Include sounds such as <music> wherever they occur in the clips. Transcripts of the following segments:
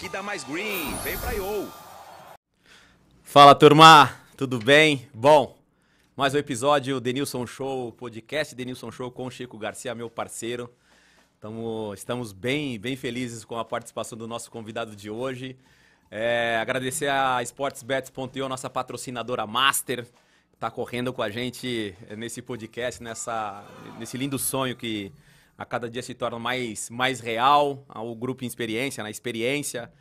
Aqui dá mais green, vem pra IO. Fala turma, tudo bem? Bom, mais um episódio Denilson Show, podcast Denilson Show com Chico Garcia, meu parceiro. Tamo, estamos bem, bem felizes com a participação do nosso convidado de hoje. É, agradecer a sportsbets.io, nossa patrocinadora master, que está correndo com a gente nesse podcast, nessa, nesse lindo sonho que a cada dia se torna mais, mais real, o grupo em experiência, na experiência.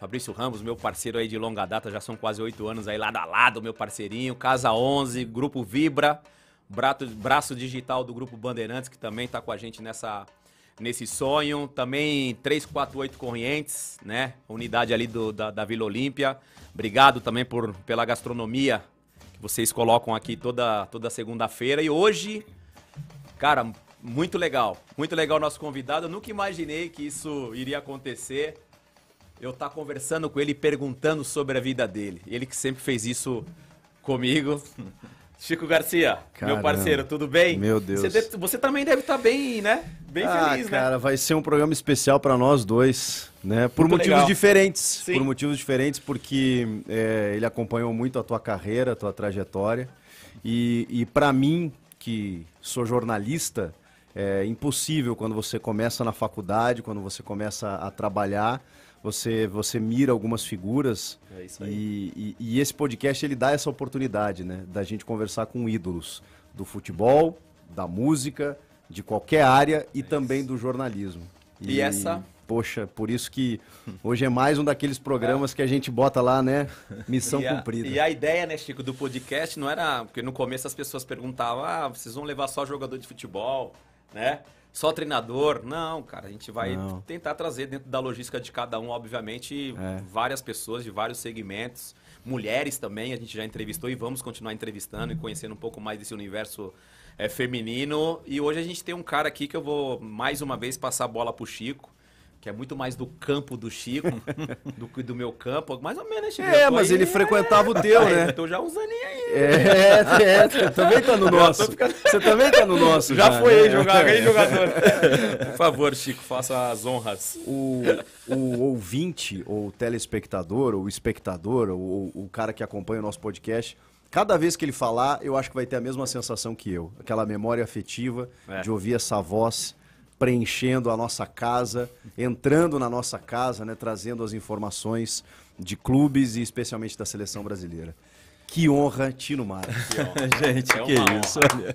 Fabrício Ramos, meu parceiro aí de longa data, já são quase oito anos aí lado a lado, meu parceirinho. Casa 11, Grupo Vibra, braço, braço digital do Grupo Bandeirantes, que também está com a gente nessa, nesse sonho. Também 348 Correntes, né? Unidade ali do, da, da Vila Olímpia. Obrigado também por, pela gastronomia que vocês colocam aqui toda, toda segunda-feira. E hoje, cara, muito legal, muito legal nosso convidado. Eu nunca imaginei que isso iria acontecer. Eu estar tá conversando com ele, perguntando sobre a vida dele. Ele que sempre fez isso comigo. <laughs> Chico Garcia, Caramba. meu parceiro, tudo bem? Meu Deus. Você, deve, você também deve estar tá bem, né? Bem ah, feliz, cara, né? Cara, vai ser um programa especial para nós dois, né? Por muito motivos legal. diferentes. Sim. Por motivos diferentes, porque é, ele acompanhou muito a tua carreira, a tua trajetória. E, e para mim, que sou jornalista, é impossível quando você começa na faculdade, quando você começa a trabalhar, você você mira algumas figuras é e, e, e, esse podcast ele dá essa oportunidade, né, da gente conversar com ídolos do futebol, da música, de qualquer área e é também do jornalismo. E, e essa Poxa, por isso que hoje é mais um daqueles programas é. que a gente bota lá, né? Missão <laughs> e a, cumprida. E a ideia, né, Chico, do podcast não era. Porque no começo as pessoas perguntavam: ah, vocês vão levar só jogador de futebol? né? Só treinador. Não, cara, a gente vai Não. tentar trazer dentro da logística de cada um, obviamente, é. várias pessoas de vários segmentos. Mulheres também, a gente já entrevistou e vamos continuar entrevistando e conhecendo um pouco mais desse universo é, feminino. E hoje a gente tem um cara aqui que eu vou mais uma vez passar a bola pro Chico que é muito mais do campo do Chico <laughs> do que do meu campo, mais ou menos, né, Chico. É, mas aí, ele frequentava é, o teu, <laughs> é, né? Então já usando aí. É, é, é, você também tá no <laughs> nosso. Ficando... Você também tá no nosso. Já, já foi né? jogar, é. jogador. Por favor, Chico, faça as honras. O, o ouvinte, ou telespectador, ou espectador, ou, ou o cara que acompanha o nosso podcast, Cada vez que ele falar, eu acho que vai ter a mesma sensação que eu. Aquela memória afetiva é. de ouvir essa voz preenchendo a nossa casa, entrando na nossa casa, né, trazendo as informações de clubes e especialmente da seleção brasileira. Que honra, Tino Mara. <laughs> Gente, é que honra. isso. Olha,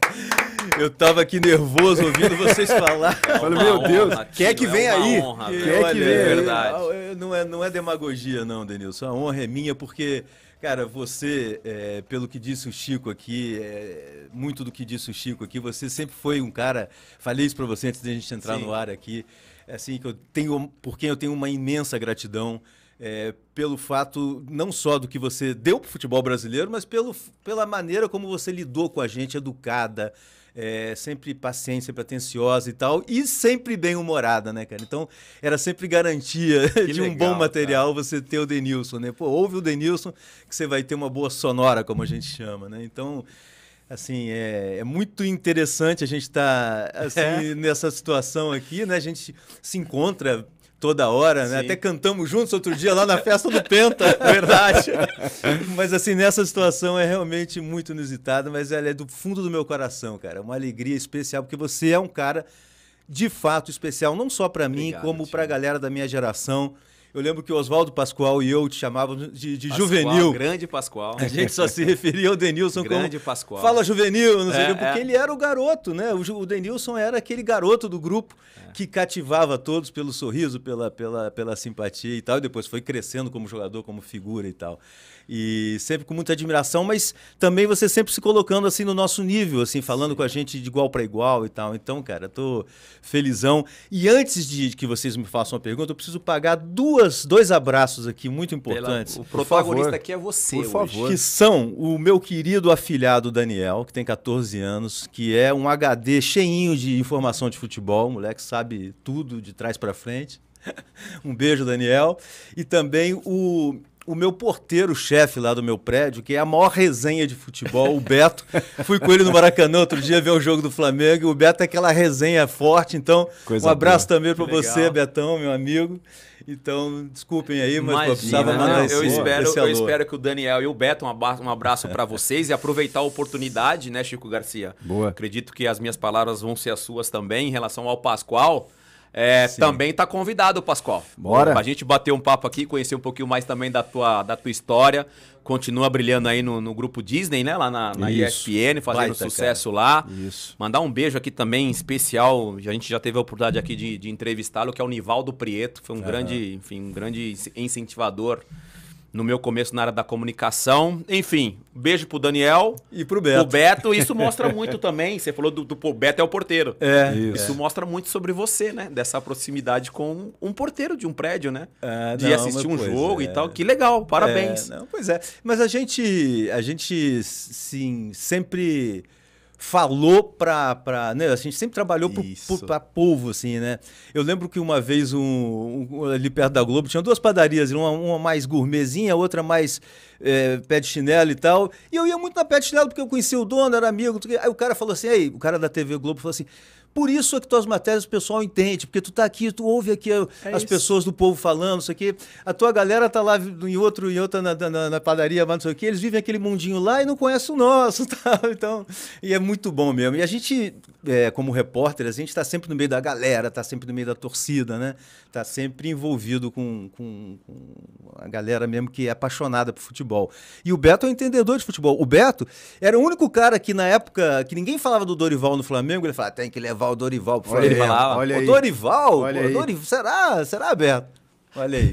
eu tava aqui nervoso ouvindo vocês falar. É Falei, meu Deus, quem é que venha é aí? Honra, é que vem é verdade. Aí? Não é, não é demagogia, não, Denilson. A honra é minha porque Cara, você, é, pelo que disse o Chico aqui, é, muito do que disse o Chico aqui, você sempre foi um cara. Falei isso para você antes de a gente entrar Sim. no ar aqui. É assim, que eu tenho, por quem eu tenho uma imensa gratidão. É, pelo fato não só do que você deu para o futebol brasileiro, mas pelo, pela maneira como você lidou com a gente, educada, é, sempre paciente, sempre atenciosa e tal, e sempre bem-humorada, né, cara? Então, era sempre garantia <laughs> que de um bom material cara. você ter o Denilson, né? Pô, ouve o Denilson que você vai ter uma boa sonora, como a gente chama, né? Então, assim, é, é muito interessante a gente estar tá, assim, <laughs> é. nessa situação aqui, né? A gente se encontra toda hora, né? Até cantamos juntos outro dia lá na festa do Penta, <laughs> verdade. <laughs> mas assim, nessa situação é realmente muito inusitada, mas ela é do fundo do meu coração, cara. É uma alegria especial, porque você é um cara de fato especial, não só para mim, como para a galera da minha geração. Eu lembro que o Oswaldo Pascoal e eu te chamávamos de, de Pascoal, juvenil. Grande Pascoal. A gente só se referia ao Denilson grande como. Pascoal. Fala juvenil, não sei é, porque é. ele era o garoto, né? O, o Denilson era aquele garoto do grupo. É. que cativava todos pelo sorriso, pela, pela, pela simpatia e tal, e depois foi crescendo como jogador, como figura e tal. E sempre com muita admiração, mas também você sempre se colocando assim no nosso nível, assim, falando Sim. com a gente de igual para igual e tal. Então, cara, tô felizão. E antes de que vocês me façam uma pergunta, eu preciso pagar duas, dois abraços aqui muito importantes. Pela, o protagonista aqui é você, por hoje. favor. Que são o meu querido afilhado Daniel, que tem 14 anos, que é um HD cheinho de informação de futebol, um moleque sabe tudo de trás para frente. <laughs> um beijo, Daniel. E também o o meu porteiro-chefe lá do meu prédio, que é a maior resenha de futebol, o Beto. <laughs> Fui com ele no Maracanã outro dia ver o jogo do Flamengo. o Beto é aquela resenha forte. Então, Coisa um abraço boa. também para você, Betão, meu amigo. Então, desculpem aí, mas Imagina, precisava mandar esse, eu espero, esse Eu espero que o Daniel e o Beto, um abraço, um abraço para vocês e aproveitar a oportunidade, né, Chico Garcia? Boa. Acredito que as minhas palavras vão ser as suas também em relação ao Pascoal. É, também tá convidado, Pascoal. Bora. Pra gente bater um papo aqui, conhecer um pouquinho mais também da tua, da tua história. Continua brilhando aí no, no grupo Disney, né? Lá na, na ESPN, fazendo Baita, sucesso cara. lá. Isso. Mandar um beijo aqui também especial. A gente já teve a oportunidade aqui de, de entrevistá-lo, que é o Nivaldo Prieto. Foi um uhum. grande, enfim, um grande incentivador no meu começo na área da comunicação. Enfim, beijo pro Daniel. E pro Beto. O Beto, isso mostra muito também. Você falou do, do Beto é o porteiro. É. Isso, isso é. mostra muito sobre você, né? Dessa proximidade com um porteiro de um prédio, né? É, de não, assistir um jogo é. e tal. Que legal, parabéns. É, não, pois é. Mas a gente, a gente sim, sempre falou pra. pra né? A gente sempre trabalhou pro, pro, pra povo, assim, né? Eu lembro que uma vez um, um, ali perto da Globo tinha duas padarias, uma, uma mais gourmetzinha, outra mais é, pé de chinelo e tal. E eu ia muito na pé de chinelo porque eu conhecia o dono, era amigo. Aí o cara falou assim, aí, o cara da TV Globo falou assim. Por isso é que tuas matérias o pessoal entende, porque tu tá aqui, tu ouve aqui é as isso. pessoas do povo falando, isso aqui. A tua galera tá lá em outro, em outra na, na, na padaria, mas não sei o quê, eles vivem aquele mundinho lá e não conhecem o nosso, <laughs> tá? Então, e é muito bom mesmo. E a gente, é, como repórter, a gente tá sempre no meio da galera, tá sempre no meio da torcida, né? Tá sempre envolvido com, com, com a galera mesmo que é apaixonada por futebol. E o Beto é um entendedor de futebol. O Beto era o único cara que na época que ninguém falava do Dorival no Flamengo, ele falava, tem que levar Dorival, Dorival. Olha falei, aí, falava, olha aí. Dorival? Olha aí. Dorival, será? Será, Beto? Olha aí.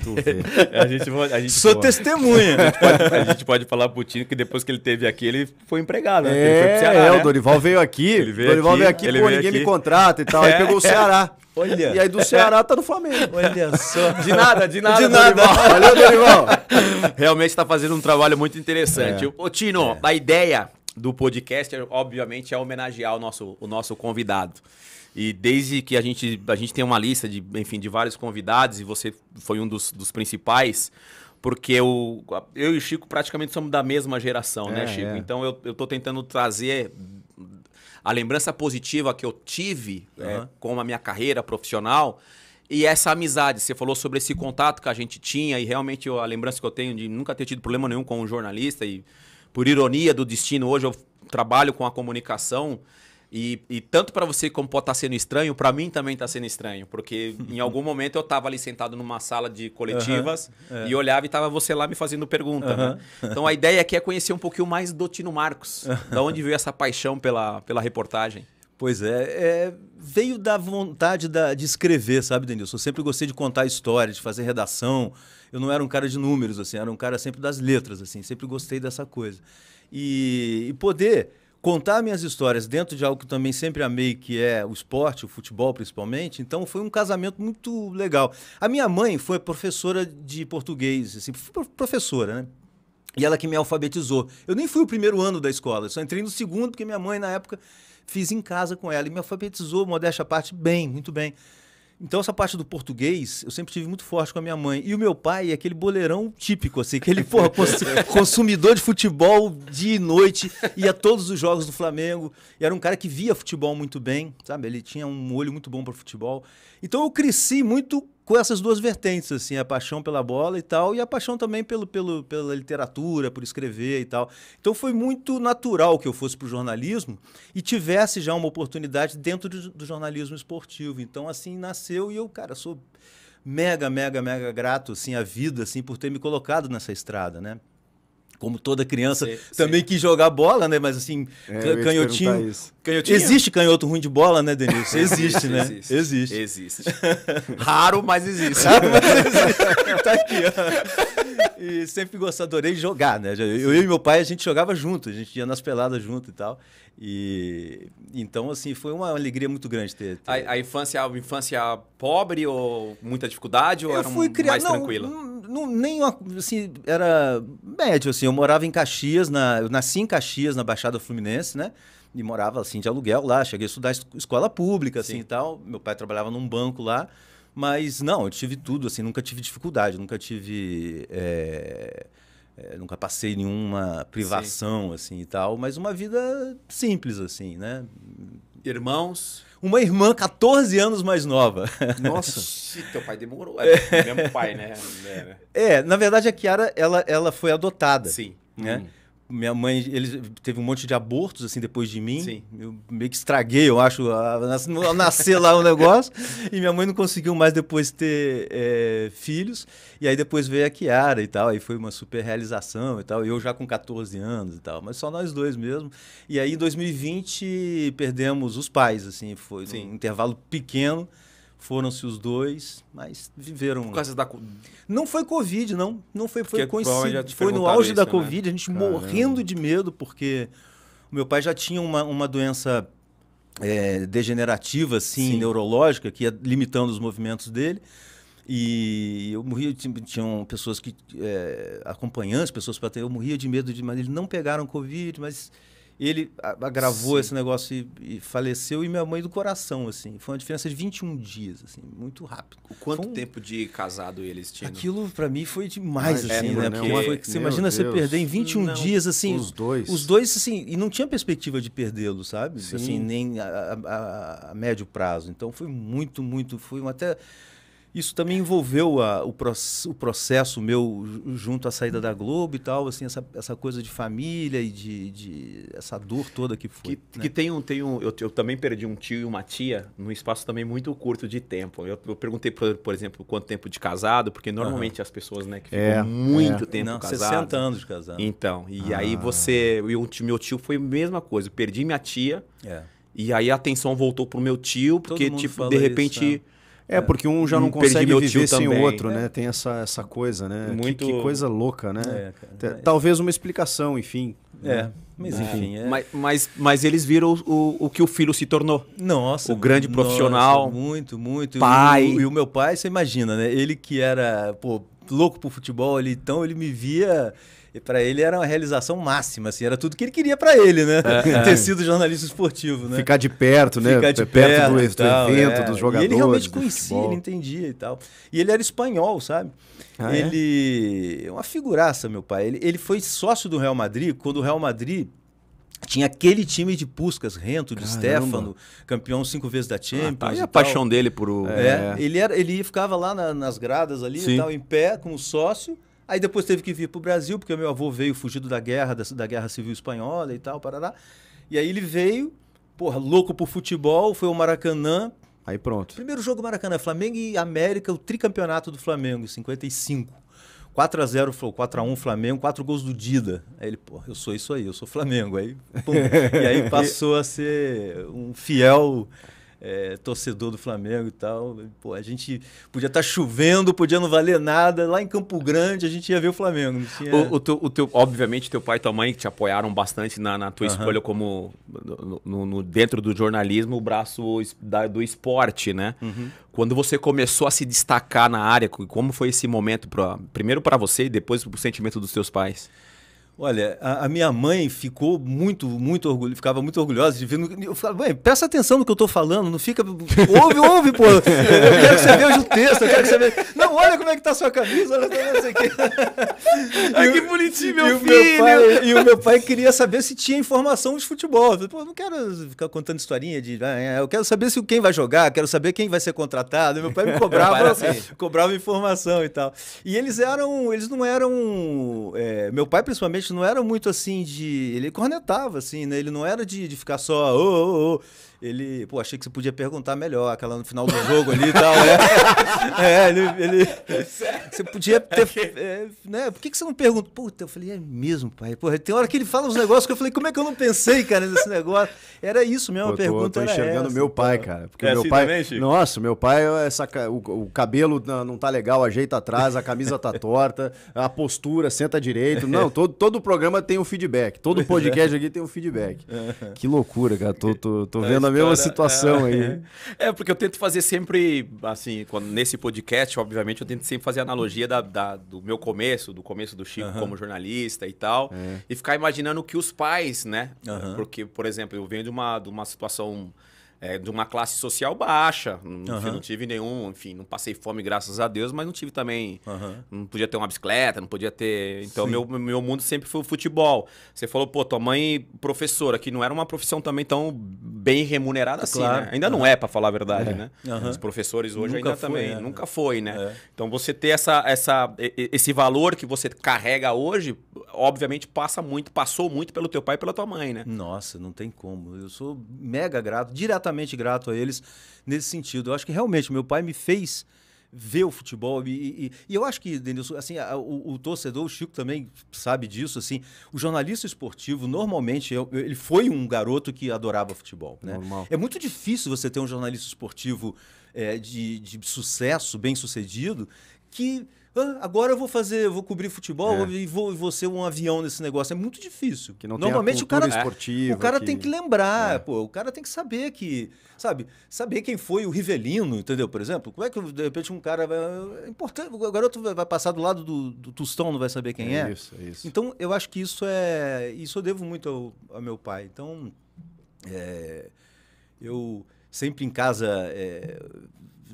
É, a gente, a gente, Sou pô, testemunha. A gente, pode, a gente pode falar pro Tino que depois que ele teve aqui, ele foi empregado, né? É, foi Ceará, é né? o Dorival veio aqui. Ele veio Dorival aqui, veio aqui, ele pô, veio ninguém aqui. me contrata e tal. Aí é. pegou o Ceará. Olha. E aí do Ceará tá no Flamengo. Olha só. De nada, de nada. De nada. Dorival. Valeu, Dorival. Realmente tá fazendo um trabalho muito interessante. É. Ô, Tino, é. a ideia do podcast, obviamente, é homenagear o nosso, o nosso convidado. E desde que a gente, a gente tem uma lista de, enfim, de vários convidados, e você foi um dos, dos principais, porque eu, eu e o Chico praticamente somos da mesma geração, né, é, né, Chico? É. Então eu, eu tentando trazer a lembrança positiva que eu tive uhum. é, com a minha carreira profissional e essa amizade. Você falou sobre esse contato que a gente tinha, e realmente a lembrança que eu tenho de nunca ter tido problema nenhum com um jornalista e por ironia do destino, hoje eu trabalho com a comunicação. E, e tanto para você como pode estar tá sendo estranho, para mim também está sendo estranho, porque <laughs> em algum momento eu estava ali sentado numa sala de coletivas uhum, é. e olhava e estava você lá me fazendo pergunta. Uhum. Né? <laughs> Então a ideia aqui é conhecer um pouquinho mais do Tino Marcos, <laughs> da onde veio essa paixão pela, pela reportagem. Pois é, é, veio da vontade da, de escrever, sabe, Denilson? Eu sempre gostei de contar histórias, de fazer redação eu não era um cara de números, assim, era um cara sempre das letras, assim, sempre gostei dessa coisa. E, e poder contar minhas histórias dentro de algo que também sempre amei, que é o esporte, o futebol principalmente, então foi um casamento muito legal. A minha mãe foi professora de português, assim, professora, né? E ela que me alfabetizou. Eu nem fui o primeiro ano da escola, só entrei no segundo, porque minha mãe, na época, fiz em casa com ela e me alfabetizou, modéstia à parte, bem, muito bem. Então, essa parte do português, eu sempre tive muito forte com a minha mãe. E o meu pai é aquele boleirão típico, assim, que ele, <laughs> porra, consumidor de futebol dia e noite, ia todos os jogos do Flamengo. E era um cara que via futebol muito bem, sabe? Ele tinha um olho muito bom para futebol. Então, eu cresci muito com essas duas vertentes, assim, a paixão pela bola e tal, e a paixão também pelo, pelo, pela literatura, por escrever e tal. Então foi muito natural que eu fosse para o jornalismo e tivesse já uma oportunidade dentro do, do jornalismo esportivo. Então, assim, nasceu e eu, cara, sou mega, mega, mega grato, assim, à vida, assim, por ter me colocado nessa estrada, né? como toda criança, sim, também sim. quis jogar bola, né? Mas assim, é, canhotinho, canhotinho. Existe canhoto ruim de bola, né, Denilson? <laughs> Existe, né? Existe. Existe. existe. Raro, mas existe. Raro, mas existe. <laughs> tá aqui, ó. E sempre gostei, adorei jogar, né? Eu, eu e meu pai, a gente jogava junto, a gente ia nas peladas junto e tal. E então, assim, foi uma alegria muito grande ter. ter... A, a, infância, a infância pobre ou muita dificuldade ou eu era fui um, criar... mais não, tranquila? Hum, não, nem uma, assim, era médio, assim. Eu morava em Caxias, na, eu nasci em Caxias, na Baixada Fluminense, né? E morava, assim, de aluguel lá. Cheguei a estudar escola pública, assim Sim. e tal. Meu pai trabalhava num banco lá. Mas não, eu tive tudo, assim, nunca tive dificuldade, nunca tive. É, é, nunca passei nenhuma privação, Sim. assim e tal, mas uma vida simples, assim, né? Irmãos? Uma irmã 14 anos mais nova. Nossa. teu pai demorou. <laughs> É, mesmo pai, né? É, né? é, na verdade a Kiara, ela, ela foi adotada. Sim. Né? Hum minha mãe, eles teve um monte de abortos assim depois de mim. Sim. Eu meio que estraguei, eu acho, nascer lá o um negócio. <laughs> E minha mãe não conseguiu mais depois ter é, filhos. E aí depois veio a Kiara e tal. Aí foi uma super realização e tal. Eu já com 14 anos e tal, mas só nós dois mesmo. E aí em 2020 perdemos os pais, assim, foi Sim. um intervalo pequeno. Foram-se os dois, mas viveram. Por causa da. Não foi Covid, não. Não foi, foi coincidência. Foi no auge isso, da né? Covid, a gente Caramba. morrendo de medo, porque o meu pai já tinha uma, uma doença é, degenerativa, assim, Sim. neurológica, que ia limitando os movimentos dele. E eu morria, tinham pessoas que é, acompanhantes, pessoas para ter, eu morria de medo de, mas eles não pegaram Covid, mas ele agravou Sim. esse negócio e, e, faleceu e minha mãe do coração, assim. Foi uma diferença de 21 dias, assim, muito rápido. quanto um... tempo de casado eles tinham? Aquilo para mim foi demais, Mas, assim, é, né? Não, Porque é foi, você imagina Deus. você perder em 21 não, dias, assim... Os dois. Os dois, assim, e não tinha perspectiva de perdê-lo, sabe? Sim. Assim, nem a, a, a, médio prazo. Então foi muito, muito, foi até... Isso também envolveu a, o, o, processo meu junto à saída da Globo e tal, assim, essa, essa coisa de família e de, de essa dor toda que foi. Que, né? que tem um. Tem um eu, eu, também perdi um tio e uma tia num espaço também muito curto de tempo. Eu, eu perguntei, por, por, exemplo, quanto tempo de casado, porque normalmente uhum. as pessoas, né, que é, ficam é, muito é. tempo Não, casado. 60 anos de casado. Então, e ah. aí você. Eu, meu tio foi a mesma coisa. Eu perdi minha tia. É. E aí a atenção voltou pro meu tio, porque, tipo, de repente. Isso, né? É, porque um já não consegue viver sem o outro, né? É. Tem essa, essa coisa, né? Muito... Que, que coisa louca, né? É, talvez uma explicação, enfim. É, né? mas enfim. É. Mas, mas, mas, eles viram o, o, que o filho se tornou. Nossa. O grande profissional. Nossa, muito, muito. Pai. E o, e o, meu pai, você imagina, né? Ele que era pô, louco pro futebol, ele, então ele me via e para ele era uma realização máxima, assim, era tudo que ele queria para ele, né? É, <laughs> é, Ter sido jornalista esportivo, né? Ficar de perto, né? Ficar de perto, perto do, tal, né? evento, é. dos jogadores. E ele realmente conhecia, ele entendia e tal. E ele era espanhol, sabe? Ah, é? ele é uma figuraça, meu pai. Ele, ele foi sócio do Real Madrid quando o Real Madrid tinha aquele time de Puscas, Rento, de Stefano, campeão cinco vezes da Champions. Ah, tá. E, e a tal. paixão dele por o... É, é. Ele, era, ele ficava lá na, nas gradas ali tal, em pé, como sócio. Aí depois teve que vir para o Brasil, porque meu avô veio fugido da guerra, da, da guerra civil espanhola e tal, parará. E aí ele veio, porra, louco por futebol, foi ao Maracanã. Aí pronto. Primeiro jogo Maracanã, Flamengo e América, o tricampeonato do Flamengo, em 55. 4x0, 4x1 Flamengo, 4 gols do Dida. Aí ele, pô, eu sou isso aí, eu sou Flamengo. Aí, pum, <laughs> e aí passou a ser um fiel é, torcedor do Flamengo e tal. Pô, a gente podia estar tá chovendo, podia não valer nada. Lá em Campo Grande a gente ia ver o Flamengo. Tinha... O, o, teu, o teu, obviamente, teu pai e tua mãe que te apoiaram bastante na, na tua uhum. escolha como no, no, dentro do jornalismo, o braço da, do esporte, né? Uhum. Quando você começou a se destacar na área, como foi esse momento pra, primeiro para você e depois para o sentimento dos teus pais? Olha, a, a, minha mãe ficou muito, muito orgulhosa, ficava muito orgulhosa de ver. eu falava, mãe, presta atenção no que eu estou falando, não fica. Ouve, ouve, pô. Eu quero que você veja o texto, eu quero que você veja. Não, olha como é que tá a sua camisa, olha como é que Ai, que bonitinho, meu e filho. O meu pai, e o meu pai queria saber se tinha informação de futebol. Eu falei, pô, não quero ficar contando historinha de. Ah, é, eu quero saber se quem vai jogar, quero saber quem vai ser contratado. E meu pai me cobrava, assim. cobrava informação e tal. E eles eram. Eles não eram. É, meu pai, principalmente não era muito assim de. Ele cornetava, assim, né? Ele não era de, de ficar só, ô, ô, ô ele, pô, achei que você podia perguntar melhor, aquela no final do jogo ali e tal, né? <laughs> é, ele, ele você podia ter, é, né? Por que, que você não pergunta? Puta, eu falei, é mesmo, pai. Porra, tem hora que ele fala uns negócios que eu falei, como é que eu não pensei, cara, nesse negócio? Era isso mesmo, a pergunta Eu tô enxergando essa, meu pai, cara, porque é meu assim pai, também, nossa, meu pai, essa, o, o cabelo não tá legal, ajeita atrás, a camisa tá torta, a postura, senta direito, não, todo, todo programa tem um feedback, todo é. podcast aqui tem um feedback. É. Que loucura, cara, tô, tô, tô é vendo na mesma cara, situação é, aí. É. <laughs> é, porque eu tento fazer sempre, assim, quando, nesse podcast, obviamente, eu tento sempre fazer analogia da, da do meu começo, do começo do Chico uhum. como jornalista e tal, é. e ficar imaginando que os pais, né? Uhum. Porque, por exemplo, eu venho de uma, de uma situação é, de uma classe social baixa. Não, uhum. não, tive nenhum, enfim, não passei fome, graças a Deus, mas não tive também. Uhum. Não podia ter uma bicicleta, não podia ter. Então, meu, meu mundo sempre foi o futebol. Você falou, pô, tua mãe professora, que não era uma profissão também tão bem remunerada assim, né? Ainda uhum. não é, para falar a verdade, é. né? Os professores hoje nunca ainda foi, também. É. Nunca foi, né? É. Então, você ter essa, essa, esse valor que você carrega hoje, obviamente, passa muito, passou muito pelo teu pai e pela tua mãe, né? Nossa, não tem como. Eu sou mega grato, direto eternamente grato a eles nesse sentido. Eu acho que realmente meu pai me fez ver o futebol. E, e, e, eu acho que, Denilson, assim, a, o, o, torcedor, o Chico também sabe disso, assim, o jornalista esportivo, normalmente, eu, ele foi um garoto que adorava futebol, né? É muito difícil você ter um jornalista esportivo é, de, de sucesso, bem-sucedido, que ah, agora eu vou fazer, eu vou cobrir futebol é. e vou, vou ser um avião nesse negócio. É muito difícil. Que não Normalmente o cara, esportiva, o cara que... tem que lembrar, é. pô, o cara tem que saber que, sabe, saber quem foi o Rivelino, entendeu? Por exemplo, como é que de repente um cara vai, é importante, o garoto vai passar do lado do, do Tostão, não vai saber quem é? é. Isso, é isso. Então eu acho que isso é, isso eu devo muito ao, ao meu pai. Então, é, eu sempre em casa é,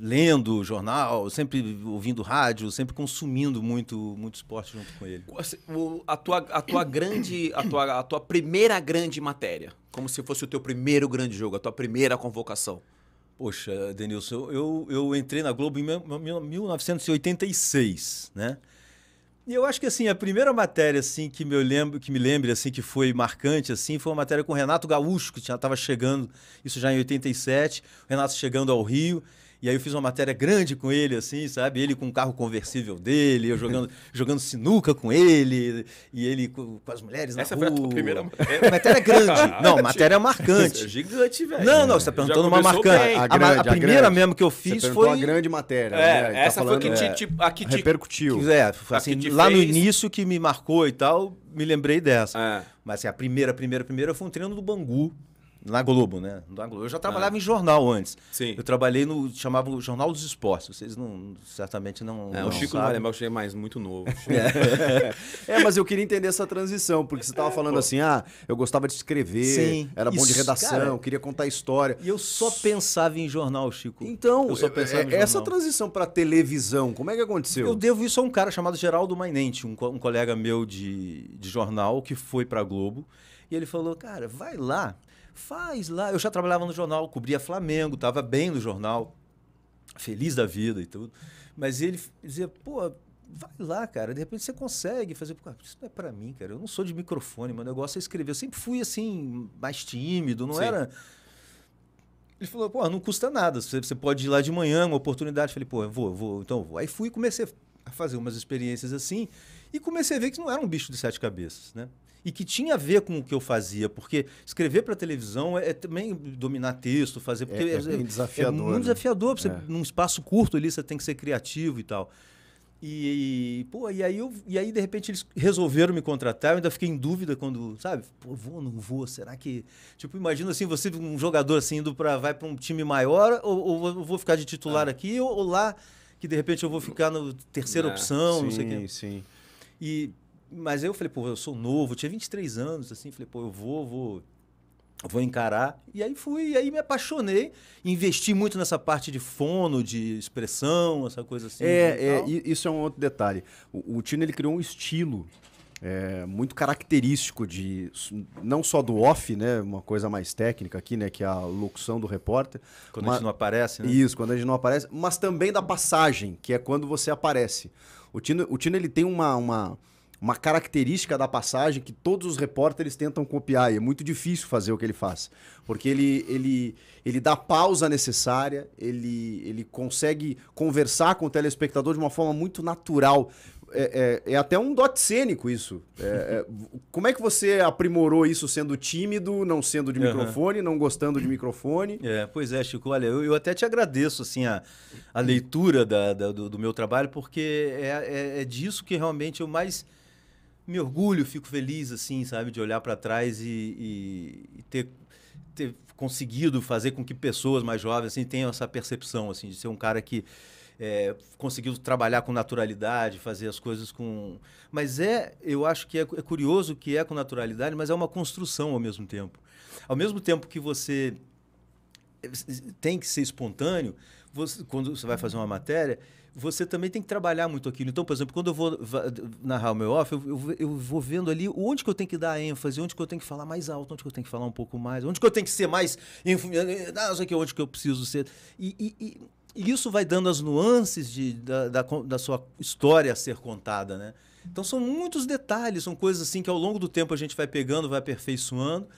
lendo jornal, sempre ouvindo rádio, sempre consumindo muito, muito esporte junto com ele. Assim, a tua, a tua grande, a tua, a tua primeira grande matéria, como se fosse o teu primeiro grande jogo, a tua primeira convocação. Poxa, Denilson, eu, eu entrei na Globo em 1986, né? E eu acho que assim, a primeira matéria assim que me lembro, que me lembre assim que foi marcante assim, foi uma matéria com o Renato Gaúcho, que já estava chegando, isso já em 87, o Renato chegando ao Rio, e aí eu fiz uma matéria grande com ele, assim, sabe? Ele com o carro conversível dele, eu jogando, <laughs> jogando sinuca com ele, e ele com, com as mulheres Essa na Essa foi a primeira matéria. <laughs> matéria grande. Ah, não, matéria marcante. É gigante, velho. Não, não, você tá perguntando uma marcante. A, grande, a, a primeira mesmo que eu fiz foi. uma grande matéria. É, né? Tá essa tá falando, foi que é, te, a que te, repercutiu. É, assim, lá fez... no início que me marcou e tal, me lembrei dessa. É. Mas assim, a primeira, primeira, primeira foi um treino do Bangu na Globo, né? Na Globo. Eu já trabalhava ah. em jornal antes. Sim. Eu trabalhei no. chamava o Jornal dos Esportes. Vocês não certamente não. É, não o Chico não vai lembrar, o Chico é mais muito novo. <laughs> é. é. mas eu queria entender essa transição, porque você estava é, falando assim: ah, eu gostava de escrever, Sim. era bom Isso, de redação, cara, queria contar história. E eu só pensava em jornal, Chico. Então, eu só é, pensava é, essa transição para televisão, como é que aconteceu? Eu devo isso a um cara chamado Geraldo Mainente, um, co um colega meu de, de jornal que foi para Globo. E ele falou: cara, vai lá Faz lá. Eu já trabalhava no jornal, cobria Flamengo, estava bem no jornal, feliz da vida e tudo. Mas ele dizia, pô, vai lá, cara. De repente você consegue fazer. Isso não é para mim, cara. Eu não sou de microfone, meu negócio é escrever. Eu sempre fui assim, mais tímido, não Sim. era. Ele falou, pô, não custa nada. Você pode ir lá de manhã, uma oportunidade. Eu falei, pô, eu vou, eu vou, então eu vou. Aí fui e comecei a fazer umas experiências assim e comecei a ver que não era um bicho de sete cabeças, né? e que tinha a ver com o que eu fazia, porque escrever para televisão é, é, também dominar texto, fazer. Porque é, é, é desafiador. É muito né? desafiador, você, é. num espaço curto ali você tem que ser criativo e tal. E, e, pô, e aí, eu, e aí, de repente, eles resolveram me contratar. Eu ainda fiquei em dúvida quando, sabe? Pô, vou ou não vou? Será que... Tipo, imagina assim, você, um jogador assim, indo para Vai para um time maior ou, ou, vou ficar de titular ah. aqui ou, ou, lá que, de repente, eu vou ficar na terceira ah, opção, sim, não sei o quê. Sim, sim. E, mas eu falei, pô, eu sou novo, tinha 23 anos, assim, falei, pô, eu vou, vou, vou encarar. E aí fui, e aí me apaixonei, investi muito nessa parte de fono, de expressão, essa coisa assim. É, é isso é um outro detalhe. O, o Tino, ele criou um estilo é, muito característico de não só do off, né, uma coisa mais técnica aqui, né, que é a locução do repórter. Quando mas, a gente não aparece, né? Isso, quando a gente não aparece, mas também da passagem, que é quando você aparece. O Tino, o Tino ele tem uma, uma uma característica da passagem que todos os repórteres tentam copiar e é muito difícil fazer o que ele faz, porque ele ele ele dá pausa necessária, ele ele consegue conversar com o telespectador de uma forma muito natural. É, é, é até um dote cênico isso. É, é como é que você aprimorou isso sendo tímido, não sendo de uhum. microfone, não gostando de microfone? É, pois é, Chico. Olha, eu, eu até te agradeço assim a, a leitura da, da do, do, meu trabalho, porque é, é, é disso que realmente eu mais me orgulho, fico feliz, assim, sabe, de olhar para trás e, e, e ter, ter, conseguido fazer com que pessoas mais jovens assim, tenham essa percepção, assim, de ser um cara que é, conseguiu trabalhar com naturalidade, fazer as coisas com. Mas é, eu acho que é, é curioso que é com naturalidade, mas é uma construção ao mesmo tempo. Ao mesmo tempo que você é, tem que ser espontâneo, você, quando você vai fazer uma matéria você também tem que trabalhar muito aquilo. Então, por exemplo, quando eu vou narrar o meu off, eu, eu, eu, vou vendo ali onde que eu tenho que dar ênfase, onde que eu tenho que falar mais alto, onde que eu tenho que falar um pouco mais, onde que eu tenho que ser mais. Eh, eh, não sei que, onde que eu preciso ser. E, e, e, e isso vai dando as nuances de, da, da, da sua história a ser contada, né? Então, são muitos detalhes, são coisas assim que ao longo do tempo a gente vai pegando, vai aperfeiçoando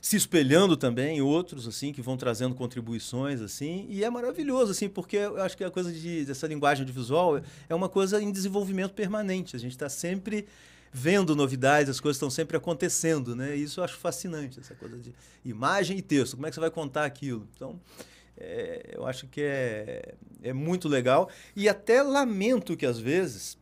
se espelhando também em outros assim que vão trazendo contribuições assim e é maravilhoso assim porque eu acho que a coisa de dessa linguagem de visual é uma coisa em desenvolvimento permanente a gente está sempre vendo novidades as coisas estão sempre acontecendo né e isso eu acho fascinante essa coisa de imagem e texto como é que você vai contar aquilo então é, eu acho que é, é muito legal e até lamento que às vezes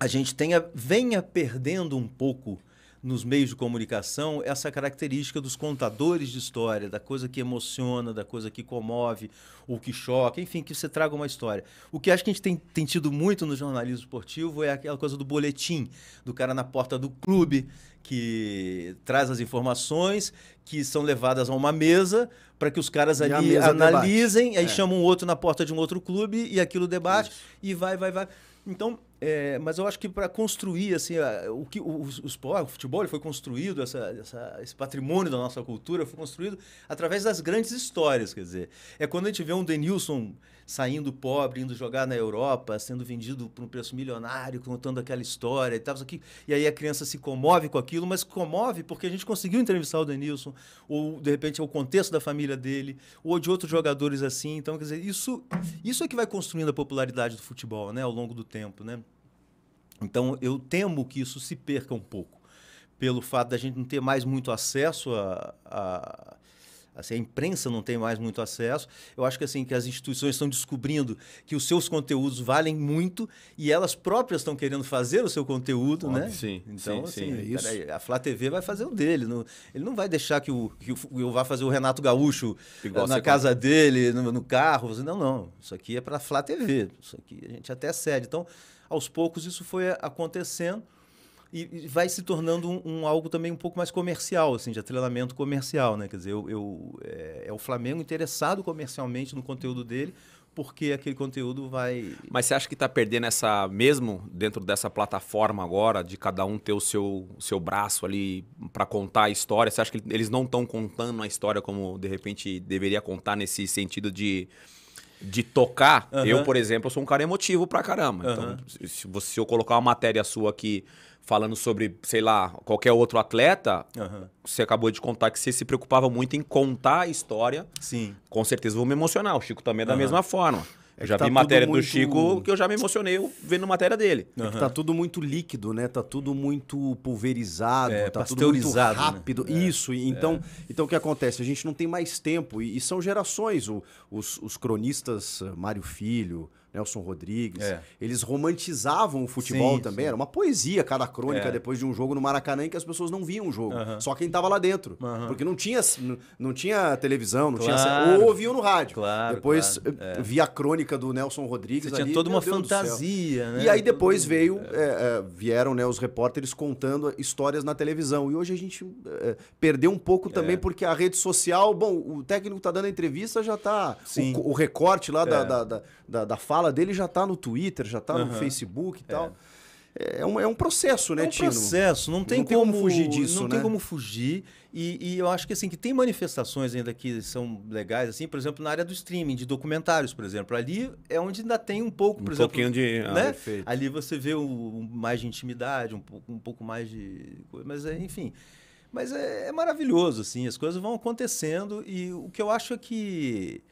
a gente tenha venha perdendo um pouco nos meios de comunicação essa característica dos contadores de história, da coisa que emociona, da coisa que comove, ou que choca, enfim, que você traga uma história. O que acho que a gente tem, tem tido muito no jornalismo esportivo é aquela coisa do boletim, do cara na porta do clube, que traz as informações, que são levadas a uma mesa para que os caras ali analisem, debate. aí é. chamam um outro na porta de um outro clube e aquilo debate Isso. e vai, vai, vai. Então, é, mas eu acho que para construir assim a, o que o, o, o futebol foi construído, essa, essa, esse patrimônio da nossa cultura foi construído através das grandes histórias, quer dizer, é quando a gente vê um Denilson saindo pobre, indo jogar na Europa, sendo vendido por um preço milionário, contando aquela história e tal. Aqui. E aí a criança se comove com aquilo, mas comove porque a gente conseguiu entrevistar o Denilson, ou de repente é o contexto da família dele, ou de outros jogadores assim. Então, quer dizer, isso, isso é que vai construindo a popularidade do futebol né, ao longo do tempo. Né? Então, eu temo que isso se perca um pouco pelo fato da gente não ter mais muito acesso a, a Assim, a imprensa não tem mais muito acesso. Eu acho que assim que as instituições estão descobrindo que os seus conteúdos valem muito e elas próprias estão querendo fazer o seu conteúdo, né? Óbvio, né? Sim. Então, sim, assim, sim, é peraí, a Flá TV vai fazer o dele. Não, ele não vai deixar que, o, que eu vá fazer o Renato Gaúcho Igual na casa dele, no, no carro. Não, não. Isso aqui é para a Flá TV. Isso aqui a gente até cede. Então, aos poucos, isso foi acontecendo e vai se tornando um, um, algo também um pouco mais comercial, assim, de atrelamento comercial, né? Quer dizer, eu, eu é, é, o Flamengo interessado comercialmente no conteúdo dele, porque aquele conteúdo vai. Mas você acha que está perdendo essa mesmo dentro dessa plataforma agora de cada um ter o seu, o seu braço ali para contar a história? Você acha que eles não estão contando a história como de repente deveria contar nesse sentido de de tocar, uhum. eu, por exemplo, sou um cara emotivo pra caramba. Uhum. Então, se, se eu colocar uma matéria sua aqui falando sobre, sei lá, qualquer outro atleta, uhum. você acabou de contar que você se preocupava muito em contar a história. Sim. Com certeza vou me emocionar. O Chico também é da uhum. mesma forma. eu é já tá vi matéria muito... do Chico que eu já me emocionei vendo matéria dele. É tá tudo muito líquido, né? Tá tudo muito pulverizado, é, tá tudo muito né? rápido. Né? Isso. É, então, é. então o que acontece? A gente não tem mais tempo. E, e são gerações. O, os, os cronistas eh, Mário Filho, Nelson Rodrigues. É. Eles romantizavam o futebol sim, também. Sim. Era uma poesia cada crônica é. depois de um jogo no Maracanã em que as pessoas não viam o jogo. Só quem estava lá dentro. Porque não tinha, não tinha televisão, não claro. tinha. Ou ouviam no rádio. Claro, depois claro. É. via a crônica do Nelson Rodrigues. Você ali, tinha toda uma Deus fantasia, né? E aí depois veio, é, é, vieram né, os repórteres contando histórias na televisão. E hoje a gente perdeu um pouco também, porque a rede social, bom, o técnico está dando a entrevista, já está. O, o, recorte lá da, da, da, da, da fala fala dele já tá no Twitter, já tá uhum. no Facebook e é. tal. É. é um, é um processo, né, Tino? É um Tino? processo, não tem, não como, tem como, fugir disso, Não né? tem como fugir. E, e, eu acho que assim que tem manifestações ainda que são legais, assim, por exemplo, na área do streaming, de documentários, por exemplo. Ali é onde ainda tem um pouco, por um exemplo. pouquinho de. Ah, né? Ah, Ali você vê o, um, mais de intimidade, um pouco, um pouco mais de. Mas, é, enfim. Mas é, é maravilhoso, assim, as coisas vão acontecendo. E o que eu acho é que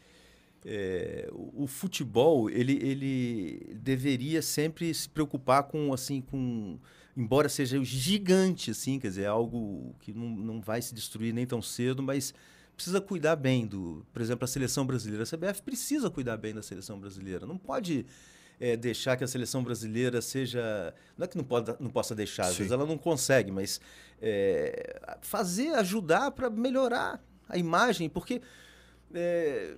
é, o, o, futebol ele, ele deveria sempre se preocupar com assim com embora seja gigante assim quer dizer é algo que não, não vai se destruir nem tão cedo mas precisa cuidar bem do por exemplo a seleção brasileira a CBF precisa cuidar bem da seleção brasileira não pode é, deixar que a seleção brasileira seja. Não é que não, pode, não possa deixar, às vezes ela não consegue, mas é, fazer, ajudar para melhorar a imagem, porque é,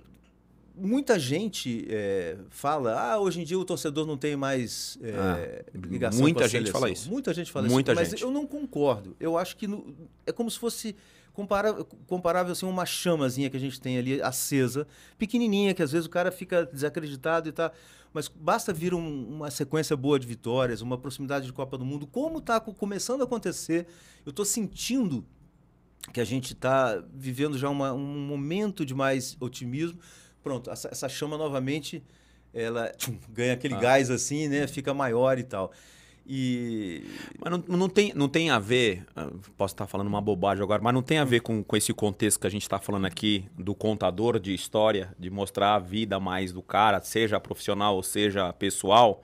muita gente é, fala, ah, hoje em dia o torcedor não tem mais é, ah, ligação Muita gente seleção. fala isso. Muita gente fala muita isso. Gente. Mas eu não concordo. Eu acho que no, é como se fosse comparável, comparável assim, uma chamazinha que a gente tem ali acesa, pequenininha, que às vezes o cara fica desacreditado e tá. Mas basta vir um, uma sequência boa de vitórias, uma proximidade de Copa do Mundo, como está começando a acontecer. Eu estou sentindo que a gente está vivendo já uma, um momento de mais otimismo pronto, essa, essa chama novamente ela tchum, ganha aquele ah. gás assim, né? Fica maior e tal. E... Mas não, não, tem, não tem a ver, ah, posso estar falando uma bobagem agora, mas não tem a ver com, com esse contexto que a gente está falando aqui do contador de história, de mostrar a vida mais do cara, seja profissional ou seja pessoal.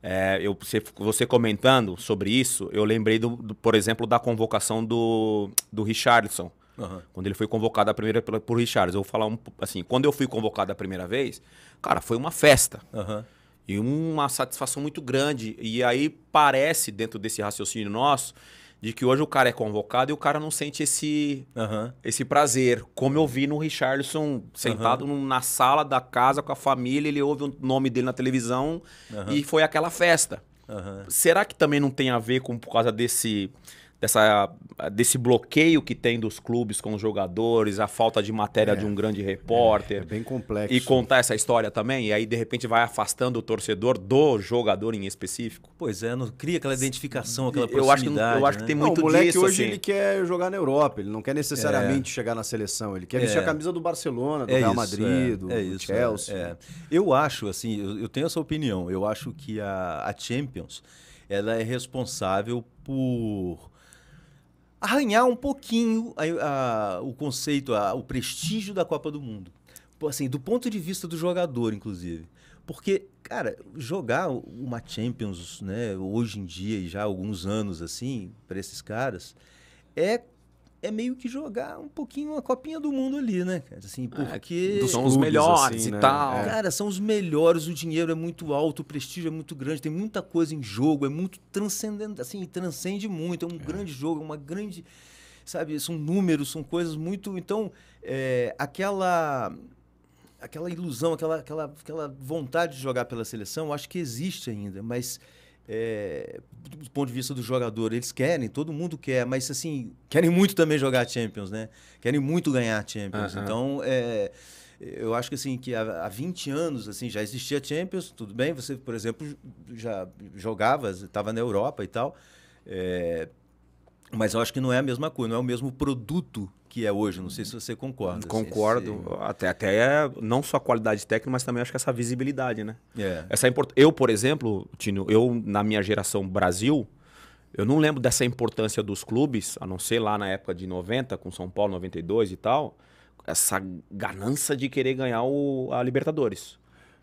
É, eu, você, você, comentando sobre isso, eu lembrei, do, do, por exemplo, da convocação do, do Richardson Uhum. Quando ele foi convocado a primeira pela, por Richards. Eu vou falar um, assim, quando eu fui convocado a primeira vez, cara, foi uma festa. Uhum. E uma satisfação muito grande. E aí parece, dentro desse raciocínio nosso, de que hoje o cara é convocado e o cara não sente esse, uhum. esse prazer. Como eu vi no Richardson sentado uhum. na sala da casa com a família, ele ouve o nome dele na televisão uhum. e foi aquela festa. Será que também não tem a ver com por causa desse dessa, desse bloqueio que tem dos clubes com os jogadores, a falta de matéria é, de um grande repórter. É, é bem complexo. E contar essa história também, e aí de repente vai afastando o torcedor do jogador em específico. Pois é, não cria aquela identificação, aquela eu acho que, eu acho que né? tem muito não, o moleque hoje assim. ele quer jogar na Europa, ele não quer necessariamente é. chegar na seleção, ele quer é. vestir a camisa do Barcelona, do é Real isso, Madrid, é. do, isso, Chelsea. Eu acho, assim, eu, eu, tenho essa opinião, eu acho que a, a Champions ela é responsável por arranhar um pouquinho a, a, o conceito, a, o prestígio da Copa do Mundo. Assim, do ponto de vista do jogador, inclusive. Porque, cara, jogar uma Champions, né, hoje em dia e já há alguns anos assim, para esses caras, é é meio que jogar um pouquinho a copinha do mundo ali, né, Assim, porque. É, são os melhores assim, e né? tal. É. Cara, são os melhores, o dinheiro é muito alto, o prestígio é muito grande, tem muita coisa em jogo, é muito transcendente, assim, transcende muito, é um é. grande jogo, é uma grande. Sabe, são números, são coisas muito. Então, é, aquela. Aquela ilusão, aquela, aquela, aquela vontade de jogar pela seleção, eu acho que existe ainda, mas é, do ponto de vista do jogador, eles querem, todo mundo quer, mas assim, querem muito também jogar Champions, né? Querem muito ganhar Champions. Então, é, eu acho que assim, que há, há 20 anos assim, já existia Champions, tudo bem, você, por exemplo, já jogava, estava na Europa e tal. É, mas eu acho que não é a mesma coisa, não é o mesmo produto que é hoje. Não sei se uhum. você concorda. Concordo. Se... Até, até é não só a qualidade técnica, mas também acho que essa visibilidade, né? É. Essa import... Eu, por exemplo, Tino, eu na minha geração Brasil, eu não lembro dessa importância dos clubes, a não ser lá na época de 90, com São Paulo 92 e tal, essa ganância de querer ganhar o, a Libertadores.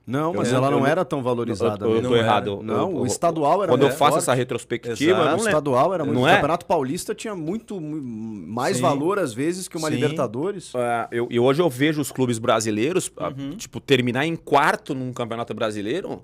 Não, mas eu ela não, era tão valorizada. Eu, eu tô errado. não, o estadual era Quando eu faço forte. essa retrospectiva, Exato, o estadual era muito. Não é? O Campeonato Paulista tinha muito mais Sim. valor às vezes que uma Sim. Libertadores. Ah, eu, e hoje eu vejo os clubes brasileiros, ah, uhum. tipo, terminar em quarto num Campeonato Brasileiro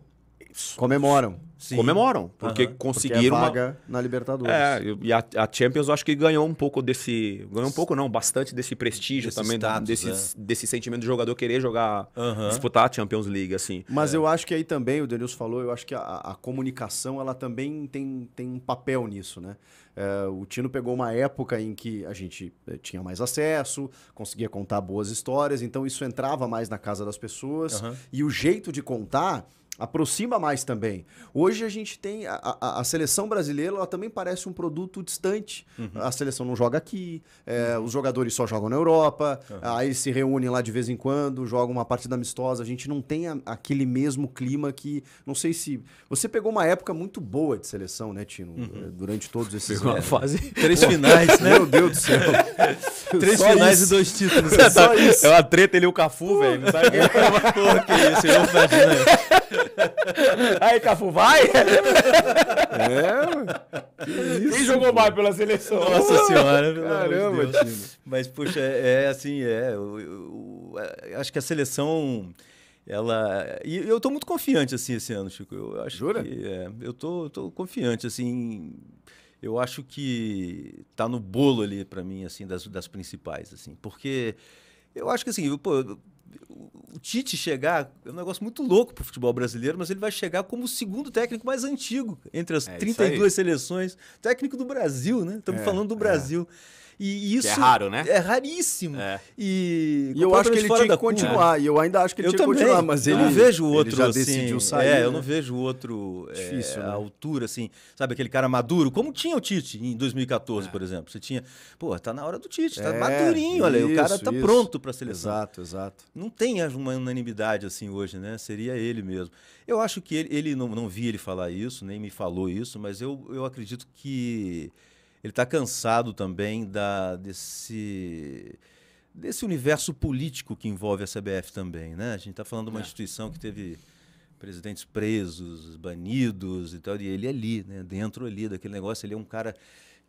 Comemoram. Sim. Comemoram, porque uhum. conseguiram porque é vaga uma... na Libertadores. É, e a, a, Champions eu acho que ganhou um pouco desse, ganhou um pouco não, bastante desse prestígio desse também, status, desse, é. desse sentimento do jogador querer jogar, uhum. disputar a Champions League, assim. Mas é. eu acho que aí também, o Denilson falou, eu acho que a, a comunicação, ela também tem, tem um papel nisso, né? É, o Tino pegou uma época em que a gente eh, tinha mais acesso, conseguia contar boas histórias, então isso entrava mais na casa das pessoas. Uhum. E o jeito de contar aproxima mais também. Hoje a gente tem a, a, a seleção brasileira, ela também parece um produto distante. Uhum. A seleção não joga aqui, é, uhum. os jogadores só jogam na Europa, uhum. aí se reúnem lá de vez em quando, jogam uma partida amistosa. A gente não tem a, aquele mesmo clima que, não sei se você pegou uma época muito boa de seleção, né, Tino? Uhum. É, durante todos esses pegou anos. uma fase três finais, né? Meu Deus do céu. <laughs> três só finais isso. e dois títulos. É, <laughs> só isso. é uma treta ele e o Cafu, velho. Não sabe é que é, porra que é isso, eu não imagino. <laughs> Aí, Cafu, vai! É, Quem isso, jogou pô? mais pela seleção? Nossa senhora, pelo Caramba, de Mas, poxa, é, é assim, é. Eu, eu, eu, acho que a seleção. Ela. E eu estou muito confiante, assim, esse ano, Chico. Eu acho Jura? Que, é, eu tô, tô confiante, assim eu acho que tá no bolo ali para mim assim das, das principais assim porque eu acho que assim pô, o Tite chegar é um negócio muito louco para o futebol brasileiro, mas ele vai chegar como o segundo técnico mais antigo entre as é 32 seleções. Técnico do Brasil, né? Estamos é, falando do é. Brasil. É. E isso que é raro, né? É raríssimo. É. E, e eu acho que ele tinha que continuar. E eu ainda acho que ele eu tinha também. que continuar, mas assim, é, eu ele, né? não vejo outro ele já assim, decidiu sair. É, né? eu não vejo outro Difícil, é, né? altura assim, sabe aquele cara maduro, como tinha o Tite em 2014, é. por exemplo. Você tinha, pô, tá na hora do Tite, tá é, madurinho, olha, aí, o cara tá isso. pronto para seleção. Exato, exato. Não tem uma unanimidade assim hoje, né? Seria ele mesmo. Eu acho que ele, ele não, não vi ele falar isso, nem me falou isso, mas eu, eu acredito que ele está cansado também da, desse, desse universo político que envolve a CBF também. Né? A gente está falando de uma é. instituição que teve presidentes presos, banidos e tal, e ele é ali, né? dentro ali daquele negócio, ele é um cara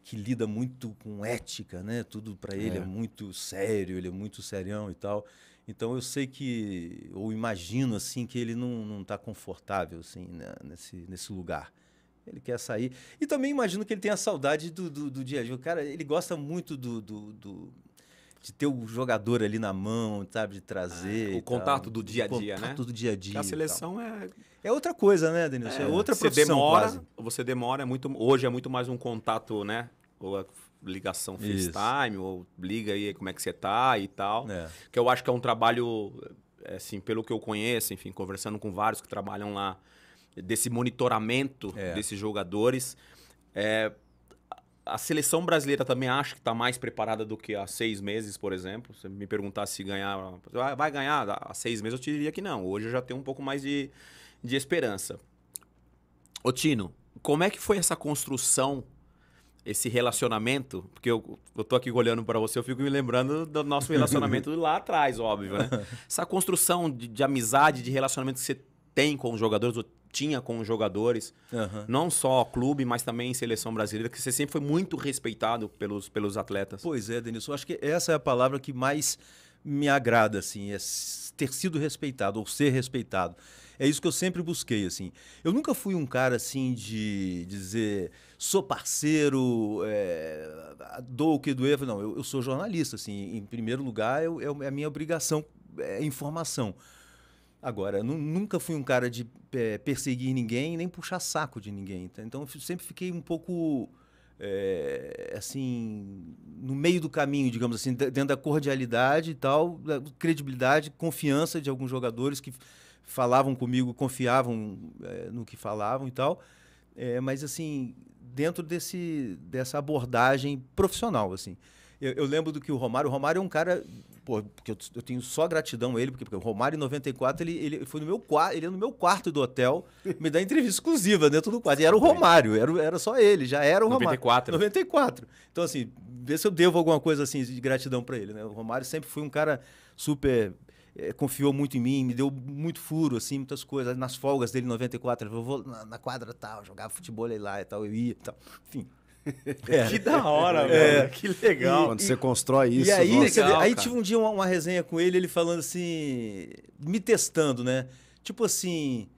que lida muito com ética, né? Tudo para ele é. é muito sério, ele é muito serião e tal. Então eu sei que, ou imagino assim, que ele não está confortável assim, né? nesse, nesse lugar. Ele quer sair. E também imagino que ele tenha saudade do, do, do dia a dia. O cara, ele gosta muito do, do, do, de ter o jogador ali na mão, sabe? De trazer. Ah, o né? contato do dia a dia, né? O contato do dia a dia. A seleção é. É outra coisa, né, Denilson? É, é outra você profissão. Demora, quase. Você demora, é muito. Hoje é muito mais um contato, né? Ou a ligação FaceTime, ou liga aí como é que você tá e tal. É. Que eu acho que é um trabalho, assim, pelo que eu conheço, enfim, conversando com vários que trabalham lá desse monitoramento é. desses jogadores. É, a seleção brasileira também acho que está mais preparada do que há seis meses, por exemplo. Se me perguntasse se ganhar, ah, vai ganhar ah, há seis meses, eu te diria que não. Hoje eu já tenho um pouco mais de, de esperança. Otino, como é que foi essa construção, esse relacionamento? Porque eu, eu tô aqui olhando para você, eu fico me lembrando do nosso <laughs> relacionamento lá atrás, óbvio, né? <laughs> Essa construção de, de amizade, de relacionamento que você tem com os jogadores, ou tinha com os jogadores, uhum. não só clube, mas também seleção brasileira, que você sempre foi muito respeitado pelos, pelos atletas. Pois é, Denilson, acho que essa é a palavra que mais me agrada, assim, é ter sido respeitado ou ser respeitado. É isso que eu sempre busquei, assim. Eu nunca fui um cara, assim, de dizer sou parceiro, é, dou o que doer. Não, eu, eu, sou jornalista, assim. Em primeiro lugar, eu, eu, é, é a minha obrigação é informação. Agora, nunca fui um cara de é, perseguir ninguém nem puxar saco de ninguém. Tá? Então, sempre fiquei um pouco. É, assim, no meio do caminho, digamos assim, dentro da cordialidade e tal, da credibilidade, confiança de alguns jogadores que falavam comigo, confiavam é, no que falavam e tal, é, mas assim, dentro desse, dessa abordagem profissional, assim. Eu, eu, lembro do que o Romário. O Romário é um cara. Pô, porque eu, eu tenho só gratidão a ele, porque, porque o Romário em 94, ele, ele foi no meu quarto, ele é no meu quarto do hotel, me dá entrevista exclusiva dentro do quarto. E era o Romário, era, era só ele, já era o Romário. 94. 94. Então, assim, vê se eu devo alguma coisa assim de gratidão para ele, né? O Romário sempre foi um cara super. É, confiou muito em mim, me deu muito furo, assim, muitas coisas. Nas folgas dele em 94, ele falou, vou na, na quadra tal, jogava futebol aí lá e tal, eu ia e tal. Enfim, é. Que da hora, é. velho. É. Que legal. E, Quando e, você constrói isso. E aí, nossa, legal, aí tive um dia uma, uma, resenha com ele, ele falando assim, me testando, né? Tipo assim,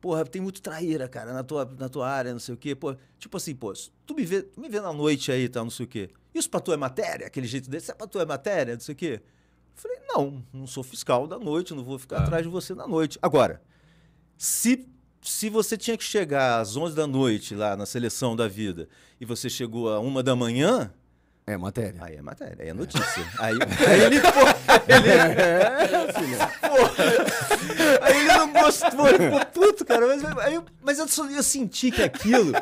porra, tem muito traíra, cara, na tua, na tua área, não sei o quê. Pô, tipo assim, pô, tu me vê, tu me vê na noite aí, tal, tá, não sei o quê. Isso pra tu é matéria? Aquele jeito dele, isso é pra tu é matéria, não sei o quê. falei, não, não sou fiscal da noite, não vou ficar ah. atrás de você na noite. Agora, se se você tinha que chegar às 11 da noite lá na seleção da vida e você chegou a uma da manhã. É matéria. Aí é matéria, aí é notícia. É. Aí, aí, ele, pô, ele... É, filho. aí ele não gostou, ele ficou puto, cara. Mas, aí, mas eu, eu senti que aquilo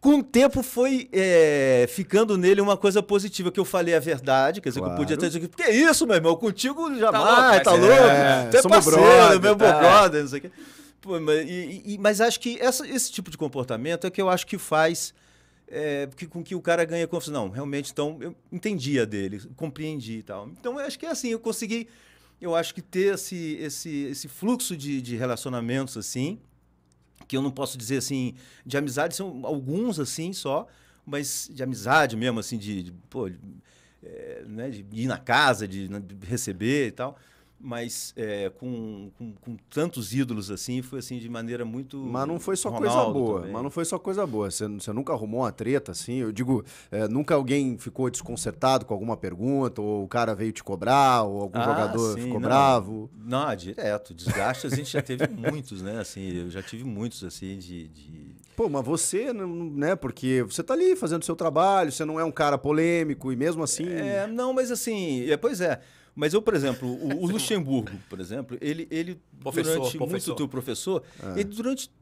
com o tempo foi é, ficando nele uma coisa positiva, que eu falei a verdade, quer dizer, claro. que eu podia ter dito, que é isso, meu irmão, contigo jamais, tá louco, tá louco? é, é, parceiro, brother, meu tá. brother, não sei o quê mas, e, e, mas, acho que essa, esse tipo de comportamento é que eu acho que faz é, que, com que o cara ganha confiança. Não, realmente, então, eu entendia dele, compreendi e tal. Então, eu acho que é assim, eu consegui, eu acho que ter esse, esse, esse fluxo de, de relacionamentos, assim, que eu não posso dizer, assim, de amizade, são alguns, assim, só, mas de amizade mesmo, assim, de, de pô, é, né, de ir na casa, de, de receber e tal mas é, com, com, com, tantos ídolos assim, foi assim de maneira muito. Mas não foi só Ronaldo coisa boa. Também. Mas não foi só coisa boa. Você, você nunca arrumou uma treta assim? Eu digo, é, nunca alguém ficou desconcertado com alguma pergunta, ou o cara veio te cobrar, ou algum ah, jogador sim, ficou não, bravo? Não, é direto. Desgaste a gente já teve <laughs> muitos, né? Assim, eu já tive muitos assim de, de. Pô, mas você, né? Porque você tá ali fazendo seu trabalho, você não é um cara polêmico e mesmo assim. É, não, mas assim, é, pois é. Mas eu, por exemplo, o, o <laughs> Luxemburgo, por exemplo, ele, ele professor, durante professor. muito teu professor, é. ele durante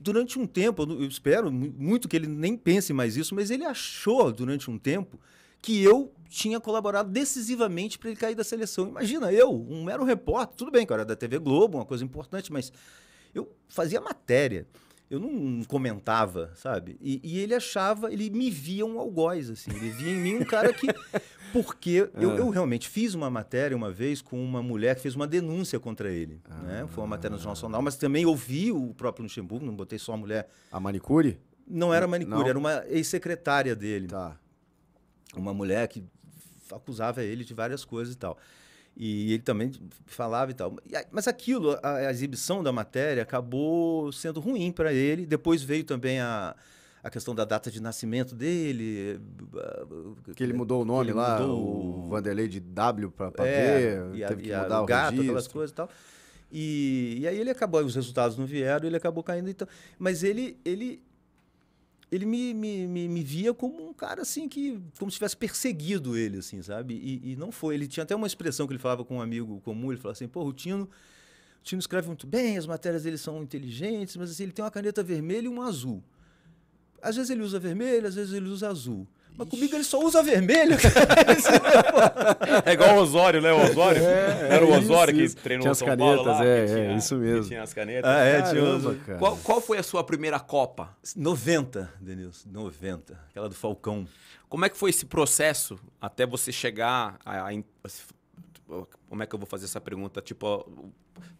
durante um tempo, eu espero muito que ele nem pense mais isso, mas ele achou durante um tempo que eu tinha colaborado decisivamente para ele cair da seleção. Imagina, eu, um mero repórter, tudo bem, cara, da TV Globo, uma coisa importante, mas eu fazia matéria eu não comentava, sabe? E, e, ele achava, ele me via um algoz, assim. Ele via em mim um cara que. <laughs> Porque ah. eu, eu, realmente fiz uma matéria uma vez com uma mulher que fez uma denúncia contra ele. Né? Ah. Né? Foi uma matéria nacional, mas também ouvi o próprio Luxemburgo, não botei só a mulher. A manicure? Não era manicure, não. era uma ex-secretária dele. Tá. Uma mulher que acusava ele de várias coisas e tal. E ele também falava e tal. Mas aquilo, a, exibição da matéria, acabou sendo ruim para ele. Depois veio também a, a questão da data de nascimento dele. Que ele mudou o nome lá, mudou... o Vanderlei de W para é, teve a, que mudar o, o gato, registro. aquelas coisas e tal. E, e aí ele acabou, os resultados não vieram, ele acabou caindo. Então, mas ele, ele ele me, me, me, me, via como um cara assim que como se tivesse perseguido ele assim sabe e, e, não foi ele tinha até uma expressão que ele falava com um amigo comum ele falava assim pô o Tino Tino escreve muito bem as matérias dele são inteligentes mas assim, ele tem uma caneta vermelha e uma azul às vezes ele usa vermelho às vezes ele usa azul mas comigo ele só usa vermelho. <laughs> é igual o Osório, né? O Osório. É, era é o Osório isso, que treinou tinha as São canetas, Paulo lá. É, tinha, é, isso mesmo. tinha as canetas. Ah, é, Caramba, cara. Qual, qual, foi a sua primeira Copa? 90, Denilson. 90. Aquela do Falcão. Como é que foi esse processo até você chegar a, a, a como é que eu vou fazer essa pergunta? Tipo, como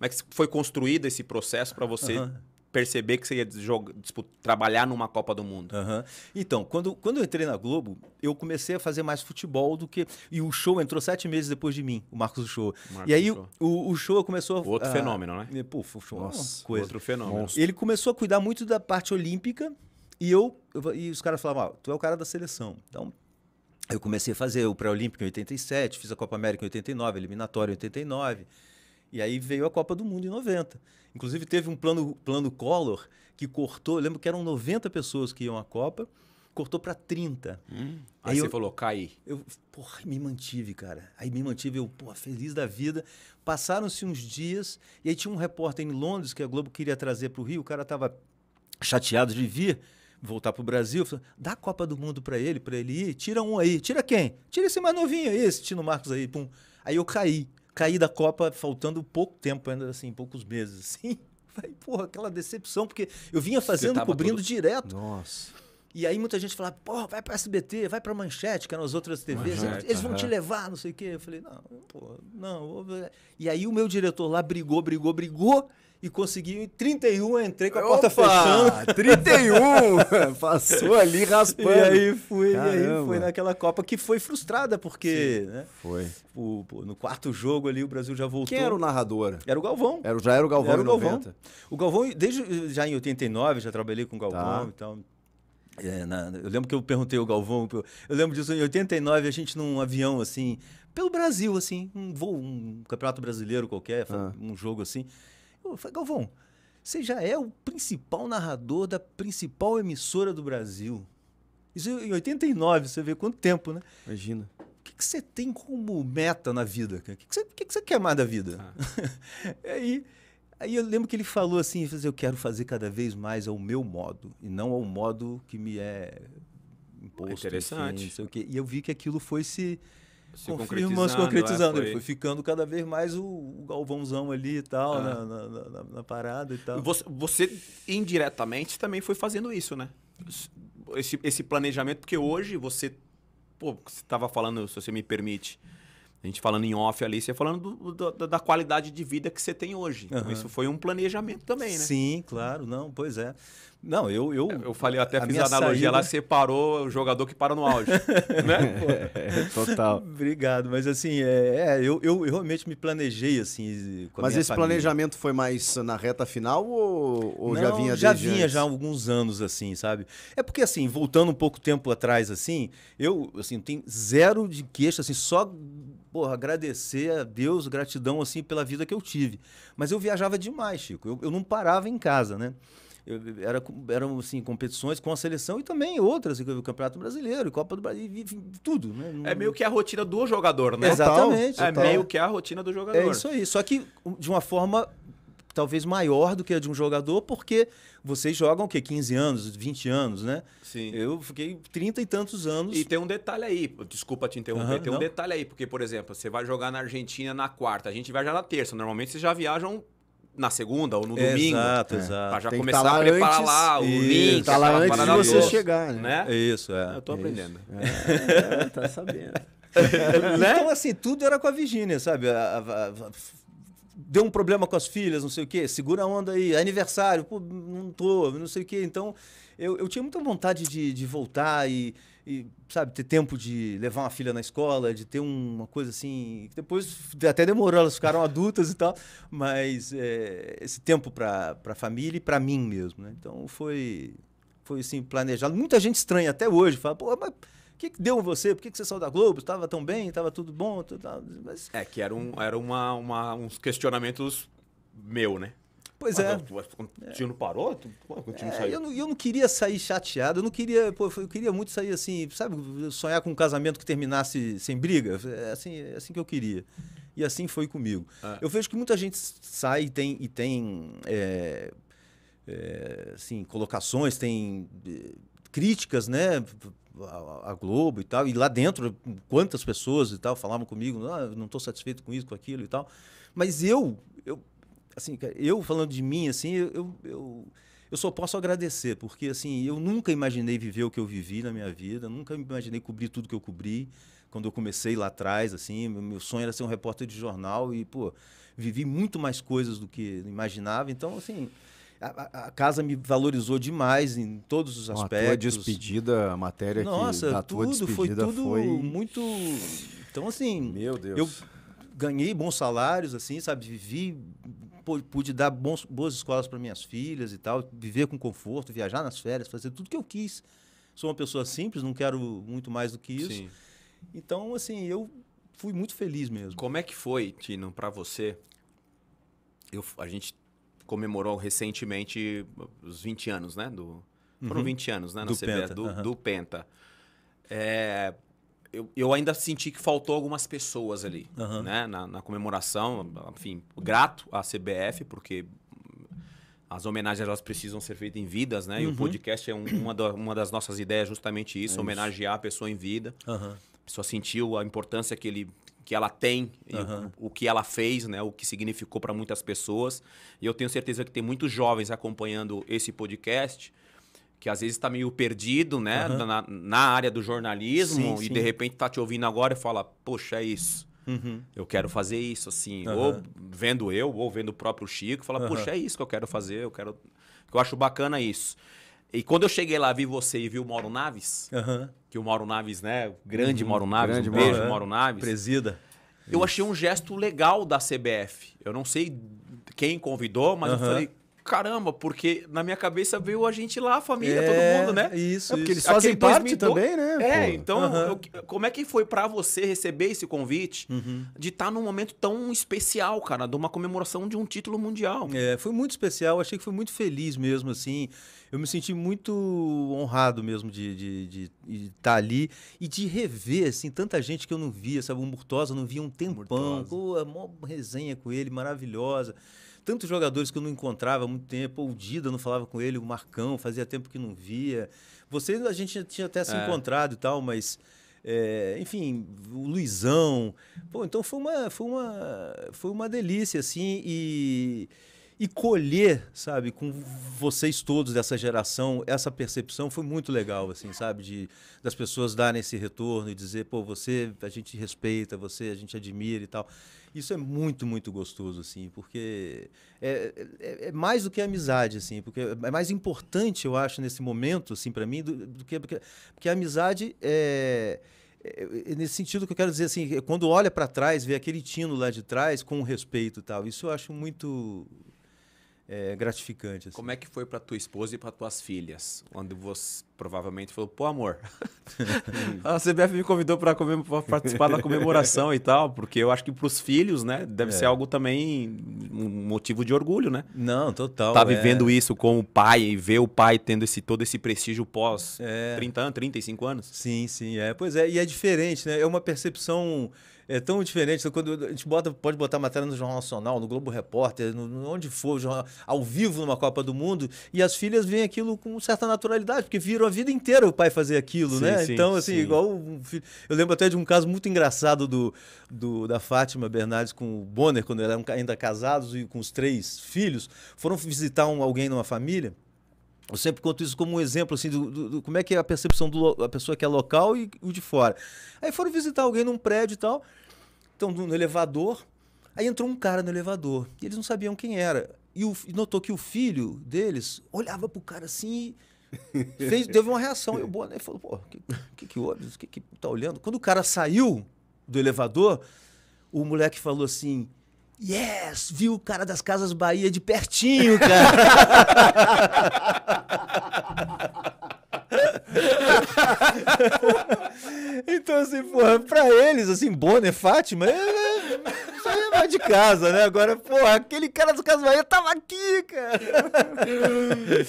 é que foi construído esse processo para você... Uh -huh perceber que você ia jogar, tipo, trabalhar numa Copa do Mundo? Uhum. Então, quando, quando eu entrei na Globo, eu comecei a fazer mais futebol do que. E o show entrou sete meses depois de mim, o Marcos do Show. Marcos e aí O, o show começou a. Outro ah, fenômeno, né? É, Puf, o show é Nossa, coisa. Outro fenômeno. Monstro. Ele começou a cuidar muito da parte olímpica e eu. eu e os caras falavam, ah, tu é o cara da seleção. Então. Eu comecei a fazer o pré-olímpico em 87, fiz a Copa América em 89, eliminatório em 89. E aí veio a Copa do Mundo em 90. Inclusive teve um plano, plano Collor que cortou, lembro que eram 90 pessoas que iam à Copa, cortou para 30. Hum. Aí, aí você eu, falou, caí. Eu, porra, me mantive, cara. Aí me mantive, eu, porra, feliz da vida. Passaram-se uns dias, e aí tinha um repórter em Londres que a Globo queria trazer para o Rio, o cara tava chateado de vir voltar para o Brasil, falou, dá a Copa do Mundo para ele, para ele ir, tira um aí, tira quem? Tira esse mais novinho aí, esse Tino Marcos aí, pum. Aí eu caí caí da Copa faltando pouco tempo, ainda assim, poucos meses, <laughs> assim. Vai, porra, aquela decepção, porque eu vinha fazendo, cobrindo direto. Nossa. E aí muita gente falava, porra, vai para SBT, vai para Manchete, que eram nas outras TVs, Manchete, eles vão te levar, não sei o quê. Eu falei, não, pô, não. E aí o meu diretor lá brigou, brigou, brigou e consegui em 31, entrei com a Opa, porta fechando. 31! <laughs> <laughs> Passou ali raspando. E aí fui, aí foi naquela Copa que foi frustrada, porque. Sim, né, foi. O, no quarto jogo ali o Brasil já voltou. Quem era o narrador? Era o Galvão. Era, já era o Galvão. Era o Galvão. 90. O Galvão, desde já em 89, já trabalhei com o Galvão tá. e então, tal. É, na, eu lembro que eu perguntei ao Galvão, eu, eu lembro disso em 89, a gente num avião assim, pelo Brasil, assim, um voo, um campeonato brasileiro qualquer, ah. um jogo assim. Eu falei, Galvão, você já é o principal narrador da principal emissora do Brasil. Isso em 89, você vê quanto tempo, né? Imagina. O que, que você tem como meta na vida? O que, que, você, que, que você quer mais da vida? Ah. <laughs> aí, aí eu lembro que assim, ele falou assim, eu quero fazer cada vez mais ao meu modo, e não ao modo que me é imposto. Ah, interessante. Enfim, não sei o quê. E eu vi que aquilo foi se se concretizando. É, concretizando. É? Foi... Ele foi ficando cada vez mais o, o galvãozão ali e tal, ah. na, na, na, na, parada e tal. Você, você, indiretamente também foi fazendo isso, né? Esse, esse planejamento, porque hoje você. Pô, você estava falando, se você me permite, a gente falando em off ali, você falando do, do, da qualidade de vida que você tem hoje. Uhum. Então, isso foi um planejamento também, né? Sim, claro, não, pois é. Não, eu. Eu, é, eu falei, eu até a fiz a analogia, saída... ela separou o jogador que para no auge. <laughs> né? É, total. Obrigado, mas assim, é, é eu, eu, eu, realmente me planejei assim. mas esse família. planejamento foi mais na reta final ou, ou Não, já vinha Já vinha antes? já há alguns anos, assim, sabe? É porque, assim, voltando um pouco tempo atrás, assim, eu, assim, tenho zero de queixa, assim, só porra, agradecer a Deus, gratidão assim pela vida que eu tive. Mas eu viajava demais, Chico. Eu, eu não parava em casa, né? era, eram assim, competições com a seleção e também outras, assim, o Campeonato Brasileiro, Copa do Brasil, enfim, tudo. Né? É meio que a rotina do jogador, né? Exatamente. É meio que a rotina do jogador. É isso aí. Só que de uma forma talvez maior do que a de um jogador, porque vocês jogam o quê? 15 anos, 20 anos, né? Sim. Eu fiquei 30 e tantos anos. E tem um detalhe aí, desculpa te interromper, uhum, tem não. um detalhe aí, porque, por exemplo, você vai jogar na Argentina na quarta, a gente viaja na terça. Normalmente vocês já viajam na segunda ou no domingo. Exato, exato. É, pra já Tem começar tá a preparar antes, lá o isso, link. Tá lá antes de você chegar, né? né? Isso, é. Eu tô isso. aprendendo. É, é, tá sabendo. <laughs> né? Então, assim, tudo era com a Virgínia, sabe? A, a, a, deu um problema com as filhas, não sei o quê, segura a onda aí, aniversário, pô, não tô, não sei o quê. Então, eu, eu tinha muita vontade de, de voltar e e, sabe, ter tempo de levar uma filha na escola, de ter uma coisa assim. Depois até demorou, elas ficaram adultas e tal, mas é, esse tempo para a família e para mim mesmo, né? Então foi, foi assim, planejado. Muita gente estranha até hoje, fala, pô, mas. O que, que deu em você? Por que, que você saiu da Globo? Estava tão bem? Estava tudo bom? Tudo, mas... É que eram um, era uma, uma, uns questionamentos meu, né? Pois é. Tipo, quando o não parou, tu, continua é, é Eu não, eu não queria sair chateado, eu não queria, pô, eu queria muito sair assim, sabe, sonhar com um casamento que terminasse sem briga. É assim, é assim que eu queria. E assim foi comigo. É. Eu vejo que muita gente sai e tem, e tem é, é, assim, colocações, tem é, críticas, né? A, a, Globo e tal, e lá dentro, quantas pessoas e tal falavam comigo, ah, não estou satisfeito com isso, com aquilo e tal. Mas eu, eu assim, eu falando de mim, assim, eu, eu, eu só posso agradecer, porque assim, eu nunca imaginei viver o que eu vivi na minha vida, nunca imaginei cobrir tudo que eu cobri. Quando eu comecei lá atrás, assim, meu sonho era ser um repórter de jornal e, pô, vivi muito mais coisas do que imaginava. Então, assim, a, a, casa me valorizou demais em todos os aspectos. A despedida, a matéria Nossa, que a tua tudo, foi tudo foi... muito. Então, assim. Meu Deus. Eu ganhei bons salários, assim, sabe? Vivi pude dar bons, boas escolas para minhas filhas e tal, viver com conforto, viajar nas férias, fazer tudo que eu quis. Sou uma pessoa simples, não quero muito mais do que isso. Sim. Então, assim, eu fui muito feliz mesmo. Como é que foi, Tino, para você? Eu, a gente comemorou recentemente os 20 anos, né? Do, foram uhum. 20 anos, né? Na do CBA, Penta. Do, uhum. do Penta. É, eu, eu ainda senti que faltou algumas pessoas ali, uhum. né? Na, na, comemoração, enfim, grato à CBF, porque as homenagens elas precisam ser feitas em vidas, né? Uhum. E o uhum. podcast é um, uma, uma das nossas ideias justamente isso, é isso. homenagear a pessoa em vida. Uhum. A pessoa sentiu a importância que ele que ela tem, uhum. o, o, que ela fez, né, o que significou para muitas pessoas. E eu tenho certeza que tem muitos jovens acompanhando esse podcast que às vezes está meio perdido, né? Uhum. Na, na, área do jornalismo sim, e sim. de repente está te ouvindo agora e fala, poxa, é isso. Uhum. Eu quero fazer isso, assim. Uhum. Ou vendo eu, ou vendo o próprio Chico, fala, poxa, é isso que eu quero fazer, eu quero. Eu acho bacana isso. E quando eu cheguei lá, vi você e vi o Mauro Naves, que o Mauro Naves, né? grande uhum. Mauro Naves, grande um beijo, Mauro, é. Mauro Naves. Presida. Eu isso. achei um gesto legal da CBF. Eu não sei quem convidou, mas eu falei, caramba, porque na minha cabeça veio a gente lá, a família, é, todo mundo, né? Isso, é porque isso. eles fazem parte 2002, também, né? É, pô. então, uhum. eu, como é que foi para você receber esse convite uhum. de estar tá num momento tão especial, cara, de uma comemoração de um título mundial? É, foi muito especial, achei que foi muito feliz mesmo, assim. Eu me senti muito honrado mesmo de estar de, de, de tá ali e de rever, assim, tanta gente que eu não via, sabe? O Murtosa, não via um tempão. uma Pô, a resenha com ele, maravilhosa tantos jogadores que eu não encontrava há muito tempo. O Dida, eu não falava com ele, o Marcão, fazia tempo que não via. vocês a gente tinha até se é. encontrado e tal, mas. É, enfim, o Luizão. Pô, então foi uma, foi uma, foi uma delícia, assim, e, e colher, sabe, com vocês todos dessa geração, essa percepção foi muito legal, assim, sabe, de, das pessoas darem esse retorno e dizer, pô, você, a gente respeita, você, a gente admira e tal. Isso é muito, muito gostoso, assim, porque é, é, é, mais do que amizade, assim, porque é mais importante, eu acho, nesse momento, assim, para mim, do, do, que. Porque, porque a amizade é, é, é nesse sentido que eu quero dizer assim quando olha para trás vê aquele tino lá de trás com respeito e tal isso eu acho muito é, gratificante. Assim. Como é que foi para tua esposa e para tuas filhas? Onde você provavelmente falou, pô, amor, <laughs> a CBF me convidou para participar da comemoração e tal, porque eu acho que para os filhos, né, deve é. ser algo também um motivo de orgulho, né? Não, total. Tá é. vivendo é. isso com o pai e ver o pai tendo esse todo esse prestígio pós é. 30 anos, 35 anos. Sim, sim, é. Pois é, e é diferente, né? É uma percepção é tão diferente. Quando a gente bota, pode botar matéria no Jornal Nacional, no Globo Repórter, no, onde for, jornal, ao vivo numa Copa do Mundo, e as filhas veem aquilo com certa naturalidade, porque viram a vida inteira o pai fazer aquilo, sim, né? Sim, então, assim, sim. igual. Um filho, eu lembro até de um caso muito engraçado do, do da Fátima Bernardes com o Bonner, quando eram ainda casados e com os três filhos, foram visitar um, alguém numa família. Eu sempre conto isso como um exemplo, assim, do, do, do como é que é a percepção da pessoa que é local e o de fora. Aí foram visitar alguém num prédio e tal. Estão no elevador. Aí entrou um cara no elevador. E eles não sabiam quem era. E, o, e notou que o filho deles olhava pro cara assim e <laughs> fez, teve uma reação. E o né falou: pô, o que, que, que houve? O que, que tá olhando? Quando o cara saiu do elevador, o moleque falou assim. Yes! Viu o cara das Casas Bahia de pertinho, cara! <laughs> <laughs> então, assim, porra, pra eles, assim, Bonner, Fátima, é, vai né? é de casa, né? Agora, porra, aquele cara do Casuaí tava aqui, cara.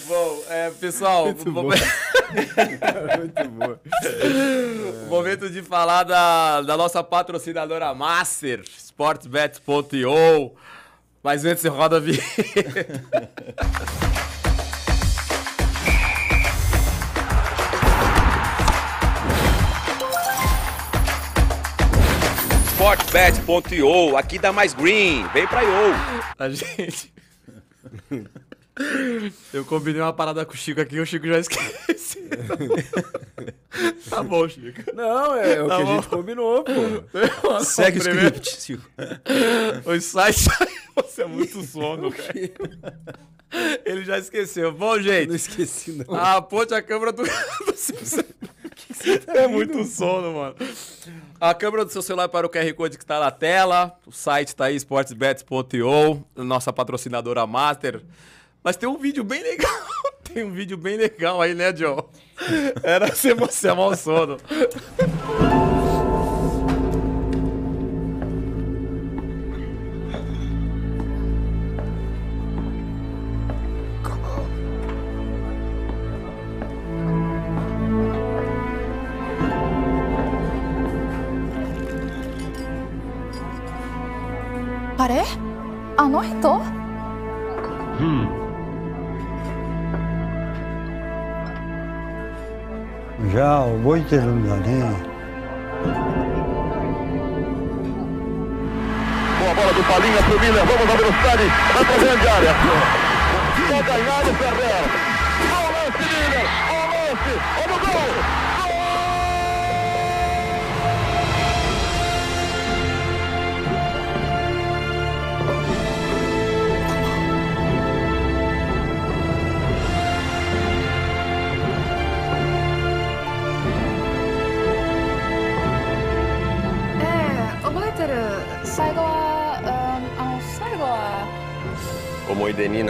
bom, é, pessoal. Muito bom. <laughs> Muito bom. É. Momento de falar da, da nossa patrocinadora Master, um Mas antes, roda a vinheta. <laughs> Bet.io, aqui dá mais green, vem pra IO. A gente... Eu combinei uma parada com o Chico aqui e o Chico já esqueceu. <laughs> tá bom, Chico. Não, é, tá o que bom. a gente combinou, pô. Segue o script, Chico. Os sites. <laughs> Você é muito sono, cara. Ele já esqueceu. Bom, gente. Não esqueci, não. Aponte a câmera do, <laughs> do Tá é muito sono, mano. A câmera do seu celular para o QR Code que está na tela. O site tá aí, sportsbets.io, nossa patrocinadora master. Mas tem um vídeo bem legal. <laughs> Tem um vídeo bem legal aí, né, John? Era se você amar o sono. morritou. Hum. Já oito da né? Com a bola do Palinha pro Miller, vamos à velocidade, vai pra grande área. Só ganhado o Ferrer. Olha o lance, Miller, olha o lance, olha o gol!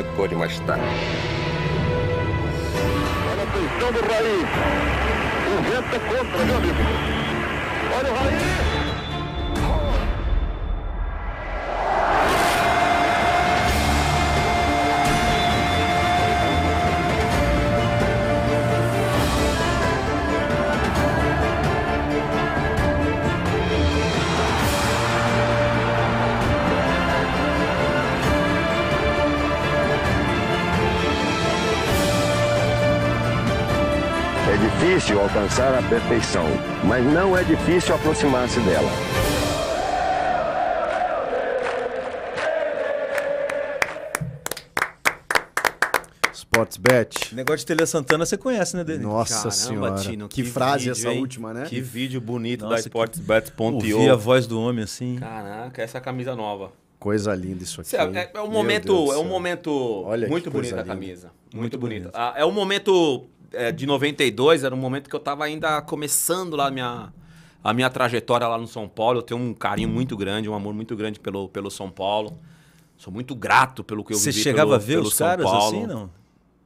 que pôde mais tarde. Olha a tensão do Raí. O vento é contra, meu amigo. Olha o Raí. alcançar a perfeição, mas não é difícil aproximar-se dela. Sportsbet. Negócio de Tele Santana você conhece, né, Dele? Nossa Caramba, senhora. Tino, que, que, frase vídeo, essa hein? última, né? Que vídeo bonito Nossa, da Sportsbet.io. Que... Ouvi a voz do homem assim. Caraca, essa é camisa nova. Coisa linda isso aqui. É, é um momento, é um momento Olha muito bonito a camisa. Muito, muito bonito. bonito. Ah, é um momento é, de 92, era um momento que eu estava ainda começando lá a minha, a minha trajetória lá no São Paulo. Eu tenho um carinho muito grande, um amor muito grande pelo, pelo São Paulo. Sou muito grato pelo que eu Você vivi chegava pelo, a ver os São caras Paulo. assim, não?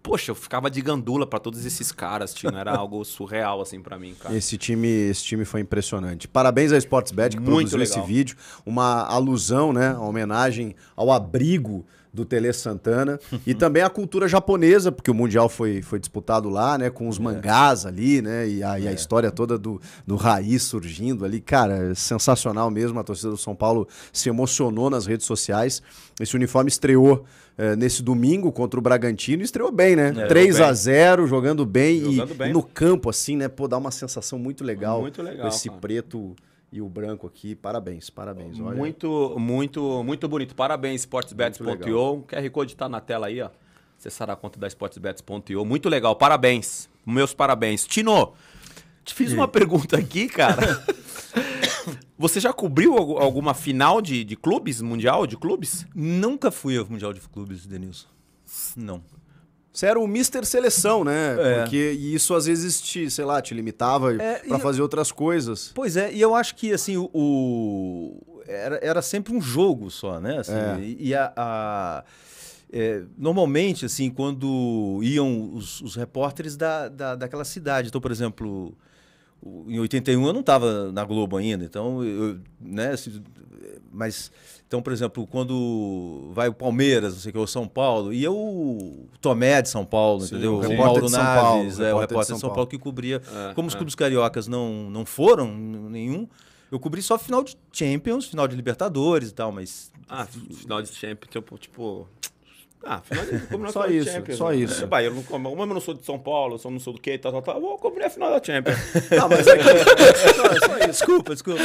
Poxa, eu ficava de gandula para todos esses caras, Tino. Era <laughs> algo surreal, assim, para mim, cara. Esse time, esse time foi impressionante. Parabéns à Sportsbet que muito produziu legal. esse vídeo. Uma alusão, né? Uma homenagem ao abrigo do Tele Santana. e <laughs> também a cultura japonesa, porque o Mundial foi, foi disputado lá, né? Com os é. mangás ali, né? E a, e a é. história toda do, do raiz surgindo ali. Cara, sensacional mesmo. A torcida do São Paulo se emocionou nas redes sociais. Esse uniforme estreou é, nesse domingo contra o Bragantino estreou bem, né? É, 3 a 0 jogando bem jogando e bem. no campo, assim, né? Pô, dá uma sensação muito legal. Muito legal. Esse cara. preto e o branco aqui. Parabéns, parabéns. Olha. Muito, muito, muito bonito. Parabéns, sportsbets.io. QR Code está na tela aí, ó. Acessar a conta da sportsbets.io. Muito legal, parabéns. Meus parabéns. Tino, te fiz e... uma pergunta aqui, cara. <laughs> Você já cobriu alguma final de, de clubes, mundial de clubes? Nunca fui ao mundial de clubes, Denilson. Não. Você era o Mister Seleção, né? É. Porque isso às vezes te, sei lá, te limitava é, para fazer eu... outras coisas. Pois é, e eu acho que assim, o. o... Era, era sempre um jogo só, né? Assim, é. E a... a... É, normalmente, assim, quando iam os, os repórteres da, da, daquela cidade. Então, por exemplo, em 81 eu não estava na Globo ainda, então eu, né, mas então, por exemplo, quando vai o Palmeiras, não sei o que, ou São Paulo, e eu, o Tomé de São Paulo, Sim, entendeu? O, o Naves, Paulo, é, o repórter de São, Paulo, de São Paulo que cobria. É, como é. os clubes cariocas não, não foram, nenhum, eu cobri só final de Champions, final de Libertadores e tal, mas. Ah, final de Champions, tipo ah, final de, como só, isso, Champions, só né? isso. Bah, eu não, como eu não sou de São Paulo, eu não sou do que, tal, tal, tal. Vou cobrir a final da Champions. <laughs> Não, mas é que... só, é só isso. Desculpa, desculpa.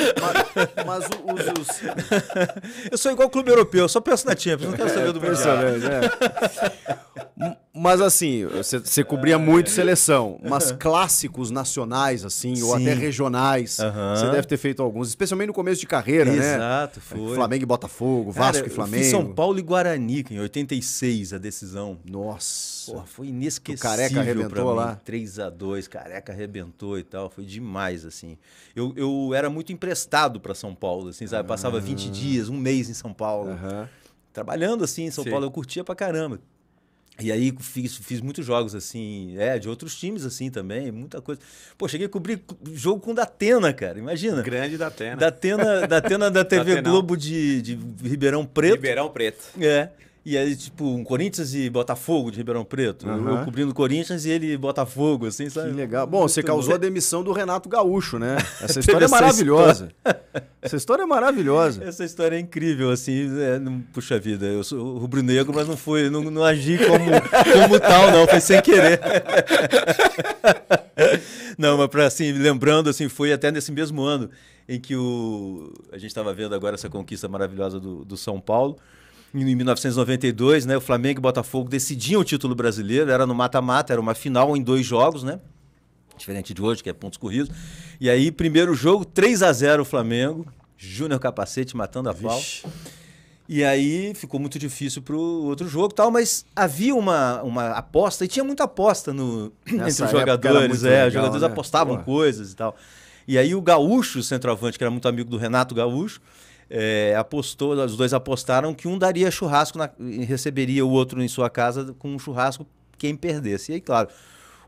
Mas, mas os, os, Eu sou igual ao clube europeu, só penso na Champions, não quero saber do Brasil. É, é. <laughs> Mas assim, você cobria é. muito seleção, mas clássicos nacionais, assim, Sim. ou até regionais, você uhum. deve ter feito alguns, especialmente no começo de carreira, Exato, né? Exato, foi. Flamengo e Botafogo, Cara, Vasco e Flamengo. São Paulo e Guarani, em 86, a decisão. Nossa. Porra, foi inesquecível. O careca arrebentou lá. 3x2, careca arrebentou e tal. Foi demais, assim. Eu, eu era muito emprestado para São Paulo, assim, sabe? Uhum. Passava 20 ah. dias, um mês em São Paulo. Uhum. Trabalhando assim em São Sim. Paulo, eu curtia pra caramba. E aí fiz, fiz muitos jogos, assim, é, de outros times, assim, também, muita coisa. Pô, cheguei a cobrir jogo com o Datena, cara, imagina. Grande Datena. Datena, Datena da <laughs> TV Globo de, de Ribeirão Preto. Ribeirão Preto. É. E aí, tipo, um Corinthians e Botafogo de Ribeirão Preto. Uhum. Eu cobrindo Corinthians e ele Botafogo, assim, sabe? Que legal. Bom, Muito você causou bom. a demissão do Renato Gaúcho, né? <laughs> Essa história é maravilhosa. Essa história é maravilhosa. Essa história é incrível, assim. É, não, puxa vida, eu sou rubro-negro, mas não fui, não, não agi como, como tal, não. Foi sem querer. <laughs> Não, mas para assim, lembrando, assim, foi até nesse mesmo ano em que o, a gente estava vendo agora essa conquista maravilhosa do, do São Paulo em 1992, né? O Flamengo e o Botafogo decidiam o título brasileiro, era no mata-mata, era uma final em dois jogos, né? Diferente de hoje, que é pontos corridos. E aí, primeiro jogo, 3 a 0 o Flamengo, Júnior Capacete matando a pau. E aí ficou muito difícil para o outro jogo tal, mas havia uma, uma aposta, e tinha muita aposta no, <clears throat> entre os jogadores, é, legal, os jogadores né? apostavam Pô. coisas e tal. E aí o Gaúcho, o centroavante, que era muito amigo do Renato Gaúcho, é, apostou, os dois apostaram que um daria churrasco na, receberia o outro em sua casa com um churrasco quem perdesse. E aí, claro,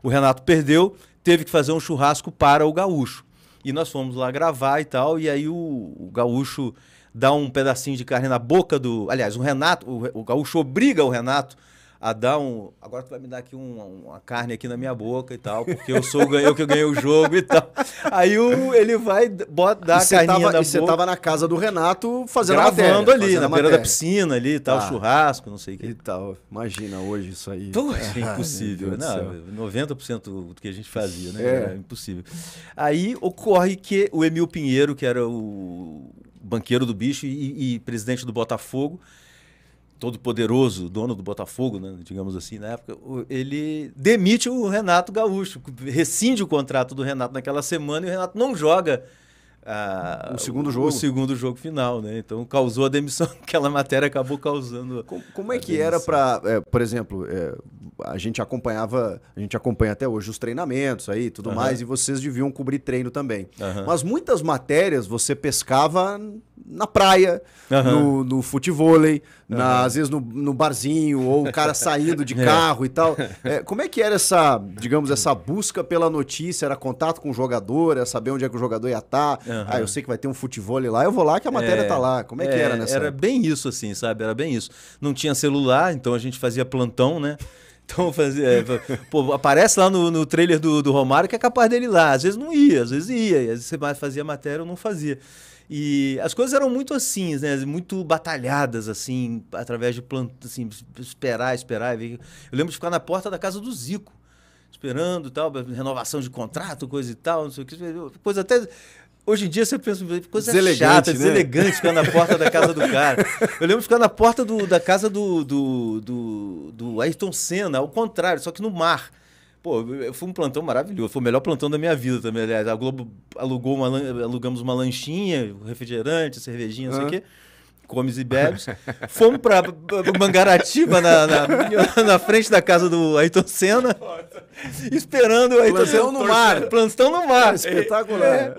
o Renato perdeu, teve que fazer um churrasco para o gaúcho. E nós fomos lá gravar e tal, e aí o, o gaúcho dá um pedacinho de carne na boca do. Aliás, o Renato, o, o gaúcho obriga o Renato a dar um. Agora tu vai me dar aqui um, uma carne aqui na minha boca e tal, porque eu sou eu que ganhei o jogo e tal. Aí o, ele vai bota, dar e a carne na e boca. E você tava na casa do Renato fazendo Gravando matéria, ali, na beira da piscina ali e tal, ah, churrasco, não sei o que. E tal. Imagina hoje isso aí. Pô, é <laughs> impossível. Não, 90% do que a gente fazia, né? É. Era impossível. Aí ocorre que o Emil Pinheiro, que era o banqueiro do bicho e, e presidente do Botafogo, todo-poderoso, dono do Botafogo, né, digamos assim, na época, ele demite o Renato Gaúcho, rescinde o contrato do Renato naquela semana e o Renato não joga ah, o segundo o, jogo. O segundo jogo final, né? Então causou a demissão, <laughs> aquela matéria acabou causando. Como, como é que era para, é, por exemplo, é, a gente acompanhava, a gente acompanha até hoje os treinamentos aí, tudo uhum. mais, e vocês deviam cobrir treino também. Uhum. Mas muitas matérias você pescava na praia, uhum. no, no futevôlei, uhum. na, às vezes no, no barzinho, ou o cara saindo de <laughs> é. carro é. e tal. <laughs> É, como é que era essa, digamos, essa busca pela notícia? Era contato com o jogador, era saber onde é que o jogador ia estar? Tá? Uhum. Ah, eu sei que vai ter um futevôlei lá, eu vou lá que a matéria é, tá lá. Como é que era é, nessa Era época? bem isso, assim, sabe? Era bem isso. Não tinha celular, então a gente fazia plantão, né? <laughs> Então, fazia, é, pô, aparece lá no, no trailer do, do Romário que é capaz dele ir lá. Às vezes não ia, às vezes ia. Às vezes você fazia matéria ou não fazia. E as coisas eram muito assim, né? Muito batalhadas, assim, através de planta, assim, esperar, esperar. Eu lembro de ficar na porta da casa do Zico, esperando tal, renovação de contrato, coisa e tal, não sei o que. Coisa até. Hoje em dia você pensa, coisa deselegante, chata, né? deselegante ficar na porta da casa do cara. Eu lembro de ficar na porta do, da casa do, do, do, do Ayrton Senna, ao contrário, só que no mar. Pô, foi um plantão maravilhoso. Foi o melhor plantão da minha vida também, aliás. A Globo alugou uma, alugamos uma lanchinha, refrigerante, cervejinha, não uhum. sei o quê comes e bebes. Fomos para Mangaratiba, na, na, <laughs> na, frente da casa do Ayrton Senna, esperando o Ayrton Senna no mar. Plantão no mar. É espetacular. É. Né?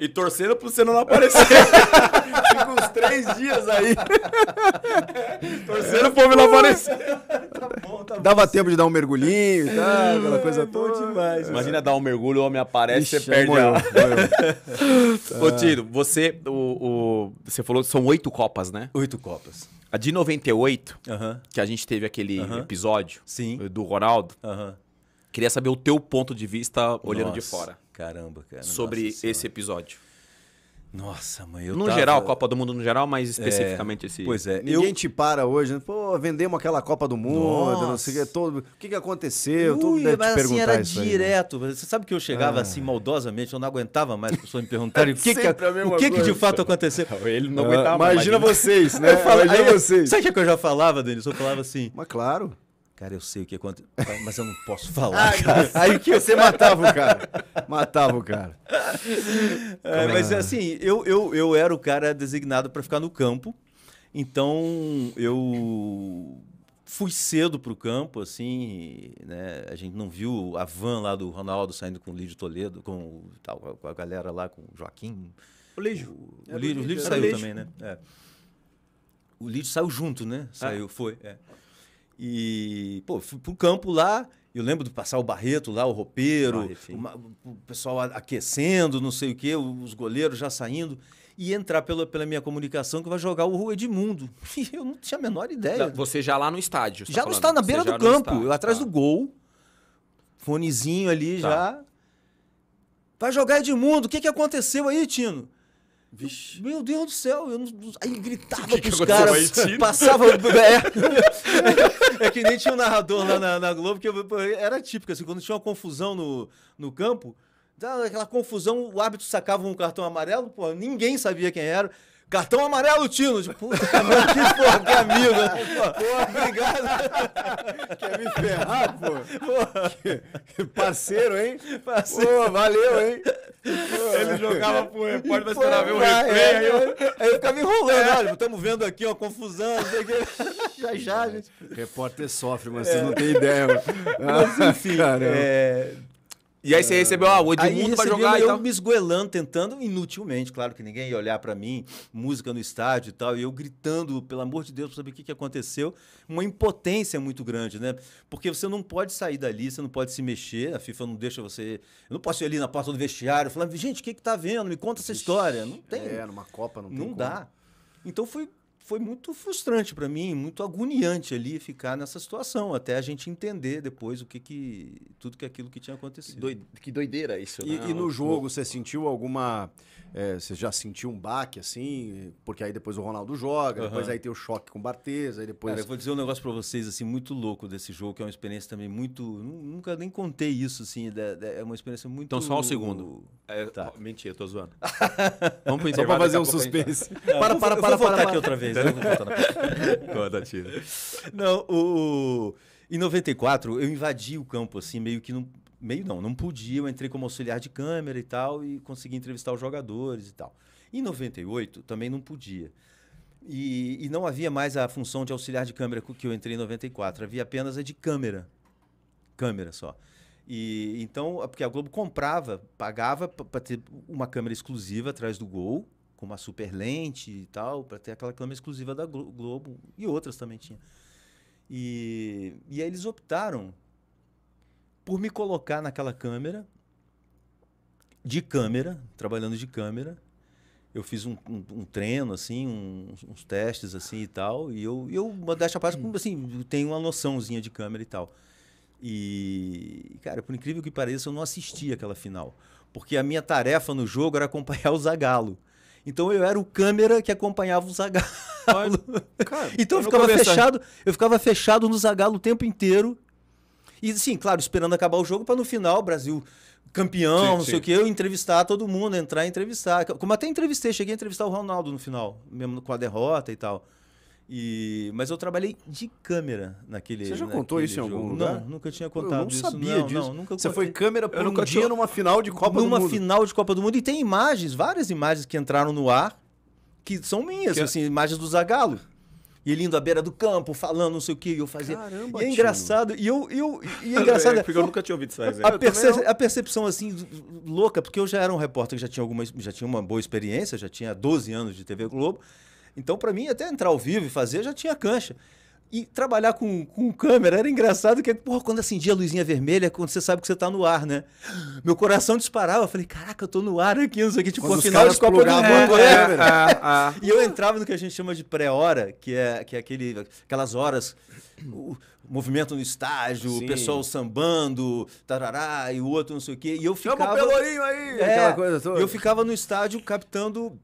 E torcendo pro Senna não aparecer. <laughs> Fica uns três dias aí. torcendo pro povo não aparecer. Tá bom, tá Dava bom. tempo de dar um mergulhinho e tá? tal, aquela coisa é toda. Demais, é. Imagina dar um mergulho, o homem aparece, Ixi, você perde a... <laughs> Ô, Tiro, você, o, o, você falou que são oito Copas, Copas, né? Oito Copas. A de 98, uhum. que a gente teve aquele episódio Sim. do Ronaldo. Queria saber o teu ponto de vista olhando Nossa, de fora. Caramba, cara. Sobre Nossa, assim, esse episódio. Nossa, mãe, eu No tava... geral, Copa do Mundo no geral, mas é, especificamente é, esse. Pois é. Ninguém eu... te para hoje, né? Pô, vendemos aquela Copa do Mundo, Nossa. não sei o que, todo... o que, que aconteceu, Ui, tudo deve mas, assim, era direto. Aí, né? Você sabe que eu chegava ah. assim maldosamente, eu não aguentava mais as pessoas me perguntarem <laughs> o que que, o que, que, de fato aconteceu. Ele não aguentava. mais. Ah, imagina mais, né? vocês, né? <laughs> Eu falo, imagina aí, vocês. Sabe o que é eu já falava, Denis? Eu falava assim. Mas claro. Cara, eu sei o que é aconteceu, mas eu não posso <laughs> falar. aí que você matava o cara. Matava o cara. É, mas assim, eu, eu, eu era o cara designado para ficar no campo. Então, eu fui cedo para o campo, assim, né? A gente não viu a van lá do Ronaldo saindo com o Lídio Toledo, com, tal, com a galera lá, com o Joaquim. O Lídio. O, o Lídio, saiu também, né? É. O Lídio saiu junto, né? Ah. Saiu, ah. foi. É. E, pô, fui pro campo lá. Eu lembro de passar o Barreto lá, o ropeiro, o pessoal aquecendo, não sei o quê, os goleiros já saindo e entrar pela, pela minha comunicação que vai jogar o Edmundo. <laughs> E eu não tinha a menor ideia. Você já lá no estádio. Tá já no não está na beira do campo, está, eu atrás tá. do gol. Fonezinho ali tá. já. Vai jogar Edmundo, o que, que aconteceu aí, Tino? Vixe. Meu Deus do céu, eu não, aí gritava <laughs> que pros caras, passava. É, <laughs> é, é, que nem tinha um narrador lá na, na Globo, que eu, era típico, assim, quando tinha uma confusão no, no campo, aquela confusão, o árbitro sacava um cartão amarelo, pô, ninguém sabia quem era. Cartão amarelo, Tino. De tipo, puta, <laughs> mano, que porra, que amigo. Né? Pô, obrigado. <laughs> Quer me ferrar, pô? Que, que parceiro, hein? Parceiro. Pô, valeu, hein? Pô, Ele jogava pro repórter pra não ver o replay. É, aí, né? eu... aí eu ficava enrolando. estamos é. vendo aqui ó confusão. Não sei o que. <laughs> Já, já, é, gente. Repórter sofre, mas é. você não tem ideia. Mas, enfim, ah, é... E aí você recebeu, ah, o Edmundo vai jogar eu e tal. me esgoelando, tentando inutilmente, claro que ninguém ia olhar para mim, música no estádio e tal, e eu gritando, pelo amor de Deus, pra saber o que, que aconteceu. Uma impotência muito grande, né? Porque você não pode sair dali, você não pode se mexer, a FIFA não deixa você... Eu não posso ir ali na porta do vestiário falando gente, o que que tá vendo? Me conta essa história. Não tem... É, numa Copa não tem Não como. dá. Então foi foi muito frustrante para mim, muito agoniante ali ficar nessa situação, até a gente entender depois o que que tudo que aquilo que tinha acontecido. Que, doideira isso, e, né? E no jogo você sentiu alguma é, você já sentiu um baque assim, porque aí depois o Ronaldo joga, uhum. depois aí tem o choque com o Barteza, aí depois Cara, eu vou dizer um negócio para vocês assim muito louco desse jogo, que é uma experiência também muito nunca nem contei isso assim, é uma experiência muito Então só um segundo. É, tá. Mentira, eu tô zoando. Vamos pro intervalo. Só pra fazer um suspense. Não, para, para, para, para, para, voltar para, aqui outra vez. Não, conta, tira. Não, o... Em 94, eu invadi o campo, assim, meio que não... Meio não, não podia. Eu entrei como auxiliar de câmera e tal e consegui entrevistar os jogadores e tal. Em 98, também não podia. E, e, não havia mais a função de auxiliar de câmera que eu entrei em 94. Havia apenas a de câmera. Câmera só. E então, porque a Globo comprava, pagava para ter uma câmera exclusiva atrás do gol, com uma super lente e tal, para ter aquela câmera exclusiva da Glo Globo e outras também tinha. E, e aí eles optaram por me colocar naquela câmera, de câmera, trabalhando de câmera. Eu fiz um, um, um treino, assim, um, uns testes assim e tal. E eu, eu modéstia à parte, hum. assim, tenho uma noçãozinha de câmera e tal. E, cara, por incrível que pareça, eu não assisti aquela final. Porque a minha tarefa no jogo era acompanhar o Zagalo. Então eu era o câmera que acompanhava o Zagalo. <laughs> Cara, então eu ficava fechado, eu ficava fechado no Zagalo o tempo inteiro. E sim, claro, esperando acabar o jogo para no final, Brasil campeão, sim, não sim. sei o que, eu entrevistar todo mundo, entrar e entrevistar. Como até entrevistei, cheguei a entrevistar o Ronaldo no final, mesmo com a derrota e tal. E, mas eu trabalhei de câmera naquele. Você já contou isso em algum lugar? Não, nunca tinha contado isso. Eu não sabia disso. Não, nunca Você contei. foi câmera por um dia numa final de Copa do Mundo. Numa final de Copa do Mundo. E tem imagens, várias imagens que entraram no ar que são minhas, que... É assim, imagens do Zagalo. E ele indo à beira do campo, falando não sei o que, eu fazia. Caramba, e é engraçado. Tio. E eu. eu e é engraçado. <laughs> É, porque eu nunca tinha ouvido isso aí. É. A, perce a percepção, assim, louca, porque eu já era um repórter que já tinha, alguma, já tinha uma boa experiência, já tinha 12 anos de TV Globo. Então, para mim, até entrar ao vivo e fazer, já tinha cancha. E trabalhar com, com câmera era engraçado, que porra, quando acendia a luzinha vermelha, é quando você sabe que você tá no ar, né? Meu coração disparava, eu falei, caraca, eu tô no ar aqui, não sei o que, tipo, afinal, a final de Copa do Mundo. Né? <laughs> É, é, é, e eu entrava no que a gente chama de pré-hora, que é, que é aquele, aquelas horas, o movimento no estágio, Sim. o pessoal sambando, tarará, e o outro não sei o quê. e eu ficava... Chama o Pelourinho aí! É, aquela coisa toda. E eu ficava no estádio captando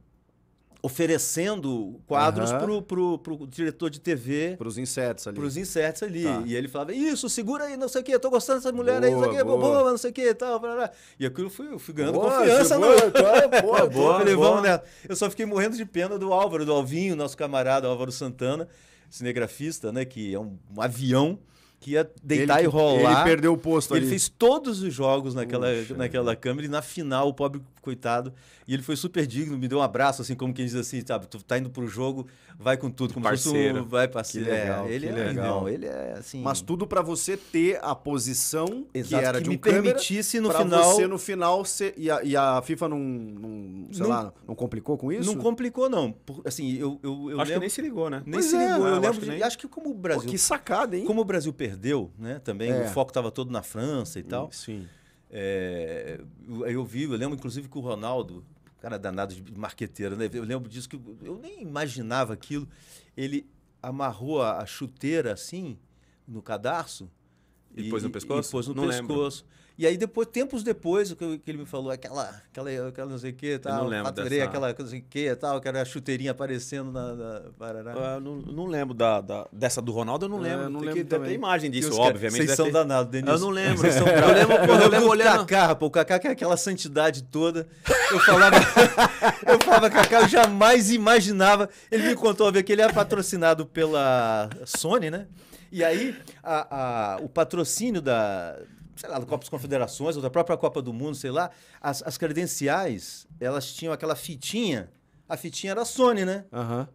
oferecendo quadros uhum. pro, pro, pro diretor de TV. Pros insetos ali. Pros insetos ali. Tá. E ele falava, isso, segura aí, não sei o quê, tô gostando dessa mulher boa, aí, não sei o quê, boa. boa, não sei o quê, tal, blá, blá. E aquilo fui, fui ganhando boa, confiança. Boa, no... boa, boa, <laughs> boa, falei, boa. Vamos nessa. Eu só fiquei morrendo de pena do Álvaro, do Alvinho, nosso camarada Álvaro Santana, cinegrafista, né, que é um, um avião que ia deitar ele, e rolar. Ele perdeu o posto ele ali. Ele fez todos os jogos naquela, naquela câmera e na final o pobre coitado. E ele foi super digno, me deu um abraço, assim, como quem diz assim, sabe, tu tá indo pro jogo, vai com tudo. Como parceiro. Um, vai parceiro. Legal, é, ele é legal. Não, ele é assim... Mas tudo para você ter a posição Exato, que era que de um me permitisse no final... você no final... Ser, e, a, e a FIFA não, não sei não, lá, não complicou com isso? Não complicou, não. Por, assim, eu, eu, eu Acho lembro... que nem se ligou, né? Nem pois se é, ligou. Eu, eu lembro, acho, nem... acho que como o Brasil... Pô, que sacada, hein? Como o Brasil perdeu, né, também, é. o foco tava todo na França e tal. Sim. É, eu vi, eu lembro inclusive que o Ronaldo, cara danado de marqueteiro, né? Eu lembro disso que eu nem imaginava aquilo. Ele amarrou a, chuteira assim no cadarço e, e pôs no pescoço. E pôs no Não pescoço. Lembro. E aí, depois, tempos depois, o que, ele me falou, aquela, aquela, aquela não sei o que, tal, eu dessa... aquela não sei o que, tal, que era a chuteirinha aparecendo na, na ah, Eu não, não lembro da, da, dessa do Ronaldo, eu não é, lembro. É, não tem lembro que, também. imagem disso, os, obviamente. Vocês são ter... danados, Denilson. Eu não lembro. <laughs> Vocês são... eu lembro, eu lembro, olhando... o Kaká, pô, o Kaká que é aquela santidade toda. Eu falava, <laughs> eu falava, Kaká, eu jamais imaginava. Ele me contou, ver que ele é patrocinado pela Sony, né? E aí, a, a, o patrocínio da, sei lá, da Copa das Confederações ou da própria Copa do Mundo, sei lá, as, as credenciais, elas tinham aquela fitinha. A fitinha era a Sony, né? Aham. Uhum.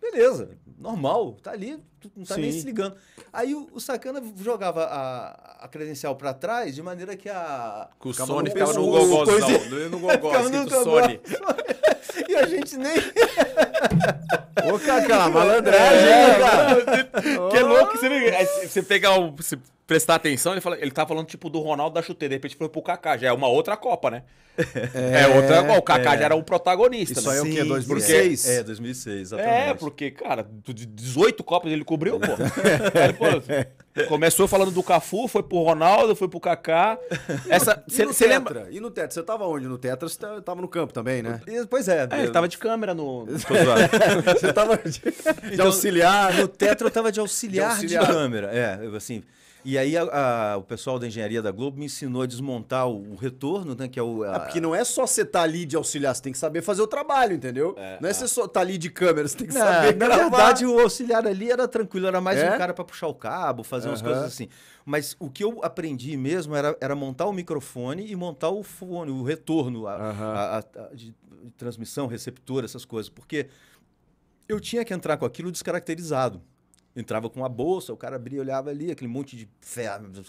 Beleza, normal, tá ali, não tá Sim. nem se ligando. Aí o, o Sacana jogava a, a credencial para trás de maneira que a. Que o Sony no ficava no gogózão. Coisa... É. Né? No gogó, do Sony. <laughs> e a gente nem. Ô, Cacá, <laughs> malandragem, é, cara. Que louco, você, você pegar o. Você prestar atenção, ele, fala, ele tá falando tipo do Ronaldo da chuteira, de repente foi pro Kaká, já é uma outra Copa, né? É, é outra O Kaká é. já era um protagonista. Isso né? aí é o quê? 2006? Porque, é, 2006, exatamente. É, porque, cara, de 18 Copas ele cobriu, pô. Aí, pô. Começou falando do Cafu, foi pro Ronaldo, foi pro Kaká. Essa, e, cê, no tetra? Lembra? e no Tetra? Você tava onde no Tetra? Você tava no campo também, né? Pois é. é Ele tava de câmera no. você tava <laughs> de, de então, auxiliar. No Tetra eu tava de auxiliar de, auxiliar. de câmera. É, assim. E aí a, a, o pessoal da engenharia da Globo me ensinou a desmontar o, o retorno, né? Que é o. Ah, a... É porque não é só você estar tá ali de auxiliar, você tem que saber fazer o trabalho, entendeu? É, não é, é. você só estar tá ali de câmera, você tem que não, saber. Na gravar. verdade, o auxiliar ali era tranquilo, era mais um é? cara para puxar o cabo, fazer uhum. umas coisas assim. Mas o que eu aprendi mesmo era, era montar o microfone e montar o fone, o retorno, a, uhum. de, de transmissão, receptor, essas coisas. Porque eu tinha que entrar com aquilo descaracterizado entrava com uma bolsa, o cara abria, olhava ali, aquele monte de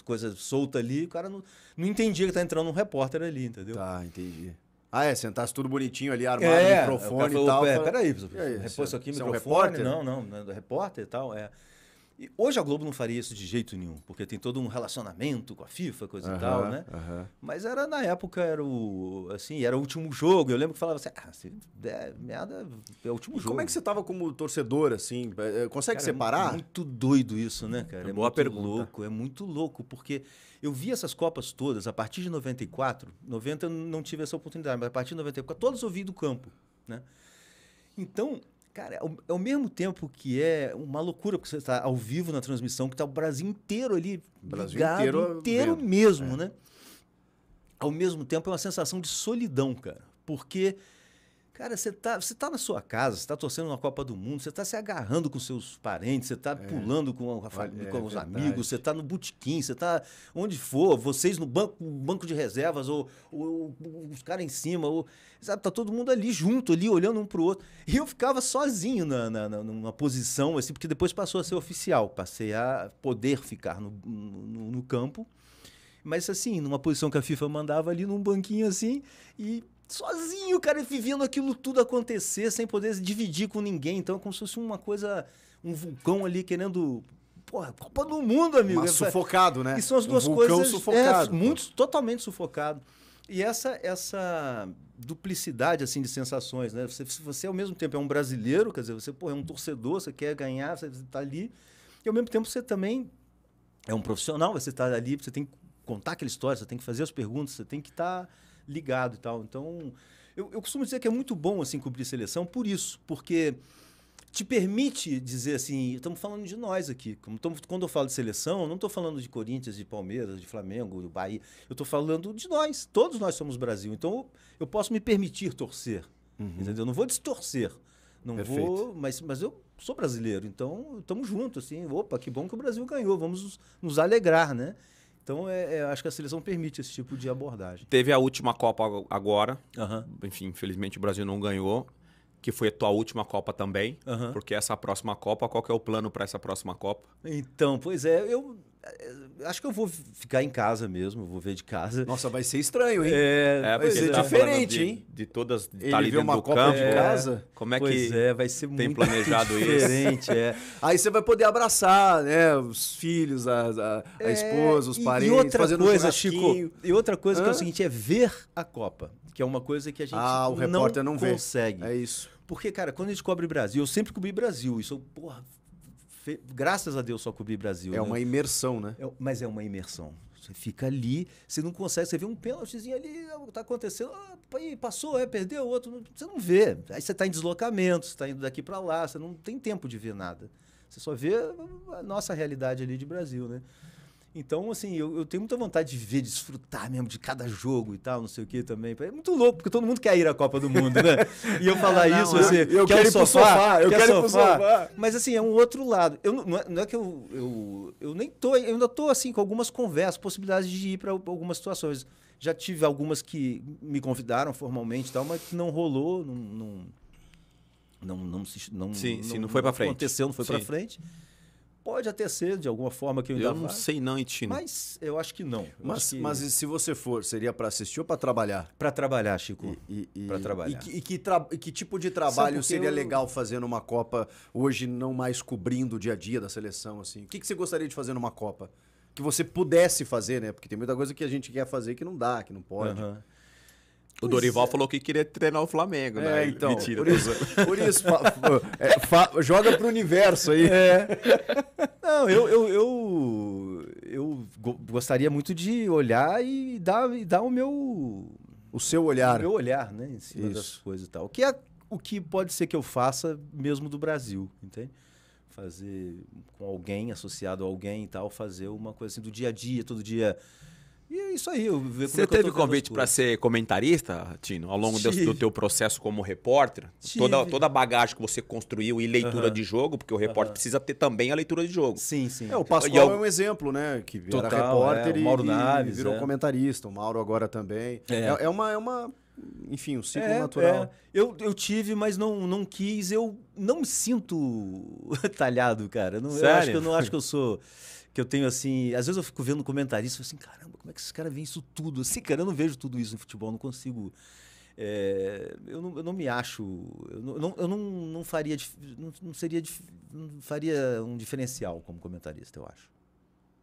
coisa solta ali, o cara não, não entendia que tá entrando um repórter ali, entendeu? Tá, entendi. Ah, é, sentasse tudo bonitinho ali, armado, é, microfone falou, e tal. É, peraí, pô, isso aqui, microfone? É, é um repórter? Não, não, não, é repórter e tal, é. E hoje a Globo não faria isso de jeito nenhum, porque tem todo um relacionamento com a FIFA, coisa uhum, e tal, né? Uhum. Mas era na época era o assim, era o último jogo. Eu lembro que falava assim, ah, se der merda, é o último e jogo. Como é que você tava como torcedor assim? É, é, consegue cara, é separar? É muito doido isso, né, cara? É, é boa muito pergunta. louco, é muito louco, porque eu vi essas copas todas a partir de 94, 90 eu não tive essa oportunidade, mas a partir de 94 todos eu vi do campo, né? Então, Cara, é ao, mesmo tempo que é uma loucura, porque você está ao vivo na transmissão, que está o Brasil inteiro ali, Brasil ligado, inteiro, inteiro mesmo, é. né? Ao mesmo tempo é uma sensação de solidão, cara. Porque Cara, você tá, você tá na sua casa, você tá torcendo na Copa do Mundo, você tá se agarrando com seus parentes, você tá é, pulando com, a, família, é, com é os amigos, você tá no botequim, você tá onde for, vocês no banco, banco de reservas, ou, ou, ou os caras em cima, ou, sabe, tá todo mundo ali junto, ali, olhando um pro outro. E eu ficava sozinho na, na, na numa posição, assim, porque depois passou a ser oficial, passei a poder ficar no, no, no campo mas assim, numa posição que a FIFA mandava ali num banquinho assim, e sozinho, cara, vivendo aquilo tudo acontecer, sem poder dividir com ninguém. Então, é como se fosse uma coisa, um vulcão ali querendo. Porra, Copa do Mundo, amigo. Mas é, sufocado, né? E são as um duas coisas. É, sufocado, é, muito, totalmente sufocado. E essa essa duplicidade assim de sensações, né? Você, você ao mesmo tempo é um brasileiro, quer dizer, você pô, é um torcedor, você quer ganhar, você está ali, e ao mesmo tempo você também é um profissional, você está ali, você tem que contar aquela história, você tem que fazer as perguntas, você tem que estar tá ligado e tal. Então, eu, eu costumo dizer que é muito bom, assim, cobrir seleção por isso, porque te permite dizer assim, estamos falando de nós aqui. Como quando eu falo de seleção, eu não estou falando de Corinthians, de Palmeiras, de Flamengo, do Bahia. Eu estou falando de nós. Todos nós somos Brasil. Então eu posso me permitir torcer. Uhum. Entendeu? Eu não vou distorcer. Não Perfeito. vou, mas, mas eu sou brasileiro, então estamos juntos, assim. Opa, que bom que o Brasil ganhou. Vamos nos alegrar, né? Então, é, é, acho que a seleção permite esse tipo de abordagem. Teve a última Copa agora. Uhum. Enfim, infelizmente o Brasil não ganhou. Que foi a tua última Copa também. Uhum. Porque essa próxima Copa, qual que é o plano para essa próxima Copa? Então, pois é. Eu, é, acho que eu vou ficar em casa mesmo, vou ver de casa. Nossa, vai ser estranho, hein? É, é vai ser é, tá diferente, de, hein? De todas, tá Ele ali dentro do Copa campo. de é, casa. como é pois que é, vai ser tem muito planejado <laughs> diferente, isso? é. Aí você vai poder abraçar, né, os filhos, a, a, é, esposa, os parentes, e outra fazendo coisa, um Chico, E outra coisa que é o seguinte, é ver a Copa, que é uma coisa que a gente ah, o não, repórter não consegue. Vê. É isso. Porque, cara, quando a gente cobre Brasil, eu sempre cobri Brasil, isso, porra, fe... graças a Deus só cobri Brasil. É né? uma imersão, né? É, mas é uma imersão. Você fica ali, você não consegue, você vê um pênaltizinho ali, tá acontecendo, ah, passou, é, perdeu outro, você não vê. Aí você está em deslocamento, você está indo daqui para lá, você não tem tempo de ver nada. Você só vê a nossa realidade ali de Brasil, né? Então, assim, eu, eu, tenho muita vontade de ver, desfrutar mesmo de cada jogo e tal, não sei o que também. É muito louco, porque todo mundo quer ir à Copa do Mundo, né? E eu <laughs> falar não, isso, Eu, assim, quero ir sofá, pro sofá, eu quero sofá. ir pro sofá. Mas, assim, é um outro lado. Eu, não, é, não é que eu, eu. Eu nem tô. Eu ainda tô, assim, com algumas conversas, possibilidades de ir para algumas situações. Já tive algumas que me convidaram formalmente e tal, mas que não rolou, não. Não, não, não, não não, não não, sim, não foi para frente. Aconteceu, não foi para frente. Pode até ser, de alguma forma, que eu ainda Eu não vá, sei não, Itino. Mas eu acho que não. mas, que... mas se você for, seria para assistir ou para trabalhar? Para trabalhar, Chico. Para trabalhar. E, e, que, tra... e, que, tipo de trabalho seria eu... legal fazer numa Copa, hoje não mais cobrindo o dia a dia da seleção? assim? O que, que você gostaria de fazer numa Copa? Que você pudesse fazer, né? Porque tem muita coisa que a gente quer fazer que não dá, que não pode. Uhum. O Dorival é. falou que queria treinar o Flamengo, é, né? Então, Mentira. Por isso, por isso fa, é, fa, joga pro universo aí. É. <laughs> Não, eu, eu, eu, eu, gostaria muito de olhar e dar, e dar o meu... O seu olhar. O meu olhar, né? Em cima isso. das coisas e tal. O que, é, o que pode ser que eu faça mesmo do Brasil, entende? Fazer com alguém, associado a alguém e tal, fazer uma coisa assim do dia a dia, todo dia e é isso aí. É você teve convite para ser comentarista, Tino, ao longo do, do teu processo como repórter? Toda, toda a bagagem que você construiu e leitura uh -huh. de jogo, porque o repórter uh -huh. precisa ter também a leitura de jogo. Sim, sim. É, o Pascoal eu... é um exemplo, né? Que Total, era repórter é, o Mauro e, Naves, e virou é. comentarista. O Mauro agora também. É, é, é uma... É uma enfim, um ciclo é, é. natural. É. Eu, eu tive, mas não, não quis. Eu não me sinto <laughs> talhado, cara. Não, Sério? Eu acho que eu não acho que eu sou que eu tenho assim. Às vezes eu fico vendo comentarista e assim, caramba, como é que esses caras veem isso tudo? Assim, cara, eu não vejo tudo isso no futebol, não consigo. É, eu, não, eu não me acho. Eu não, eu não, não faria. Não, não seria. Não faria um diferencial como comentarista, eu acho.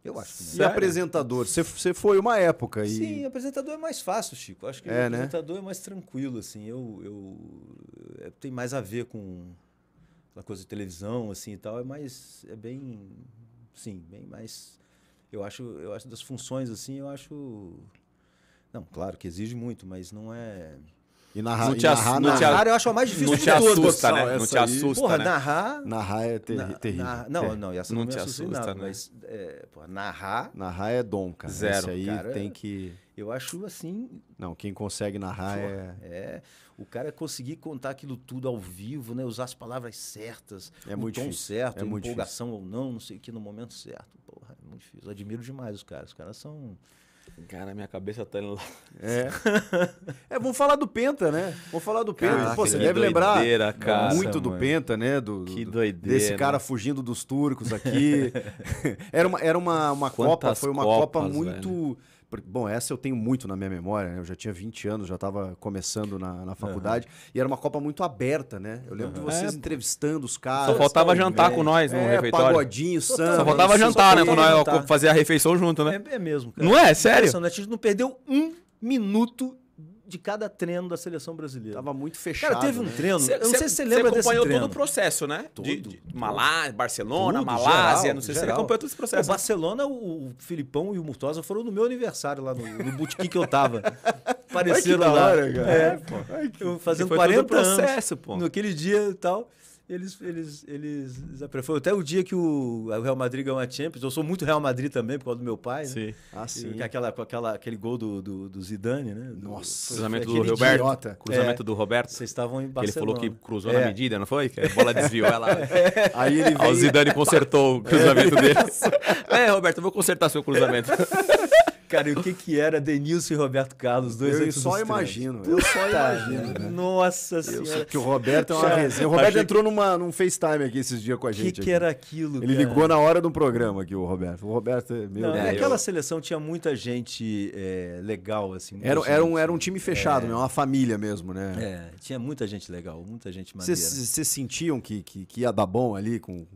Eu acho que não. E é apresentador? Você foi uma época. E... Sim, apresentador é mais fácil, Chico. Acho que é, né? apresentador né? é mais tranquilo, assim. Eu, eu, é, tem mais a ver com a coisa de televisão, assim e tal. É mais. É bem, sim, bem mais. Eu acho, eu acho das funções assim, eu acho. Não, claro que exige muito, mas não é. E narrar, não te, narrar, narrar te, eu acho a mais difícil né? não te assusta, né? Não te assusta, porra, né? narrar... Narrar é terrível. não, não, essa não, não te assusta, nada, né? mas é, porra, narrar... Narrar é dom, cara. Zero. Esse aí cara, tem que... Eu acho assim... Não, quem consegue narrar porra, é... É o cara conseguir contar aquilo tudo ao vivo, né? Usar as palavras certas, é o tom difícil. certo, é empolgação ou não, não sei o que, no momento certo. Porra, é muito difícil. admiro demais os caras. Os caras são... Cara, minha cabeça tá indo lá. É. <laughs> é, vamos falar do Penta, né? Vamos falar do Penta. Caraca, Pô, você deve lembrar cara, muito mano. do Penta, né? Do, do, que doideira. Desse cara fugindo dos turcos aqui. <laughs> era uma, era uma, uma Copa, foi uma Copas, Copa muito. Velho Bom, essa eu tenho muito na minha memória, né? Eu já tinha 20 anos, já estava começando na, na faculdade. Uhum. E era uma Copa muito aberta, né? Eu lembro uhum. de vocês é, entrevistando os caras. Só faltava jantar velho. com é, nós no é, refeitório. Pagodinho, samba. Só né? faltava jantar, só né? Com nós, fazer a refeição junto, né? É, é mesmo, cara. Não é? Sério? A gente não perdeu um minuto de cada treino da seleção brasileira. Tava muito fechado. Cara, teve um né? treino. Cê, eu não cê, sei se você lembra desse treino. Você acompanhou todo o processo, né? Tudo. De, de Malá, Barcelona, tudo, Malásia, geral, não sei geral. se você acompanhou todo esse processo. O Barcelona, o, o Filipão e o Murtosa foram no meu aniversário lá no, no botequim que eu tava. <laughs> Apareceram hora, lá. Cara. É, pô. Ai, que... fazendo 40 anos. processo, pô. Naquele dia e tal eles, eles, eles até o dia que o, o, Real Madrid ganhou a Champions. Eu sou muito Real Madrid também, por causa do meu pai. Né? Sim. Né? Ah, sim. E, aquela, aquela, aquele gol do, do, do Zidane, né? Do, Nossa. Cruzamento do Roberto. Idiota. Cruzamento é, do Roberto. Vocês estavam em Barcelona. Ele falou que cruzou é. na medida, não foi? Que a bola desviou ela. <laughs> É. Aí ele veio... o Zidane consertou o cruzamento é. <laughs> É, Roberto, eu vou consertar seu cruzamento. <laughs> Cara, e o que que era Denilson e Roberto Carlos, dois Eu só imagino, eu só imagino. Né? Nossa eu senhora. Que o Roberto é uma resenha. O Roberto entrou que... numa, num FaceTime aqui esses dias com a gente. O que, era aquilo, Ele cara? ligou na hora do programa aqui, o Roberto. O Roberto, é, meu Não, é, Naquela eu... seleção tinha muita gente é, legal, assim. Era, gente, era, um, era um time fechado, é... Mesmo, né? uma família mesmo, né? É, tinha muita gente legal, muita gente maneira. Vocês sentiam que, que, que ia dar bom ali com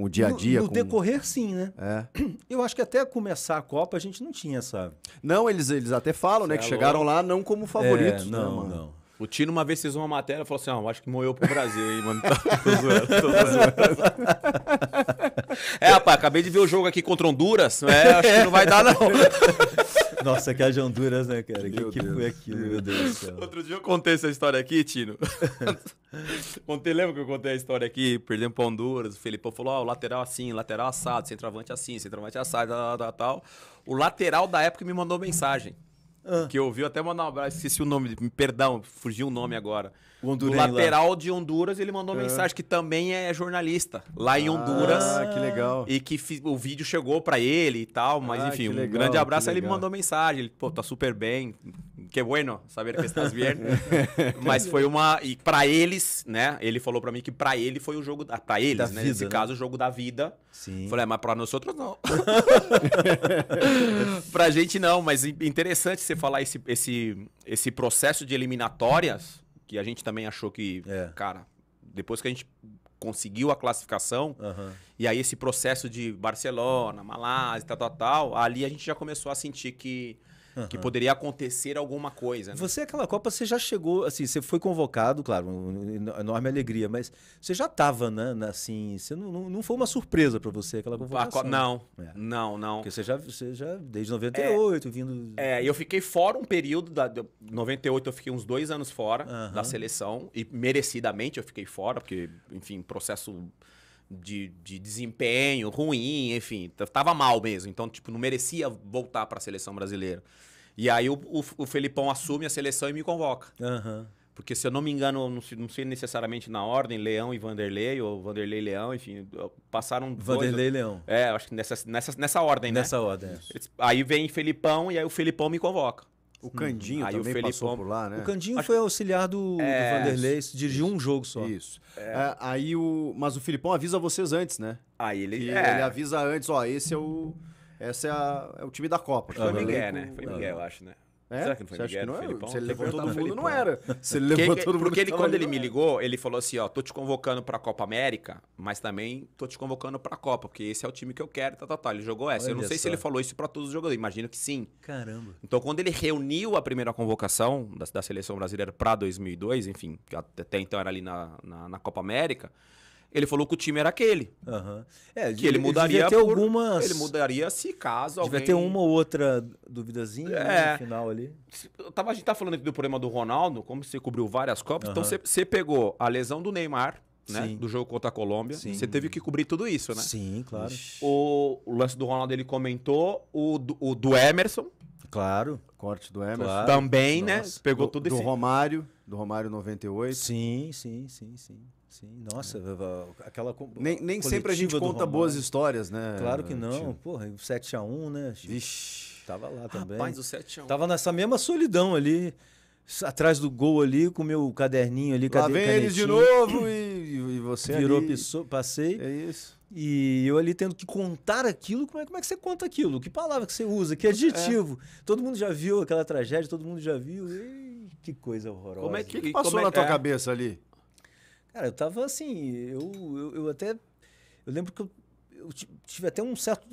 com o dia a dia. No, no com... decorrer, sim, né? É. <clears throat> Eu acho que até começar a Copa a gente não tinha essa. Não, eles, eles até falam, né? Que é chegaram lá não como favoritos. É, né, não, né, não. O Tino uma vez fez uma matéria e falou assim: ah, acho que morreu pro Brasil, hein, mano. <laughs> tô zoando, tô zoando. <laughs> é, rapaz, acabei de ver o jogo aqui contra Honduras. É, acho que não vai dar, não. <laughs> Nossa, que haja Honduras, né, cara? O que, que foi aquilo? Meu Deus do céu. Outro dia eu contei essa história aqui, Tino. <laughs> contei, lembra que eu contei a história aqui? Perdemos pra Honduras. O Felipão falou: ó, oh, lateral assim, lateral assado, centroavante assim, centroavante assado, tal, tal, tal. O lateral da época me mandou mensagem. Ah. Que eu ouviu até mandar um abraço, esqueci o nome, perdão, fugiu o nome agora. O, lateral lá. de Honduras, ele mandou uhum. mensagem que também é jornalista lá em Honduras. Ah, que legal. E que o vídeo chegou para ele e tal, mas ah, enfim, legal, um grande abraço. Ele me mandou mensagem, ele, pô, tá super bem, que bueno saber que estás bem. <laughs> mas foi uma e para eles, né? Ele falou para mim que para ele foi o jogo para eles, da né? vida, Nesse né? caso, o jogo da vida. Sim. Falei, ah, mas para nós outros não. <laughs> <laughs> pra gente não, mas interessante você falar esse esse esse processo de eliminatórias que a gente também achou que, é. cara, depois que a gente conseguiu a classificação, uhum. e aí esse processo de Barcelona, Malásia, tal, tal, tal, ali a gente já começou a sentir que uhum. que poderia acontecer alguma coisa. Né? Você, é aquela Copa, você já chegou, assim, você foi convocado, claro, enorme alegria, mas você já estava, né, assim, você não, não, não, foi uma surpresa para você aquela convocação. Co... não, é. não, não. Porque você já, você já desde 98, é, vindo... É, eu fiquei fora um período, da 98 eu fiquei uns dois anos fora uhum. da seleção, e merecidamente eu fiquei fora, porque, enfim, processo de, de desempenho ruim, enfim, tava mal mesmo. Então, tipo, não merecia voltar para a seleção brasileira. E aí o, o, o, Felipão assume a seleção e me convoca. Uhum. Porque, se eu não me engano, não, não sei necessariamente na ordem, Leão e Vanderlei, ou Vanderlei e Leão, enfim, passaram. Vanderlei e Leão. É, acho que nessa, nessa, nessa ordem, nessa né? Nessa ordem. É. Aí vem Felipão e aí o Felipão me convoca. O Candinho Aí também o Felipão, passou por lá, né? O Candinho Acho... foi auxiliar do, é, do Vanderlei, dirigiu um jogo só. Isso. É. É, aí o, mas o Filipão avisa vocês antes, né? Aí ele, é. ele avisa antes, ó, esse é o essa é, a, é o time da Copa. Foi Miguel, né? Foi Miguel, eu acho, né? É? Será que não foi Você Miguel? Não Felipão? Se ele levou todo mundo, não era. Se ele <laughs> levou todo mundo. Porque ele, quando ele me ligou, ele falou assim: ó, tô te convocando pra Copa América, mas também tô te convocando pra Copa, porque esse é o time que eu quero, tá, tá, tá. Ele jogou essa. Olha eu não sei só. se ele falou isso pra todos os jogadores, imagino que sim. Caramba. Então, quando ele reuniu a primeira convocação da, da seleção brasileira pra 2002, enfim, que até então era ali na, na, na Copa América. Ele falou que o time era aquele. Uhum. É, que ele mudaria ter por, algumas. Ele mudaria se caso devia ter uma ou outra duvidazinha é, no final ali. Tava, a gente tá falando aqui do problema do Ronaldo, como você cobriu várias Copas. Uhum. Então você, pegou a lesão do Neymar, né? Do jogo contra a Colômbia. Você teve que cobrir tudo isso, né? Sim, claro. O, o lance do Ronaldo ele comentou, o do, o do Emerson. Claro, corte do Emerson. Claro. Também, né, Nossa. né? Pegou do, tudo isso. Do esse... Romário, do Romário 98. Sim, sim, sim, sim. Sim, nossa, é. aquela. Nem, nem sempre a gente conta boas histórias, né? Claro que não. Tio. Porra, o 7x1, né? Vixe. Tava lá também. Rapaz, o 7x1. Tava nessa mesma solidão ali, atrás do gol ali, com o meu caderninho ali. Lá cade... vem canetinho. eles de novo e, e você Virou ali. Piso, passei. É isso. E eu ali tendo que contar aquilo, como é, como é que você conta aquilo? Que palavra que você usa? Que é. adjetivo? É. Todo mundo já viu aquela tragédia, todo mundo já viu. Ei, que coisa horrorosa. Como é que, que passou é na tua é? cabeça ali? Cara, eu tava assim, eu, eu, eu até. Eu lembro que eu, eu tive até um certo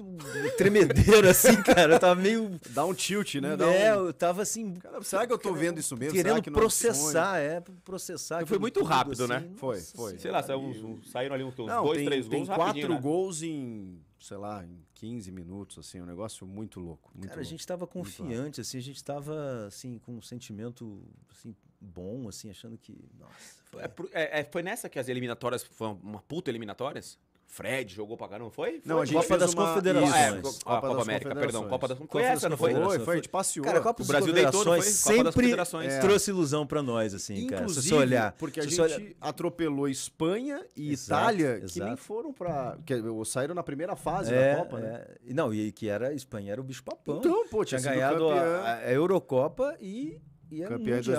tremedeiro, <laughs> assim, cara. Eu tava meio. Dá um tilt, né? Dá é, um... eu tava assim. Cara, será que eu tô vendo isso mesmo? Querendo é processar, é, processar. Foi muito rápido, né? assim, né? Foi, foi. Sei lá, saiu uns, saíram ali uns Não, dois, tem, três tem gols. Tem quatro né? gols em, sei lá, em 15 minutos, assim, um negócio muito louco. Muito cara, louco, a gente tava confiante, assim, a gente tava, assim, com um sentimento, assim, bom, assim, achando que. Nossa. Foi, é, é, é, foi nessa que as eliminatórias foram uma puta eliminatórias? Fred jogou pra caramba, foi? Não, a gente Copa das uma... Confederações. É, Copa, Copa América, perdão. Copa das Confederações. Foi essa, né? não foi? Foi, foi, a gente passeou. Cara, Copa o Brasil deitou, né? foi? sempre é. trouxe ilusão pra nós, assim, Inclusive, cara. Se você olhar... porque a gente atropelou Espanha e exato, Itália, exato. que nem foram pra... Que, saíram na primeira fase é, da Copa, né? É. Não, e que era... Espanha era o bicho papão. Então, pô, tinha, tinha ganhado a, a, Eurocopa e e é em 2010,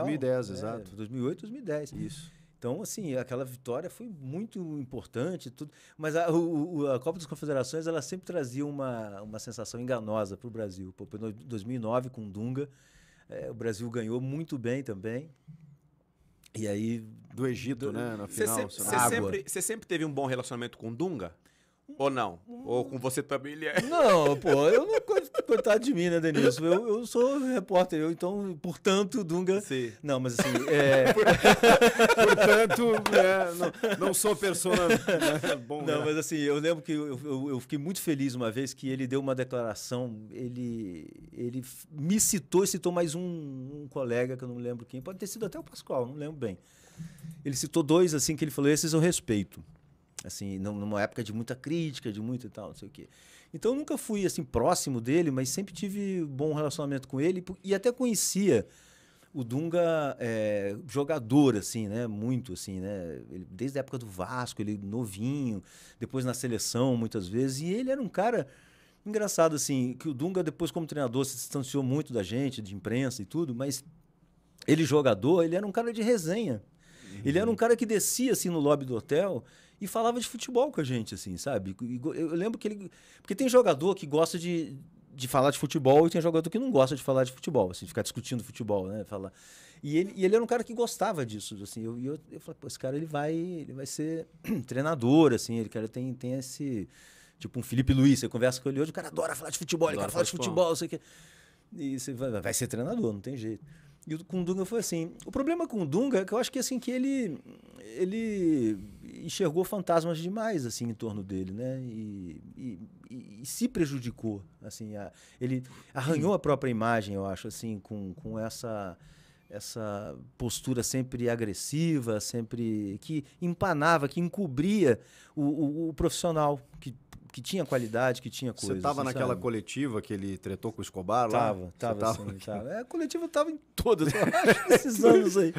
é, né? exato. 2008, 2010. Isso. Então, assim, aquela vitória foi muito importante, tudo. Mas a, o, a Copa das Confederações ela sempre trazia uma, uma sensação enganosa para o Brasil. Pô, 2009 com o Dunga, é, o Brasil ganhou muito bem também. E aí do Egito, do, né, na final. Você sempre, sempre, sempre, teve um bom relacionamento com o Dunga? Ou não? Ou com você também ele é? <laughs> Não, pô, eu não coitado de mim, né, Denilson? Eu, eu sou repórter, eu então, portanto, Dunga. Sim. Não, mas assim. <laughs> É... portanto, é, não, não, sou pessoa né, bom. Não, né? mas assim, eu lembro que eu, eu, eu, fiquei muito feliz uma vez que ele deu uma declaração, ele, ele me citou e citou mais um, um colega que eu não lembro quem, pode ter sido até o Pascoal, não lembro bem. Ele citou dois assim que ele falou: esses eu respeito assim, numa época de muita crítica, de muito e tal, não sei o quê. Então nunca fui assim próximo dele, mas sempre tive bom relacionamento com ele e até conhecia o Dunga é, jogador assim, né? Muito assim, né? Ele, desde a época do Vasco, ele novinho, depois na seleção muitas vezes e ele era um cara engraçado assim, que o Dunga depois como treinador se distanciou muito da gente, de imprensa e tudo, mas ele jogador, ele era um cara de resenha. Uhum. Ele era um uhum. cara que descia assim no lobby do hotel e falava de futebol com a gente, assim, sabe? Eu lembro que ele. Porque tem jogador que gosta de, de falar de futebol e tem jogador que não gosta de falar de futebol, assim, ficar discutindo futebol, né? Falar. E ele, e ele era um cara que gostava disso, assim. Eu, eu, eu falei, pô, esse cara ele vai, ele vai ser <clears throat> treinador, assim, ele cara tem, tem esse. Tipo um Felipe Luiz, você conversa com ele hoje, o cara adora falar de futebol, adora ele quer falar de futebol, o quê. E você vai, vai ser treinador, não tem jeito. E com o Dunga foi assim. O problema com o Dunga é que eu acho que assim que ele ele enxergou fantasmas demais assim em torno dele, né? E, e, e, e se prejudicou, assim, a, ele arranhou a própria imagem, eu acho, assim, com, com essa essa postura sempre agressiva, sempre que empanava, que encobria o, o, o profissional que que tinha qualidade, que tinha coisa. Você estava assim, naquela sabe? coletiva que ele tretou com o Escobar tava, lá? Tava, tava, sim, tava. É, a coletiva tava em todas, <laughs> esses anos aí.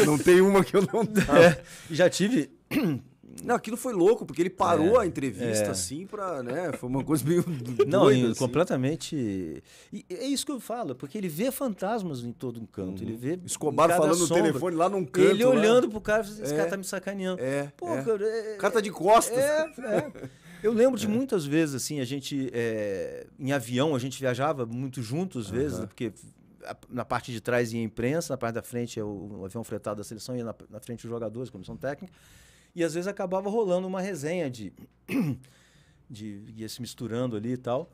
É, não tem uma que eu não é, tava. É, já tive... <clears throat> Não, aquilo foi louco, porque ele parou é, a entrevista, é. assim, pra, né? Foi uma coisa meio. <laughs> Não, assim. completamente. E é isso que eu falo, porque ele vê fantasmas em todo um canto. Uhum. Ele vê. Escobar falando sombra. no telefone lá num canto. Ele né? olhando pro cara, assim, esse é, cara tá me sacaneando. É. Pô, é. Cara, é, o cara tá de é, costas. É, é. <laughs> Eu lembro de é. muitas vezes, assim, a gente, é, em avião, a gente viajava muito juntos, às vezes, uhum. porque a, na parte de trás ia a imprensa, na parte da frente é o, o avião fretado da seleção, ia na, na frente os jogadores, comissão técnica. E às vezes acabava rolando uma resenha de, <coughs> de ia se misturando ali e tal.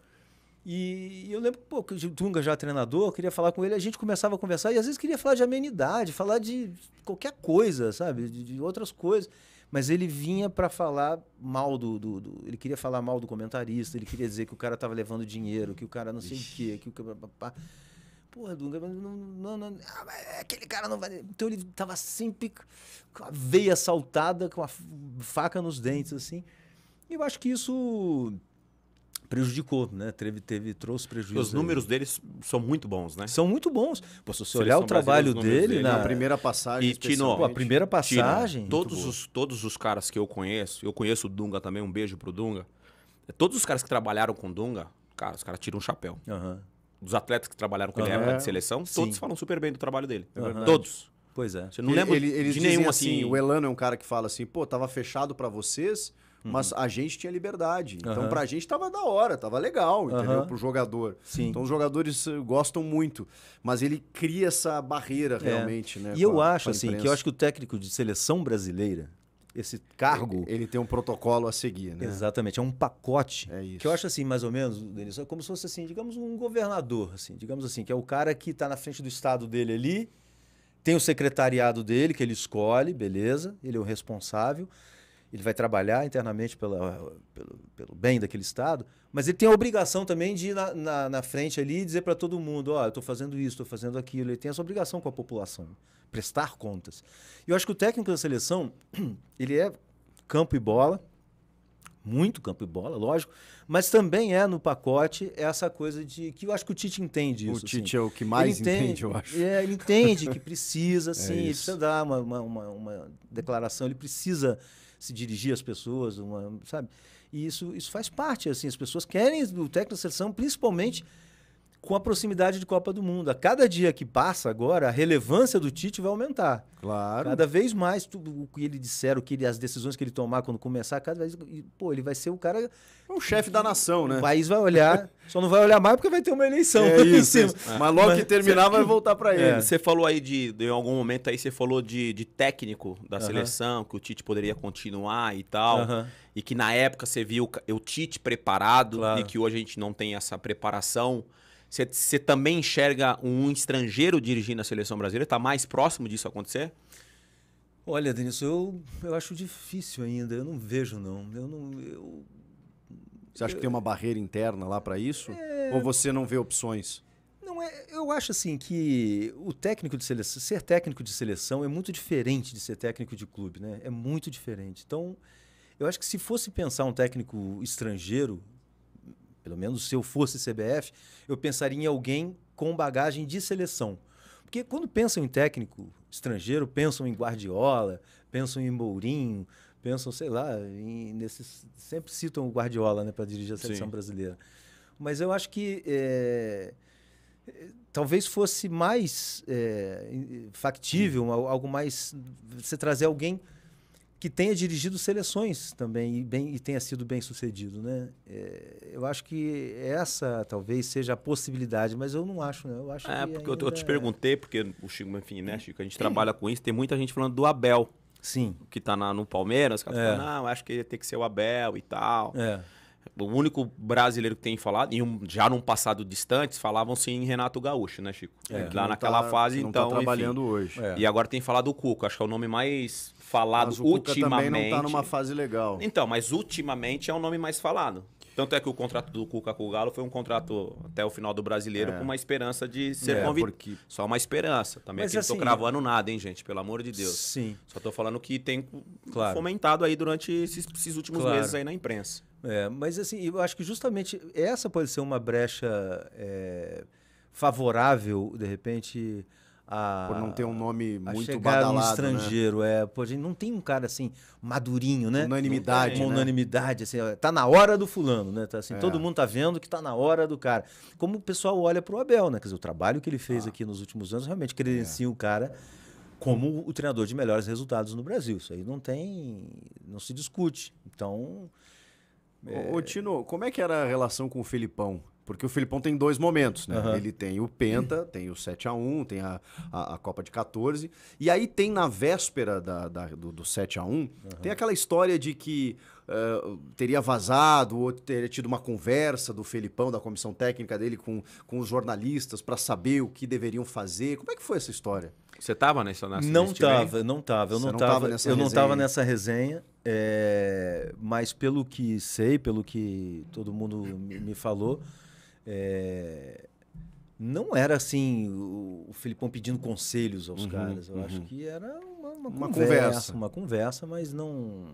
E eu lembro pô, que o Dunga já treinador, eu queria falar com ele, a gente começava a conversar e às vezes queria falar de amenidade, falar de qualquer coisa, sabe? De, de outras coisas mas ele vinha para falar mal do, do, do, Ele queria falar mal do comentarista, ele queria dizer que o cara tava levando dinheiro, que o cara não sei o quê, que o cara. Porra, Dunga, não, não, não, ah, aquele cara não vai. Então ele tava sempre com a veia saltada, com a faca nos dentes, assim. E eu acho que isso prejudicou, né? Teve, teve, trouxe prejuízo. Os números deles são muito bons, né? São muito bons. Pô, se você olhar o trabalho dele, dele na... na primeira passagem, e Tino, Pô, a primeira passagem, Tino, todos os todos os caras que eu conheço, eu conheço o Dunga também, um beijo pro Dunga. Todos os caras que trabalharam com Dunga, cara, os caras tiram o um chapéu. Uhum. Dos atletas que trabalharam com uhum. ele na época de seleção, Sim. todos falam super bem do trabalho dele. Uhum. Todos. Pois é. Você não ele, lembra ele, de nenhum assim, assim. O Elano é um cara que fala assim, pô, tava fechado para vocês, mas uhum. a gente tinha liberdade. Então, uhum. pra gente tava da hora, tava legal, entendeu? Uhum. Pro jogador. Sim. Então, os jogadores eh, gostam muito. Mas ele cria essa barreira, é. realmente, né? E eu a, acho, assim, que eu acho que o técnico de seleção brasileira, esse cargo. Ele, ele, tem um protocolo a seguir, né? Exatamente, é um pacote. É isso. Que eu acho assim, mais ou menos, Denis, é como se fosse assim, digamos, um governador, assim, digamos assim, que é o cara que está na frente do estado dele ali, tem o secretariado dele, que ele escolhe, beleza, ele é o responsável ele vai trabalhar internamente pela, pelo, pelo, bem daquele Estado, mas ele tem a obrigação também de ir na, na, na frente ali e dizer para todo mundo: ó, oh, eu estou fazendo isso, estou fazendo aquilo. Ele tem essa obrigação com a população, prestar contas. E eu acho que o técnico da seleção, <clears throat> ele é campo e bola, muito campo e bola, lógico, mas também é no pacote é essa coisa de que eu acho que o Tite entende isso. O assim. Tite assim. é o que mais entende, entende, eu acho. É, ele entende que <laughs> precisa, é sim, é ele precisa dar uma, uma, uma, uma declaração, ele precisa se dirigir às pessoas, uma, sabe? E isso, isso faz parte, assim, as pessoas querem o técnico da seleção, principalmente com a proximidade de Copa do Mundo. A cada dia que passa agora, a relevância do Tite vai aumentar. Claro. Cada vez mais tudo, o que ele disser, o que ele, as decisões que ele tomar quando começar, cada vez. Pô, ele vai ser o cara. Um é chefe da nação, né? O país vai olhar, <laughs> só não vai olhar mais porque vai ter uma eleição. É <laughs> isso, isso. Mas logo Mas, que terminar, você... <laughs> vai voltar para é. ele. É. Você falou aí de, de. Em algum momento aí, você falou de, de técnico da uh -huh. seleção, que o Tite poderia continuar e tal. Uh -huh. E que na época você viu o Tite preparado claro. e que hoje a gente não tem essa preparação. Você também enxerga um estrangeiro dirigindo a seleção brasileira? Está mais próximo disso acontecer? Olha, Denis, eu, eu acho difícil ainda. Eu não vejo, não. Eu não eu, você acha eu, que tem uma barreira interna lá para isso? É... Ou você não vê opções? Não, é, eu acho assim que o técnico de seleção, ser técnico de seleção é muito diferente de ser técnico de clube, né? É muito diferente. Então, eu acho que se fosse pensar um técnico estrangeiro pelo menos se eu fosse CBF, eu pensaria em alguém com bagagem de seleção. Porque quando pensam em técnico estrangeiro, pensam em Guardiola, pensam em Mourinho, pensam, sei lá, em, nesses, sempre citam o Guardiola né, para dirigir a seleção Sim. brasileira. Mas eu acho que é, talvez fosse mais é, factível, Sim. Hum. algo mais. Você trazer alguém que tenha dirigido seleções também e, bem, e tenha sido bem sucedido, né? É, eu acho que essa talvez seja a possibilidade, mas eu não acho, né? Eu acho é, porque eu, eu te perguntei, porque o Chico, enfim, né, Chico, a gente trabalha com isso, tem muita gente falando do Abel. Sim. Que tá na, no Palmeiras, que é. falam, não, acho que ia ter que ser o Abel e tal. É o único brasileiro que tem falado, e um, já num passado distante, falavam-se em Renato Gaúcho, né, Chico? É, Lá naquela tá, fase, tá então. Tá trabalhando enfim. hoje. É. E agora tem falado o Cuca, acho que é o nome mais falado mas o ultimamente. Cuca também não tá numa fase legal. Então, mas ultimamente é o nome mais falado. Tanto é que o contrato do Cuca com o Galo foi um contrato até o final do brasileiro é. com uma esperança de ser é, convidado. Porque... Só uma esperança. Também Mas, aqui assim, não tô assim, cravando nada, hein, gente? Pelo amor de Deus. Sim. Só tô falando que tem claro. fomentado aí durante esses, esses últimos claro. meses aí na imprensa. É, mas assim, eu acho que justamente essa pode ser uma brecha é, favorável, de repente, a, ah, por não ter um nome muito badalado, um né? estrangeiro, né? é, pô, a gente não tem um cara assim madurinho, né? Unanimidade, uma né? unanimidade, assim, tá na hora do fulano, né? Tá, assim, é. todo mundo tá vendo que tá na hora do cara. Como o pessoal olha pro Abel, né? Quer dizer, o trabalho que ele fez ah. aqui nos últimos anos realmente credencia é. o cara como o treinador de melhores resultados no Brasil. Isso aí não tem, não se discute. Então, é... Ô, Tino, como é que era a relação com o Felipão? Porque o Filipão tem dois momentos, né? Uhum. Ele tem o Penta, tem o 7 a 1 tem a, a, a, Copa de 14. E aí tem na véspera da, da do, do 7 a 1 uhum. tem aquela história de que uh, teria vazado, ou teria tido uma conversa do Felipão, da comissão técnica dele, com, com os jornalistas para saber o que deveriam fazer. Como é que foi essa história? Você estava nessa, nessa Não estava, não estava. Eu não estava nessa, eu não tava nessa resenha. É... Mas pelo que sei, pelo que todo mundo me falou é, não era assim o, o Filipão pedindo conselhos aos uhum, caras. Eu uhum. acho que era uma, uma, uma conversa, conversa, Uma conversa, mas não.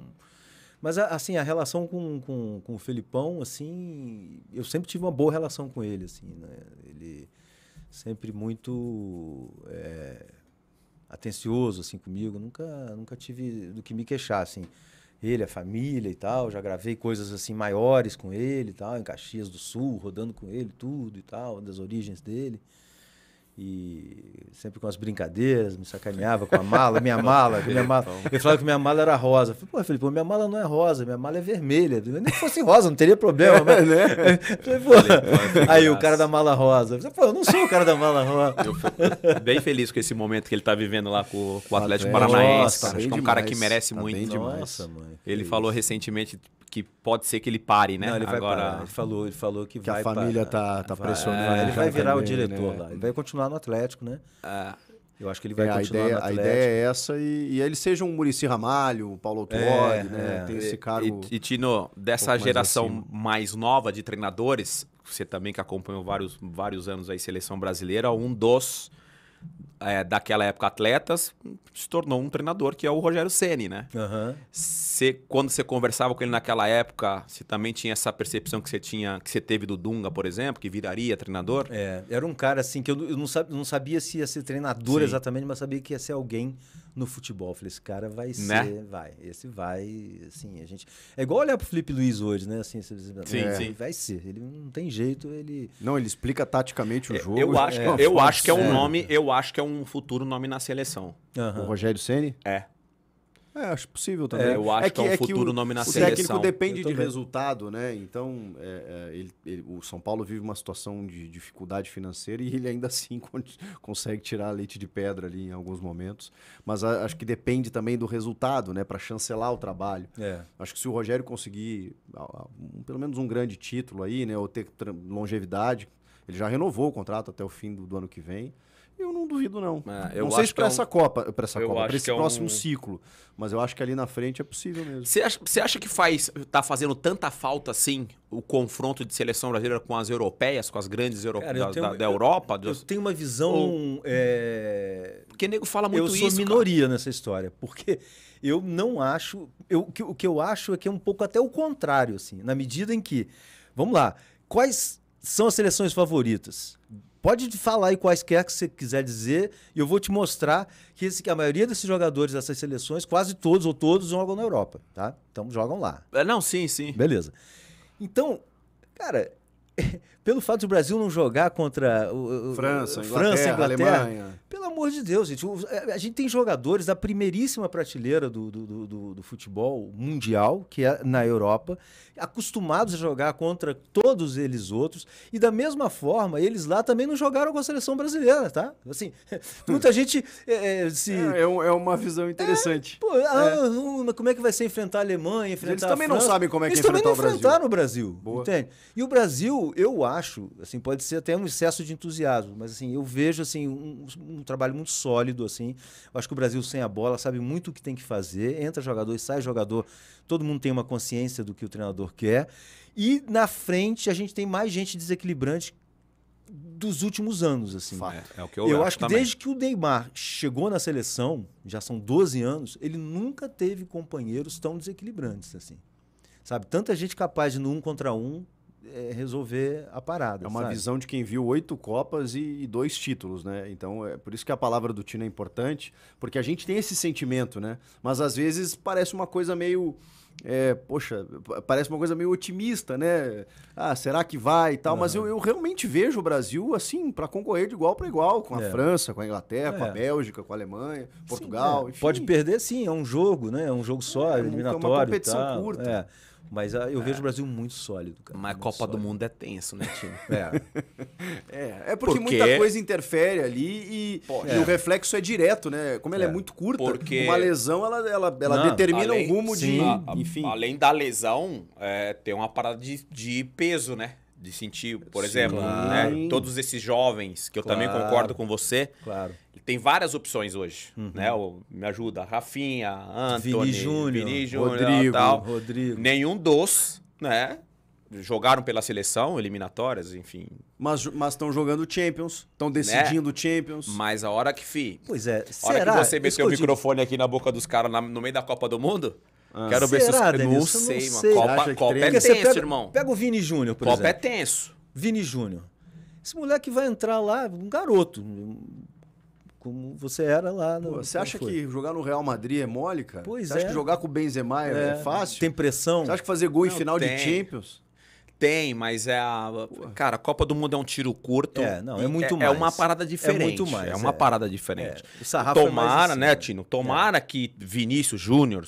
Mas assim, a relação com, com, com o Felipão, assim, eu sempre tive uma boa relação com ele, assim, né? Ele sempre muito é, atencioso, assim, comigo. Nunca, nunca tive do que me queixar, assim ele, a família e tal. Já gravei coisas assim maiores com ele e tal, em Caxias do Sul, rodando com ele, tudo e tal, das origens dele. E sempre com as brincadeiras, me sacaneava com a mala, minha mala, minha mala. Então. Eu falava que minha mala era rosa. Eu falei, pô, Felipe, minha mala não é rosa, minha mala é vermelha. Nem fosse rosa, não teria problema. Mas... <laughs> É, né? Falei, pô, é aí o cara da mala rosa. Eu falei, pô, eu não sou o cara da mala rosa. Eu fui bem feliz com esse momento que ele tá vivendo lá com, com o tá Atlético Paranaense. Nossa, tá Acho que é um demais. cara que merece tá muito. Nossa, mãe, ele falou recentemente que pode ser que ele pare, né? Não, ele Agora... Ele falou, ele falou que, que vai a família para... tá, tá vai... pressionando. É, ele vai virar também, o diretor né? lá. Ele vai continuar continuar no Atlético, né? É. Eu acho que ele vai é, continuar a ideia, no Atlético. A ideia é essa e, e ele seja um Murici Ramalho, um Paulo é, Autuori, é, né? É. Tem esse cargo. E, e Tino, dessa um geração mais, mais, nova de treinadores, você também que acompanhou vários, vários anos aí seleção brasileira, um dos é, daquela época atletas, se tornou um treinador, que é o Rogério Ceni, né? Uhum. Cê, quando você conversava com ele naquela época, você também tinha essa percepção que você tinha, que você teve do Dunga, por exemplo, que viraria treinador? É, era um cara assim que eu, eu não, sabia, não sabia se ia ser treinador Sim. exatamente, mas sabia que ia ser alguém no futebol. Eu falei, esse cara vai né? ser, vai. Esse vai, assim, a gente... É igual olhar pro Felipe Luiz hoje, né? Assim, você... sim, é. sim. Vai ser. Ele não tem jeito, ele... Não, ele explica taticamente o é, jogo. Eu acho, é, é eu acho que é um é. nome, eu acho que é um futuro nome na seleção. Uhum. O Rogério Ceni? É. É, acho possível é, também. É, eu acho é que, que, é um futuro o, nome na o seleção. O técnico depende de resultado, né? Então, é, é, ele, ele, o São Paulo vive uma situação de dificuldade financeira e ele ainda assim <laughs> consegue tirar leite de pedra ali em alguns momentos. Mas a, acho que depende também do resultado, né? Para chancelar o trabalho. Acho que se o Rogério conseguir pelo menos um grande título aí, né? Ou ter longevidade, ele já renovou o contrato até o fim do, do ano que vem. Eu não duvido, não. É, não sei se para é essa Copa, para essa eu Copa, para esse é próximo um... ciclo. Mas eu acho que ali na frente é possível mesmo. Você acha, você acha que faz tá fazendo tanta falta assim o confronto de seleção brasileira com as europeias, com as grandes europeias da, da, da, Europa? Eu, eu, tenho uma visão. Ou, é... Porque nego fala muito isso. Eu sou isso, minoria cara. nessa história, porque eu não acho. Eu, que, o que eu acho é que é um pouco até o contrário, assim, na medida em que. Vamos lá. Quais são as seleções favoritas Pode falar aí quaisquer que você quiser dizer, e eu vou te mostrar que, esse, que a maioria desses jogadores dessas seleções, quase todos ou todos, jogam na Europa, tá? Então jogam lá. É, não, sim, sim. Beleza. Então, cara, <laughs> pelo fato do Brasil não jogar contra o, França, Inglaterra, França, Inglaterra Alemanha. Pelo amor de Deus, gente. É, a gente tem jogadores da primeiríssima prateleira do, do, do, do, futebol mundial, que é na Europa, acostumados a jogar contra todos eles outros. E da mesma forma, eles lá também não jogaram com a seleção brasileira, tá? Assim, <laughs> muita hum. gente é, é, se. É, é, é, uma visão interessante. É, pô, ah, hum, como é que vai ser enfrentar a Alemanha, enfrentar Eles também não sabem como é que eles enfrentar o Brasil. Eles também não enfrentaram o Brasil, Boa. entende? E o Brasil, eu acho, assim, pode ser até um excesso de entusiasmo, mas assim, eu vejo assim, um, um um trabalho muito sólido, assim. Eu acho que o Brasil sem a bola sabe muito o que tem que fazer. Entra jogador e sai jogador. Todo mundo tem uma consciência do que o treinador quer. E na frente a gente tem mais gente desequilibrante dos últimos anos, assim. É, é o que eu, eu acho que também. desde que o Neymar chegou na seleção, já são 12 anos, ele nunca teve companheiros tão desequilibrantes, assim. Sabe? Tanta gente capaz de no um contra um é, resolver a parada. É uma sabe? visão de quem viu oito Copas e, e, dois títulos, né? Então é por isso que a palavra do Tino é importante, porque a gente tem esse sentimento, né? Mas às vezes parece uma coisa meio. É, poxa, parece uma coisa meio otimista, né? Ah, será que vai e tal? Uhum. Mas eu, eu, realmente vejo o Brasil assim, para concorrer de igual para igual com a é. França, com a Inglaterra, é. com a é. Bélgica, com a Alemanha, Portugal. Sim, é. Pode perder, sim, é um jogo, né? É um jogo só, eliminatório. É uma competição curta. É. Mas ah, eu é. vejo o Brasil muito sólido, cara. Mas a Copa sólido. do Mundo é tenso, né, time? <laughs> É. é. é. porque, porque... muita coisa interfere ali e, e, o reflexo é direto, né? Como ela é, é, muito curta, porque... uma lesão ela, ela, ela Não, determina além, o rumo sim, de. A, enfim. Além da lesão, é, tem uma parada de, de peso, né? de sentir, por exemplo, claro. né? todos esses jovens, que eu claro. também concordo com você, claro tem várias opções hoje, uhum. né? O, me ajuda, Rafinha, Anthony, Vini Júnior, Vini Rodrigo, tal. Rodrigo. Nenhum dos, né? Jogaram pela seleção, eliminatórias, enfim. Mas estão jogando Champions, estão né? decidindo né? Champions. Mas a hora que, fi... Pois é, será? A hora que você meteu o microfone aqui na boca dos caras no meio da Copa do Mundo... Ah. Quero ver se os... Denilson? Não sei, não sei. mano. Copa, Copa é tenso, pega, irmão. Pega o Vini Júnior, por Copa é exemplo. Copa é tenso. Vini Júnior. Esse moleque vai entrar lá, um garoto, como você era lá. No, Pô, você acha foi? que jogar no Real Madrid é mole, cara? Pois você é. acha que jogar com o Benzema é, é fácil? Tem pressão? Você acha que fazer gol Não, em final tem. de Champions? Tem, mas é a. Cara, a Copa do Mundo é um tiro curto. É, não, é muito é, é mais. É uma parada é diferente. É muito mais. É uma é. parada diferente. É. é Tomara, assim, né, Tino? Tomara que Vinícius Júnior,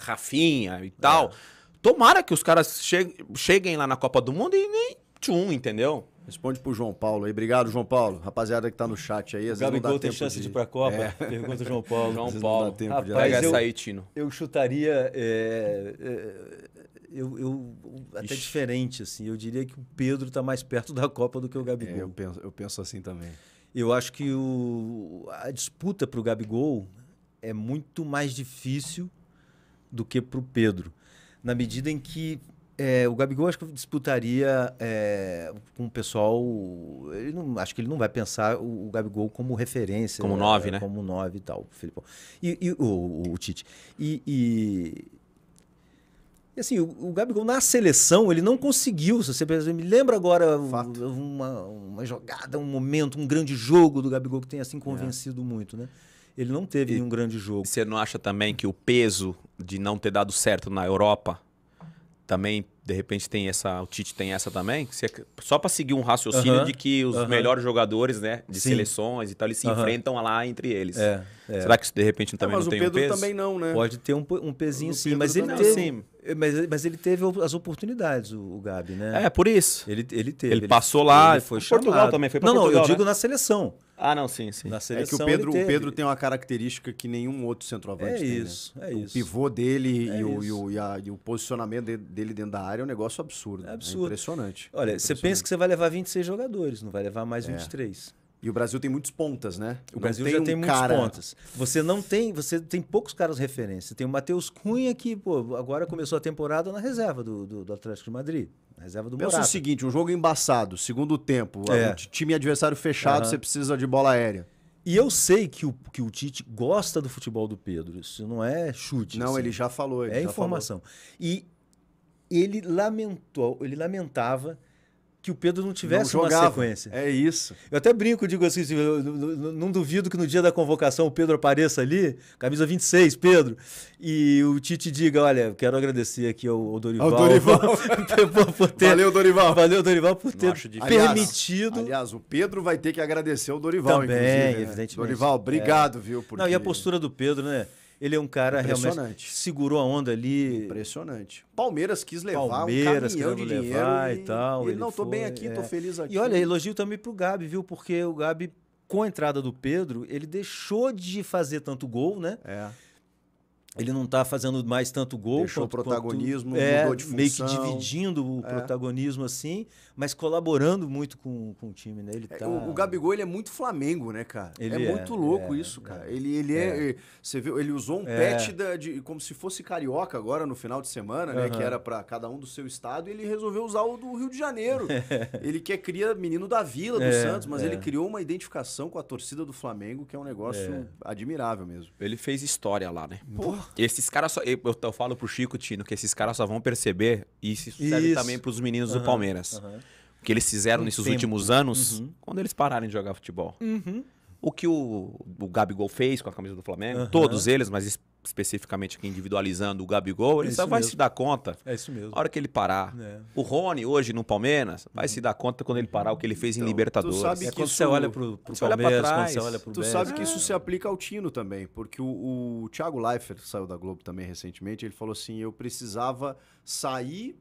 Rafinha e tal. Tomara que os caras cheguem lá na Copa do Mundo e nem tchum, entendeu? Responde pro João Paulo aí. Obrigado, João Paulo. Rapaziada que tá no chat aí. Às vezes Gabigol tem chance de... de ir pra Copa? É. Pergunta o João <laughs> Paulo. João Paulo. Tempo Rapaz, de... Pega eu, essa aí, Tino. Eu chutaria. É, é, eu, eu, até Ixi. diferente, assim. Eu diria que o Pedro tá mais perto da Copa do que o é, Gabigol. eu, penso, eu penso assim também. Eu acho que o, a disputa pro Gabigol é muito mais difícil do que pro Pedro. Na medida em que é, o Gabigol acho que disputaria é, com o pessoal. Não, acho que ele não vai pensar o, o Gabigol como referência. Como nove, é, né? Como nove e tal, o Filipão. E, e o, o, Tite. E, e, e assim, o, o, Gabigol na seleção ele não conseguiu. Se você pensa, me lembra agora uma, uma, jogada, um momento, um grande jogo do Gabigol que tem assim é. convencido é. muito, né? Ele não teve e, nenhum grande jogo. Você não acha também que o peso de não ter dado certo na Europa também, de repente, tem essa. O Tite tem essa também. só para seguir um raciocínio uh -huh, de que os uh -huh. melhores jogadores, né? De Sim. seleções e tal, eles se uh -huh. enfrentam lá entre eles. É, é. Será que isso de repente também não, não o tem um peso? também não, né? Pode ter um, um pezinho sim, mas ele teve, sim. Mas, mas ele teve as oportunidades, o, o Gabi, né? É, por isso. Ele, ele teve. Ele, ele passou lá. Ele foi Portugal chamado. também foi Não, Portugal, não, eu né? digo na seleção. Ah, não, sim, sim. Na seleção, é que o Pedro, o Pedro tem uma característica que nenhum outro centroavante é tem. Né? Isso, né? É o isso. O pivô dele é e, o, e, o, e, a, e, o, posicionamento dele dentro da área é um negócio absurdo. É, né? é absurdo. É impressionante. Olha, impressionante. É você pensa que você vai levar 26 jogadores, não vai levar mais 23. É. E o Brasil tem muitos pontas, né? O não Brasil tem já tem muitas muitos cara... pontas. Você não tem, você tem poucos caras referência. Tem o Matheus Cunha que, pô, agora começou a temporada na reserva do, do, do Atlético de Madrid. Reserva do Pensa Morata. o seguinte, um jogo embaçado, segundo tempo, é. time adversário fechado, uhum. você precisa de bola aérea. E eu sei que o, que o Tite gosta do futebol do Pedro, isso não é chute. Não, assim. ele já falou. Ele é já informação. Falou. E ele lamentou, ele lamentava que o Pedro não tivesse não uma sequência. É isso. Eu até brinco, digo assim, não duvido que no dia da convocação o Pedro apareça ali, camisa 26, Pedro, e o Tite diga, olha, quero agradecer aqui ao, ao Dorival. Ao Dorival. <laughs> por ter, valeu, Dorival. Valeu, Dorival, por ter permitido... Aliás, aliás, o Pedro vai ter que agradecer ao Dorival, Também, inclusive. Né? evidentemente. Dorival, obrigado, é. viu? Porque... Não, e a postura do Pedro, né? Ele é um cara realmente segurou a onda ali. Impressionante. Palmeiras quis levar Palmeiras um caminhão de dinheiro levar e, e tal. E ele, ele não, foi, tô bem aqui, é. tô feliz aqui. E olha, elogio também pro Gabi, viu? Porque o Gabi, com a entrada do Pedro, ele deixou de fazer tanto gol, né? É. Ele não tá fazendo mais tanto gol. Deixou quanto, o protagonismo, quanto, é, mudou de função. Meio que dividindo o é. protagonismo assim mas colaborando muito com, com o time, né? Ele é, tá... o, o Gabigol, ele é muito Flamengo, né, cara? Ele é, é muito louco é, isso, cara. Ele, ele é, Você viu, ele usou um pet da, de, como se fosse carioca agora no final de semana, né? Que era para cada um do seu estado, e ele resolveu usar o do Rio de Janeiro. <laughs> ele que é cria menino da vila do Santos, mas ele criou uma identificação com a torcida do Flamengo, que é um negócio admirável mesmo. Ele fez história lá, né? Porra. Esses caras só. Eu, eu, falo pro Chico, Tino, que esses caras só vão perceber, e isso serve isso. também pros meninos uhum. do Palmeiras. Uhum que eles fizeram um nesses tempo. últimos anos, uhum. quando eles pararem de jogar futebol. Uhum. O que o, o Gabigol fez com a camisa do Flamengo, uhum. todos eles, mas especificamente aqui individualizando o Gabigol, ele é só vai mesmo. se dar conta. É isso mesmo. A hora que ele parar. É. O Rony, hoje no Palmeiras, vai uhum. se dar conta quando ele parar o que ele fez então, em Libertadores. Tu sabe é que quando isso... você olha pro, pro você Palmeiras, olha pra trás, quando você olha pro Tu sabe que isso se aplica ao Tino também, porque o, o Thiago Leifert, que saiu da Globo também recentemente, ele falou assim, eu precisava sair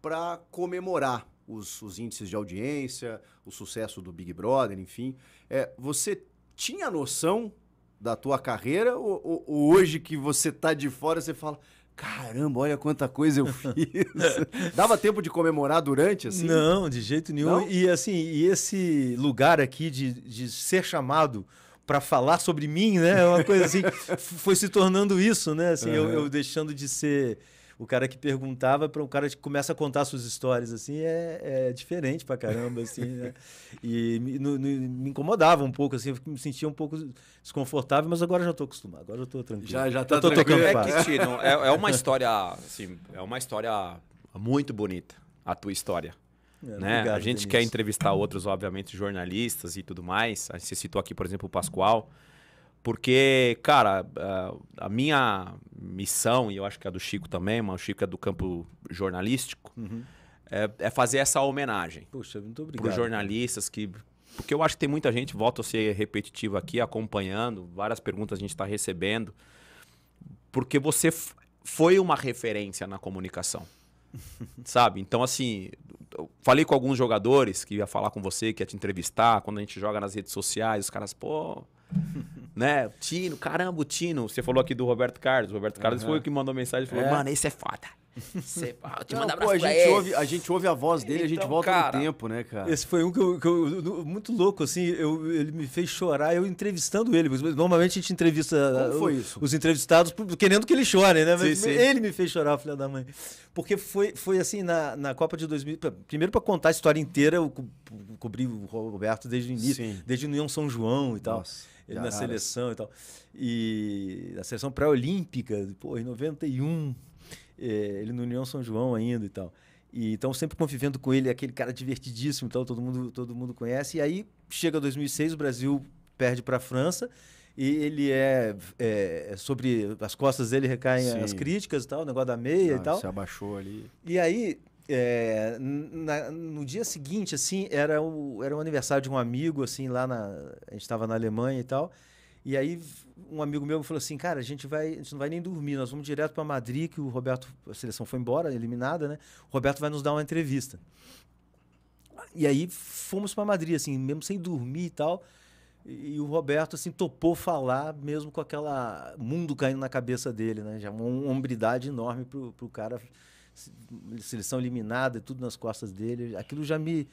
para comemorar os, os índices de audiência, o sucesso do Big Brother, enfim. É, você tinha noção da tua carreira ou, ou, ou hoje que você está de fora você fala, caramba, olha quanta coisa eu fiz. <laughs> Dava tempo de comemorar durante, assim? Não, de jeito nenhum. Não? E assim, e esse lugar aqui de, de ser chamado para falar sobre mim, né? É uma coisa assim, <laughs> foi se tornando isso, né? Assim, uhum. eu, eu deixando de ser o cara que perguntava para um cara que começa a contar suas histórias, assim, é, é diferente pra caramba, assim, né? <laughs> E no, no, me incomodava um pouco, assim, eu me sentia um pouco desconfortável, mas agora já tô acostumado, agora eu tô tranquilo. Já, já tá tô tranquilo. É, que, é, é uma <laughs> história, assim, é uma história muito bonita, a tua história. É, né? Obrigado, a gente Denise. quer entrevistar outros, obviamente, jornalistas e tudo mais. Você citou aqui, por exemplo, o Pascoal. Porque, cara, a minha missão, e eu acho que é a do Chico também, mas o Chico é do campo jornalístico, uhum. é, é, fazer essa homenagem. Puxa, muito obrigado. Para os jornalistas que. Porque eu acho que tem muita gente, volto a ser repetitivo aqui, acompanhando, várias perguntas a gente está recebendo. Porque você foi uma referência na comunicação. <laughs> sabe? Então, assim, eu falei com alguns jogadores que ia falar com você, que ia te entrevistar. Quando a gente joga nas redes sociais, os caras, pô né? Tino, caramba, o Tino. Você falou aqui do Roberto Carlos. O Roberto Carlos uhum. foi o que mandou mensagem e falou: é. mano, esse é foda. <laughs> Cê, eu te mando pô, a, gente ouve, a gente ouve a voz dele, então, a gente então, volta cara, no tempo, né, cara? Esse foi um que eu. Que eu muito louco, assim. Eu, ele me fez chorar, eu entrevistando ele. Normalmente a gente entrevista uh, isso? os entrevistados querendo que ele chore, né? Mas sim, sim. ele me fez chorar, filha da mãe. Porque foi, foi assim, na, na Copa de 2000. Primeiro, para contar a história inteira, eu co cobri o Roberto desde o início, sim. desde o União São João e tal. Nossa ele na seleção e tal. E na seleção pré-olímpica, pô, em 91, é, eh, ele no União São João ainda e tal. E, então, sempre convivendo com ele, aquele cara divertidíssimo e tal, todo mundo, todo mundo conhece. E aí, chega 2006, o Brasil perde para a França e ele é, é, é, sobre as costas dele recaem Sim. as críticas e tal, o negócio da meia ah, e tal. Se abaixou ali. E aí é, na, no dia seguinte, assim, era o, era o aniversário de um amigo, assim, lá na. A gente estava na Alemanha e tal. E aí um amigo meu me falou assim, cara, a gente vai, a gente não vai nem dormir, nós vamos direto para Madrid, que o Roberto, a seleção foi embora, eliminada, né? O Roberto vai nos dar uma entrevista. E aí fomos para Madrid, assim, mesmo sem dormir e tal. E, o Roberto assim topou falar, mesmo com aquela mundo caindo na cabeça dele, né? Já uma hombridade enorme pro, pro cara seleção eliminada, e é tudo nas costas dele, aquilo já me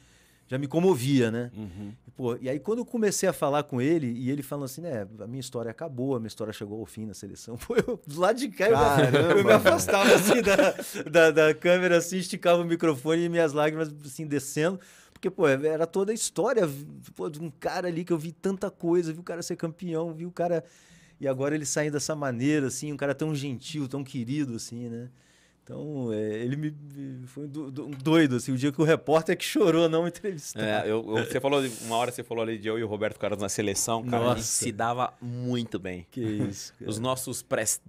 já me comovia, né? Uhum. E, pô, e aí quando eu comecei a falar com ele, e ele falando assim, né, a minha história acabou, a minha história chegou ao fim na seleção, <laughs> pô, eu do lado de cá Caramba. eu, me <laughs> afastava assim da, da, da, câmera, assim, esticava o microfone e minhas lágrimas assim descendo. Porque, pô, era toda a história pô, de um cara ali que eu vi tanta coisa, vi o cara ser campeão, vi o cara. E agora ele sair dessa maneira, assim, um cara tão gentil, tão querido, assim, né? Então, é, ele me, me foi do, do, doido, assim, o dia que o repórter é que chorou não entrevistar. É, eu, eu, você falou, uma hora você falou ali de eu e o Roberto Carlos na seleção, cara, Nossa. a gente se dava muito bem. Que isso. Cara. Os nossos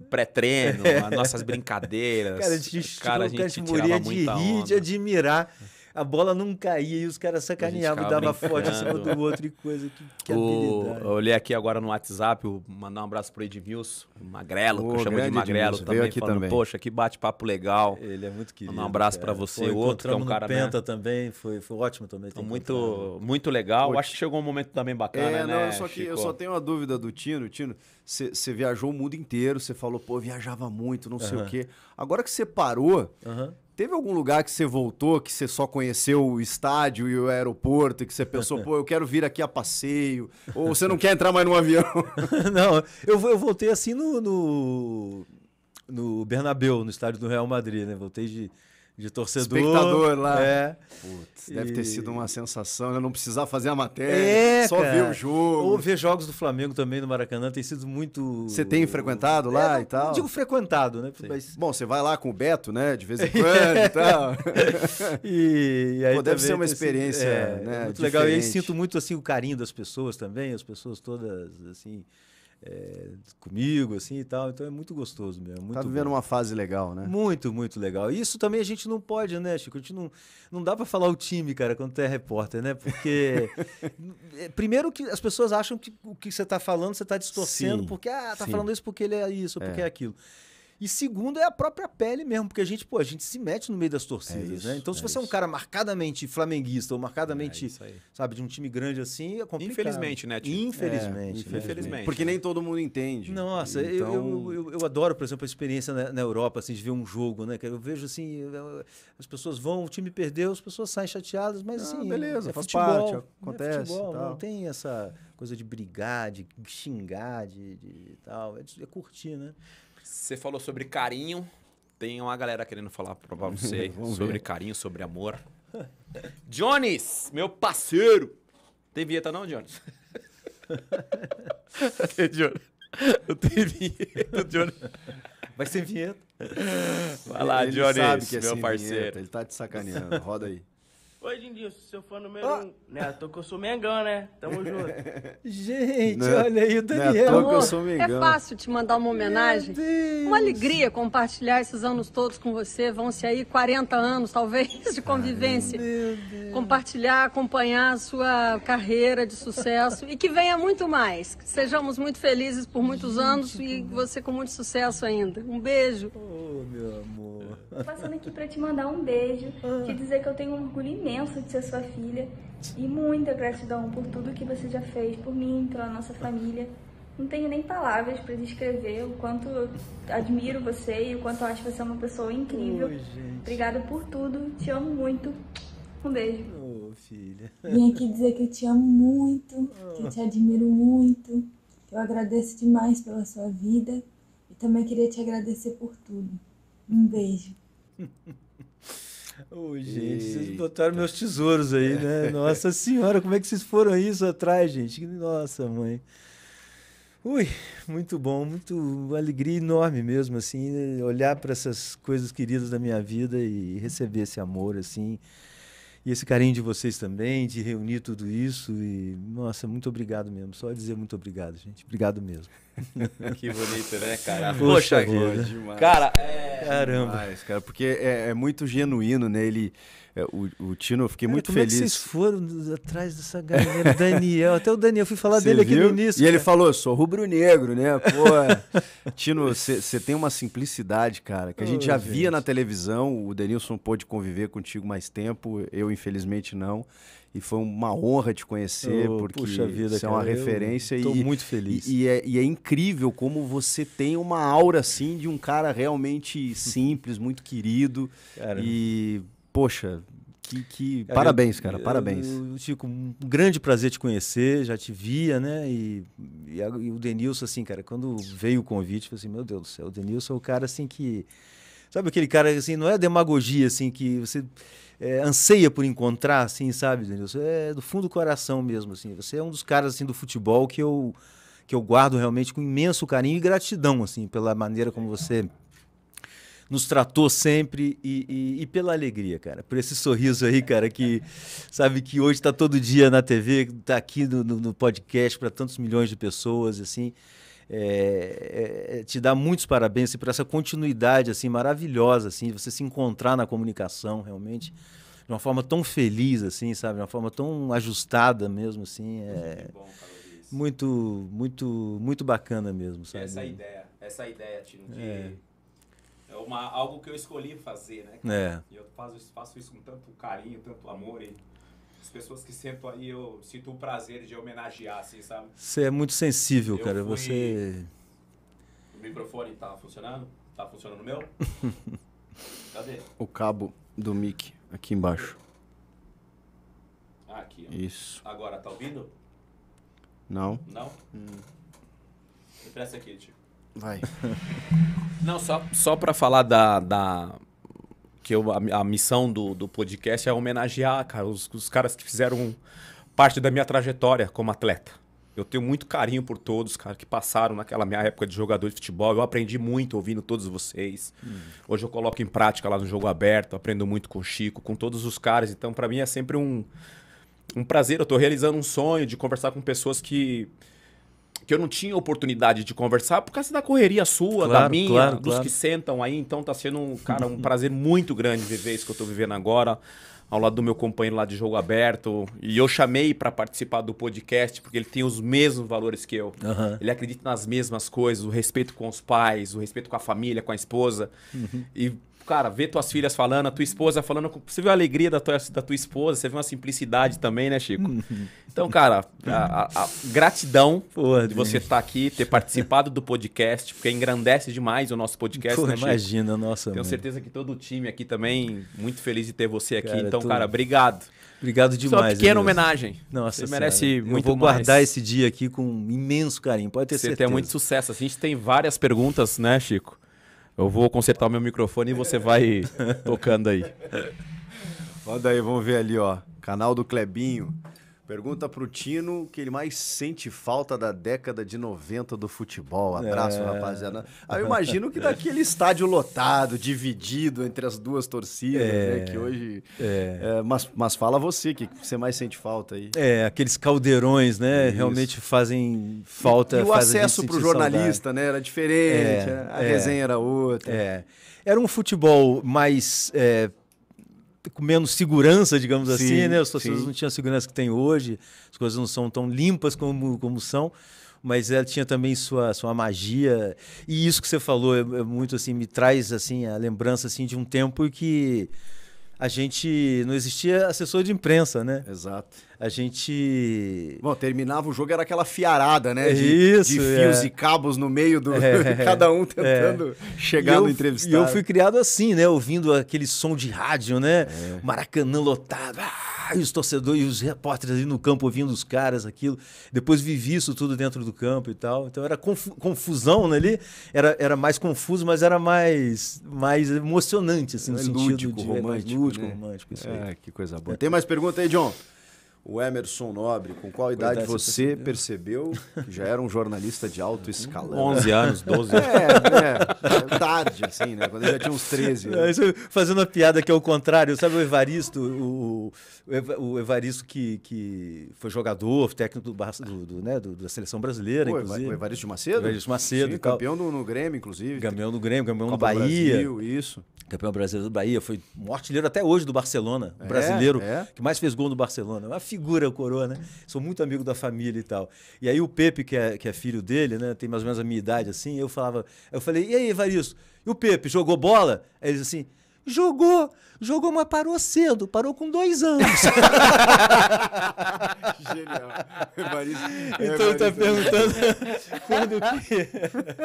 pré-treino, pré <laughs> as nossas brincadeiras. Cara, a gente, cara, a gente, cara, a gente, a gente morria de rir, onda. de admirar a bola não caía e os caras sacaneavam, dava forte em cima do outro e coisa. Que, que o, habilidade. Eu olhei aqui agora no WhatsApp, mandar um abraço pro Edmilson, magrelo, que eu chamo de magrelo Edmilson. também, falando, também. poxa, que bate-papo legal. Ele é muito querido. Mandar um abraço para você, O outro que é um cara, né? Penta né? também, foi, foi ótimo também. Então, muito, né? muito legal, acho que chegou um momento também bacana, é, né, não, só que, Eu só tenho uma dúvida do Tino, Tino, você viajou o mundo inteiro, você falou, pô, viajava muito, não sei o quê. Agora que você parou, uhum. Teve algum lugar que você voltou, que você só conheceu o estádio e o aeroporto, e que você pensou, <laughs> pô, eu quero vir aqui a passeio? Ou você não quer entrar mais no avião? <laughs> não, eu, eu voltei assim no, no, no Bernabeu, no estádio do Real Madrid, né? Voltei de, de torcedor. Espectador lá. É. Putz, deve e... ter sido uma sensação, né? Não precisar fazer a matéria, é, só cara. ver o jogo. Ou ver jogos do Flamengo também no Maracanã tem sido muito. Você tem frequentado lá é, e tal? Não digo frequentado, né? Mas... Bom, você vai lá com o Beto, né? De vez em <laughs> quando e tal. <laughs> e, e aí Pô, deve ser uma experiência. Sido, é, né? É muito diferente. legal. E aí sinto muito assim, o carinho das pessoas também, as pessoas todas assim é, comigo, assim e tal. Então é muito gostoso mesmo. É muito tá vivendo bom. uma fase legal, né? Muito, muito legal. isso também a gente não pode, né, Chico? A gente não, não dá para falar o time, cara, quando tu é repórter, né? Porque. <laughs> É, primeiro que as pessoas acham que o que você tá falando, você tá distorcendo, sim, porque, ah, tá sim. falando isso porque ele é isso, é. porque é, é aquilo. E segundo é a própria pele mesmo, porque a gente, pô, a gente se mete no meio das torcidas, é né? isso, né? Então, se é você isso. é um cara marcadamente flamenguista ou marcadamente, é sabe, de um time grande assim, é complicado. Infelizmente, né? Tipo? Infelizmente, infelizmente. É, infelizmente. Porque é. nem todo mundo entende. Nossa, então... eu, eu, eu, eu, adoro, por exemplo, a experiência na, na, Europa, assim, de ver um jogo, né? Eu vejo, assim, as pessoas vão, o time perdeu, as pessoas saem chateadas, mas, ah, assim... beleza, é faz futebol, parte, né, acontece. Futebol, não tem essa coisa de brigar, de xingar, de, de tal. É, é curtir, né? Você falou sobre carinho. Tem uma galera querendo falar pra você <laughs> sobre ver. carinho, sobre amor. <laughs> Jones, meu parceiro. Tem vinheta não, Jones? <laughs> Jones. Eu tenho vinheta, Jones. Vai ser vinheta. Vai lá, ele Johnny, é meu é parceiro. Vinheta, ele tá te sacaneando. Roda aí. Hoje em dia, seu fã número oh. um. Né, Tô que eu sou Mengão, né? Tamo <laughs> junto. Gente, é olha aí o é Daniel. Não que eu sou Mengão. é fácil te mandar uma homenagem. Uma alegria compartilhar esses anos todos com você. Vão-se aí 40 anos, talvez, de convivência. Ai, compartilhar, acompanhar a sua carreira de sucesso. e que venha muito mais. Que sejamos muito felizes por muitos Gente, anos e você com muito sucesso ainda. Um beijo. Ô, oh, meu amor. Passando aqui para te mandar um beijo, ah. te dizer que eu tenho um orgulho imenso imenso de ser sua filha e muita gratidão por tudo que você já fez por mim, pela nossa família. Não tenho nem palavras para descrever o quanto eu admiro você e o quanto eu acho você uma pessoa incrível. Obrigada por tudo, te amo muito. Um beijo. Oh, filha. Vim aqui dizer que eu te amo muito, que eu te admiro muito, que eu agradeço demais pela sua vida e também queria te agradecer por tudo. Um beijo. <laughs> Ô, oh, gente, vocês botaram meus tesouros aí, né? <laughs> Nossa senhora, como é que vocês foram isso atrás, gente? Nossa, mãe. Ui, muito bom, muito uma alegria enorme mesmo, assim, né? olhar para essas coisas queridas da minha vida e receber esse amor, assim, e esse carinho de vocês também, de reunir tudo isso. E, nossa, muito obrigado mesmo. Só dizer muito obrigado, gente. Obrigado mesmo. <laughs> que bonito, né, cara? Poxa, Poxa vida. Demais, cara, é, é... Caramba. Demais, cara, porque é, é, muito genuíno, né? Ele, é, o, o, Tino, eu fiquei cara, muito como é feliz. Como é vocês foram atrás dessa galera? Daniel, até o Daniel, fui falar Cê dele viu? aqui no início. E cara. ele falou, eu sou rubro-negro, né? Pô, <laughs> Tino, você tem uma simplicidade, cara, que a gente oh, já gente. via na televisão. O Denilson pôde conviver contigo mais tempo, eu, infelizmente, não e foi uma honra te conhecer, oh, porque puxa vida, você é uma referência. Estou muito feliz. E, e, é, e, é, incrível como você tem uma aura, assim, de um cara realmente simples, muito querido. Cara, e, poxa, que, que... Cara, parabéns, cara, eu, parabéns. Eu, Chico, um grande prazer te conhecer, já te via, né? E, e, e o Denilson, assim, cara, quando veio o convite, eu falei assim, meu Deus do céu, o Denilson é o cara, assim, que... Sabe aquele cara, assim, não é demagogia, assim, que você é, anseia por encontrar, assim, sabe, Daniel Você é do fundo do coração mesmo, assim. Você é um dos caras, assim, do futebol que eu, que eu guardo realmente com imenso carinho e gratidão, assim, pela maneira como você nos tratou sempre e, e, e, pela alegria, cara. Por esse sorriso aí, cara, que sabe que hoje está todo dia na TV, está aqui no, no, no podcast para tantos milhões de pessoas, assim. É, é, é, te dar muitos parabéns assim, por essa continuidade assim maravilhosa assim de você se encontrar na comunicação realmente de uma forma tão feliz assim sabe de uma forma tão ajustada mesmo assim é bom, muito muito muito bacana mesmo sabe essa ideia essa ideia Tino, de é. é uma algo que eu escolhi fazer né é. e eu faço, faço isso com tanto carinho tanto amor e as pessoas que sentam aí, eu sinto o prazer de homenagear, assim, sabe? Você é muito sensível, eu cara. Fui... Você. O microfone tá funcionando? Tá funcionando o meu? <laughs> Cadê? O cabo do mic aqui embaixo. aqui. Ó. Isso. Agora, tá ouvindo? Não. Não? Hum. presta aqui, tio. Vai. <laughs> Não, só, só para falar da, da, que eu, a, a missão do, do podcast é homenagear, cara, os, os caras que fizeram parte da minha trajetória como atleta. Eu tenho muito carinho por todos, cara, que passaram naquela minha época de jogador de futebol. Eu aprendi muito ouvindo todos vocês. Hum. Hoje eu coloco em prática lá no jogo aberto, aprendo muito com o Chico, com todos os caras. Então, para mim é sempre um, um prazer. Eu tô realizando um sonho de conversar com pessoas que que eu não tinha oportunidade de conversar por causa da correria sua, claro, da minha, claro, dos claro. que sentam aí. Então tá sendo, um, cara, um prazer muito grande viver isso que eu tô vivendo agora, ao lado do meu companheiro lá de jogo aberto. E eu chamei para participar do podcast porque ele tem os mesmos valores que eu. Uhum. Ele acredita nas mesmas coisas, o respeito com os pais, o respeito com a família, com a esposa. Uhum. E cara, ver tuas filhas falando, a tua esposa falando. Você viu a alegria da tua, da tua esposa, você viu uma simplicidade também, né, Chico? <laughs> Então, cara, a, a, a gratidão Porra, de você estar tá aqui, ter participado do podcast, porque engrandece demais o nosso podcast, né, Chico? Imagina, nossa. Tenho mãe. certeza que todo o time aqui também, muito feliz de ter você aqui. Cara, então, cara, obrigado. Obrigado é demais. Só uma pequena homenagem. Nossa, você senhora. merece eu muito vou mais. guardar esse dia aqui com imenso carinho. Pode ter você certeza. Você tem muito sucesso. A gente tem várias perguntas, né, Chico? Eu vou consertar o meu microfone e você vai tocando aí. Olha aí, vamos ver ali, ó. Canal do Clebinho. Pergunta pro Tino que ele mais sente falta da década de 90 do futebol. Abraço, é. rapaziada. Aí ah, eu imagino que <laughs> é. daquele estádio lotado, dividido entre as duas torcidas, né, é. né, que hoje. É. é. mas, mas fala você, o que você mais sente falta aí? É, aqueles caldeirões, né? Isso. Realmente fazem falta. E, e o acesso pro jornalista, saudade. né? Era diferente, é, a resenha era outra. Era um futebol mais com menos segurança, digamos assim, sim, assim, né? As pessoas não tinham a segurança que tem hoje, as coisas não são tão limpas como, como são, mas ela tinha também sua, sua magia. E isso que você falou é, é muito assim, me traz assim a lembrança assim de um tempo que a gente não existia assessor de imprensa, né? Exato. A gente. Bom, terminava o jogo, era aquela fiarada, né? De, Isso. De é. fios é. e cabos no meio do. É, <laughs> cada um é. tentando é. chegar no entrevistado. E eu fui criado assim, né? Ouvindo aquele som de rádio, né? É. Maracanã lotado. Ah! ah, os torcedores e os repórteres ali no campo ouvindo os caras, aquilo. Depois vivi isso tudo dentro do campo e tal. Então era confusão né, ali, era, era mais confuso, mas era mais, mais emocionante, assim, no é sentido lúdico, de, romântico, tipo, né? Né? é, lúdico, né? romântico. Isso aí. que coisa boa. Tem mais pergunta aí, John? o Emerson Nobre, com qual idade é, você percebeu? percebeu? que já era um jornalista de alto escalão? 11 anos, 12 anos. É, é, tarde, assim, né? Quando ele já tinha uns 13. Né? É, fazendo uma piada que é o contrário, sabe o Evaristo, o, o Evaristo que, que foi jogador, técnico do, do, do né, do, da seleção brasileira, Pô, inclusive. O Evaristo de Macedo? O Evaristo Macedo. Sim, campeão no, no, Grêmio, inclusive. Campeão no Grêmio, campeão Copa no Bahia. Brasil, isso. Campeão brasileiro do Bahia, foi um artilheiro até hoje do Barcelona, é, brasileiro é. que mais fez gol no Barcelona. É uma figura, o Coroa, né? Sou muito amigo da família e tal. E aí o Pepe, que é, que é filho dele, né? Tem mais ou menos a minha idade, assim, eu falava, eu falei, e aí, Evaristo, e o Pepe jogou bola? Aí ele disse assim, Jogou, jogou, mas parou cedo, parou com dois anos. <laughs> Genial. É então ele é tá perguntando quando que.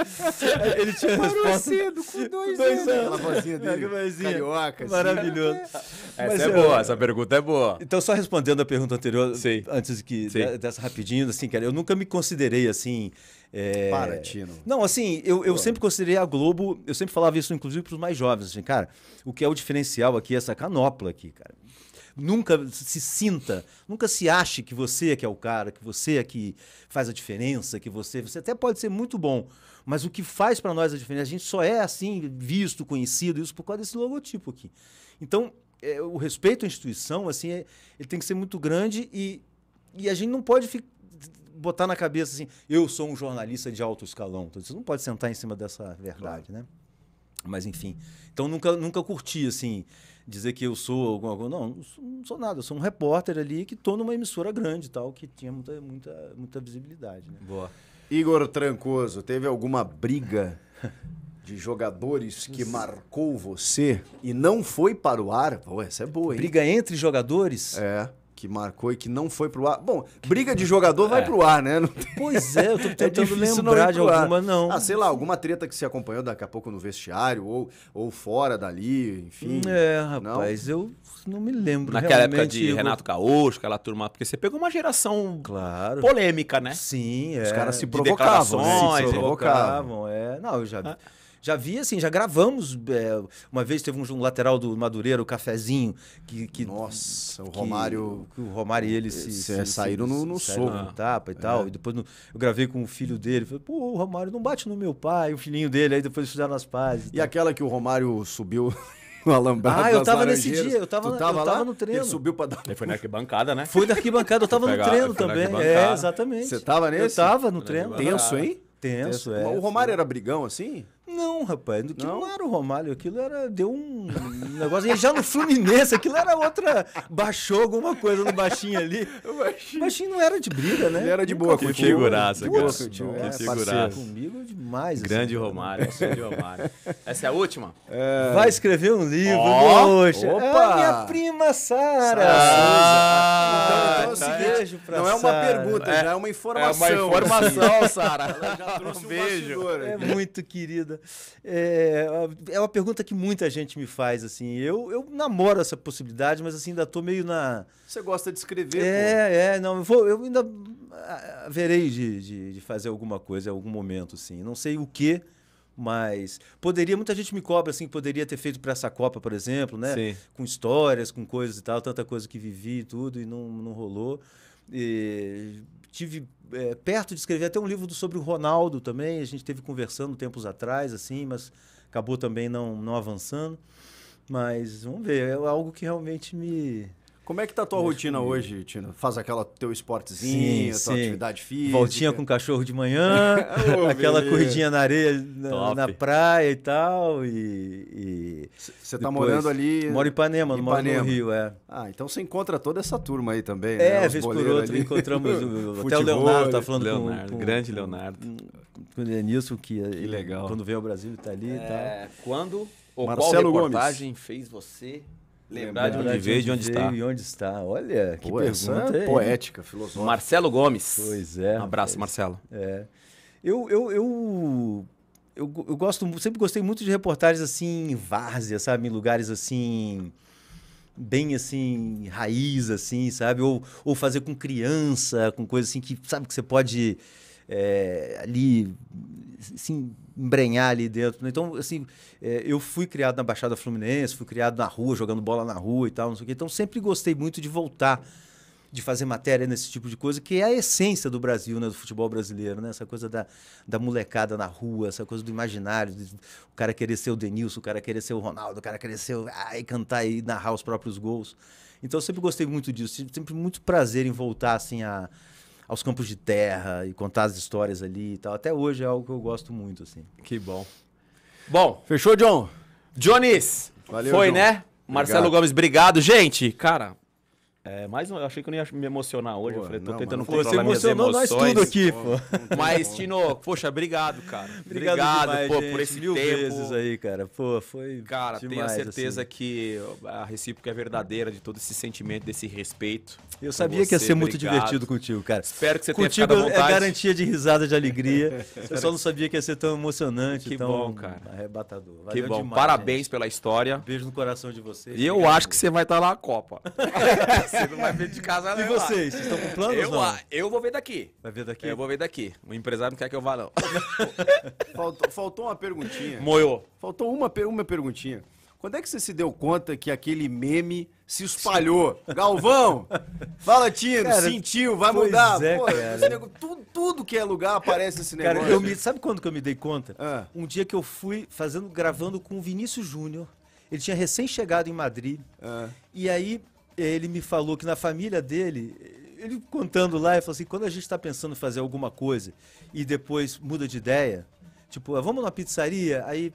<laughs> Ele tinha parou resposta. cedo, com dois, dois anos. anos. Aquela vozinha dele. Vozinha. Carioca. Assim. Maravilhoso. Assim. Essa mas, é boa, essa pergunta é boa. Então, só respondendo a pergunta anterior, Sim. antes que Sim. dessa rapidinho, assim, cara, eu nunca me considerei assim é... Para, Tino. Não, assim, eu, eu sempre considerei a Globo, eu sempre falava isso, inclusive, para os mais jovens, assim, cara, o que é o diferencial aqui é essa canopla aqui, cara. Nunca se sinta, nunca se ache que você é que é o cara, que você é que faz a diferença, que você. Você até pode ser muito bom, mas o que faz para nós a diferença, a gente só é assim, visto, conhecido, isso por causa desse logotipo aqui. Então, é, o respeito à instituição, assim, é, ele tem que ser muito grande e, e a gente não pode ficar botar na cabeça assim, eu sou um jornalista de alto escalão. Então, você não pode sentar em cima dessa verdade, claro. né? Mas enfim. Então nunca, nunca curti, assim, dizer que eu sou alguma coisa. Não, não sou, não sou nada. Eu sou um repórter ali que estou numa emissora grande tal, que tinha muita, muita, muita visibilidade. Né? Boa. Igor Trancoso, teve alguma briga de jogadores que Isso. marcou você e não foi para o ar? Pô, essa é boa, hein? Briga entre jogadores? É que marcou e que não foi pro ar. Bom, briga de jogador <laughs> é. vai pro ar, né? Tem... Pois é, eu tô <laughs> é tentando é lembrar de alguma, não. Ah, sei lá, alguma treta que se acompanhou daqui a pouco no vestiário ou, ou fora dali, enfim. Hum, é, rapaz, não? eu não me lembro. Naquela época de Renato Caos, aquela turma, porque você pegou uma geração claro. polêmica, né? Sim, é. Os caras é. se provocavam. Né? Se provocavam, é. Não, eu já. Ah já vi assim, já gravamos. É, uma vez teve um, um lateral do Madureira, o Cafezinho, que. que Nossa, que, o Romário. Que, o Romário e ele se, se, se saíram no, no soco. tapa e tal. É. E depois no, eu gravei com o filho dele. Falei, pô, o Romário não bate no meu pai, o filhinho dele. Aí depois fizeram as pazes. E, e aquela que o Romário subiu. <laughs> no alambrado. Ah, eu tava nesse dia, eu tava, tava eu tava lá? no treino. Ele subiu pra dar. Ele foi na arquibancada, né? Foi na arquibancada, eu tava pegar, no treino também. É, exatamente. Você tava nesse? Eu tava no treino. Tenso, hein? Tenso, Tenso. é. O Romário era brigão assim? Não, rapaz, aquilo não, não era o Romário, aquilo era. Deu um negócio. E já no Fluminense, aquilo era outra. Baixou alguma coisa no baixinho ali. <laughs> O baixinho, baixinho não era de briga, né? Ele era de boa, que contigo. É, figuraça, boa Que figuraça. Comigo demais. Assim. Grande assim, Romário, <laughs> grande Romário. Essa é a última? É... Vai escrever um livro, oh, Opa! É minha prima Sara. Ah, então, então tá assim, beijo pra Não é uma Sarah. pergunta, é, já é uma informação. É uma informação, assim. Sara. Ela já trouxe um beijo. É muito querida. É, é uma pergunta que muita gente me faz, assim. Eu, eu namoro essa possibilidade, mas assim, ainda tô meio na. Você gosta de escrever, É, pô. é, não. Eu, vou, eu ainda ah, verei de, de, de, fazer alguma coisa em algum momento, assim. Não sei o que. Mas poderia, muita gente me cobra assim, poderia ter feito para essa Copa, por exemplo, né? Sim. Com histórias, com coisas e tal, tanta coisa que vivi e tudo, e não, não rolou. E tive é, perto de escrever até um livro sobre o Ronaldo também. A gente teve conversando tempos atrás, assim, mas acabou também não, não avançando. Mas vamos ver, é algo que realmente me, como é que tá a tua rotina comigo. hoje, Tino? Faz aquela teu esportezinho, sim, tua sim. atividade física. Voltinha com o cachorro de manhã, <laughs> <laughs> aquela corridinha na areia, na, na, praia e tal. E. Você tá morando ali. Moro em Ipanema, Ipanema. moro no Rio, é. Ah, então você encontra toda essa turma aí também. É, né? vez por outra encontramos. <laughs> até o Leonardo tá falando Leonardo, com, com, grande Leonardo. Com o Denilson, que, que legal. quando veio ao Brasil, tá ali é, tal. Quando ou Marcelo qual reportagem Gomes. fez você Lembrar de onde, veio, de onde está. E onde está. Olha, que Pô, é pergunta é poética, filosófica. Marcelo Gomes. Pois é. Um abraço, pois, Marcelo. É. Eu, eu, eu, eu, eu gosto, sempre gostei muito de reportagens assim, em várzea, sabe? Em lugares assim, bem assim, raiz, assim, sabe? Ou, ou fazer com criança, com coisa assim que, sabe, que você pode é, ali se embrenhar ali dentro. Né? Então, assim, é, eu fui criado na Baixada Fluminense, fui criado na rua, jogando bola na rua e tal, não sei o quê. Então, sempre gostei muito de voltar, de fazer matéria nesse tipo de coisa, que é a essência do Brasil, né, do futebol brasileiro, né? Essa coisa da, da molecada na rua, essa coisa do imaginário, de, o cara querer ser o Denilson, o cara querer ser o Ronaldo, o cara querer ser o, ai, ah, e cantar e narrar os próprios gols. Então, eu sempre gostei muito disso, sempre muito prazer em voltar, assim, a aos campos de terra e contar as histórias ali e tal. Até hoje é algo que eu gosto muito, assim. Que bom. Bom, fechou, John? Jones! Valeu, Foi, John. né? Obrigado. Marcelo Gomes, obrigado. Gente, cara, é, mais um, eu achei que eu não ia me emocionar hoje. Pô, eu falei, tô não, tentando mano, controlar minhas emoções. Você emocionou nós tudo aqui, pô. pô. Mas, Tino, poxa, obrigado, cara. <laughs> obrigado, obrigado demais, pô, gente, por esse mil tempo. vezes aí, cara. Pô, foi Cara, demais, tenho certeza assim. que a recíproca é verdadeira de todo esse sentimento, desse respeito. Eu sabia você, que ia ser muito divertido contigo, cara. Espero que você contigo tenha ficado é garantia de risada, de alegria. <laughs> eu só não sabia que ia ser tão emocionante, que tão bom, cara. arrebatador. Valeu que bom. Demais, Parabéns gente. pela história. Beijo no coração de vocês. E eu acho que você vai estar lá na Copa. <laughs> Você não vai ver de casa não. E né, vocês? Vocês estão com planos? Eu, não? eu vou ver daqui. Vai ver daqui? Eu vou ver daqui. O empresário não quer que eu vá, não. <laughs> faltou, faltou uma perguntinha. Moiou. Faltou uma, uma perguntinha. Quando é que você se deu conta que aquele meme se espalhou? Galvão, fala Tino, cara, sentiu, vai mudar. É, Pô, negócio, tudo, tudo, que é lugar aparece esse negócio. Cara, eu me, sabe quando que eu me dei conta? Ah. Um dia que eu fui fazendo, gravando com o Vinícius Júnior. Ele tinha recém-chegado em Madrid. Ah. E aí ele me falou que na família dele, ele contando lá, ele falou assim: quando a gente está pensando em fazer alguma coisa e depois muda de ideia, tipo, ah, vamos numa pizzaria, aí.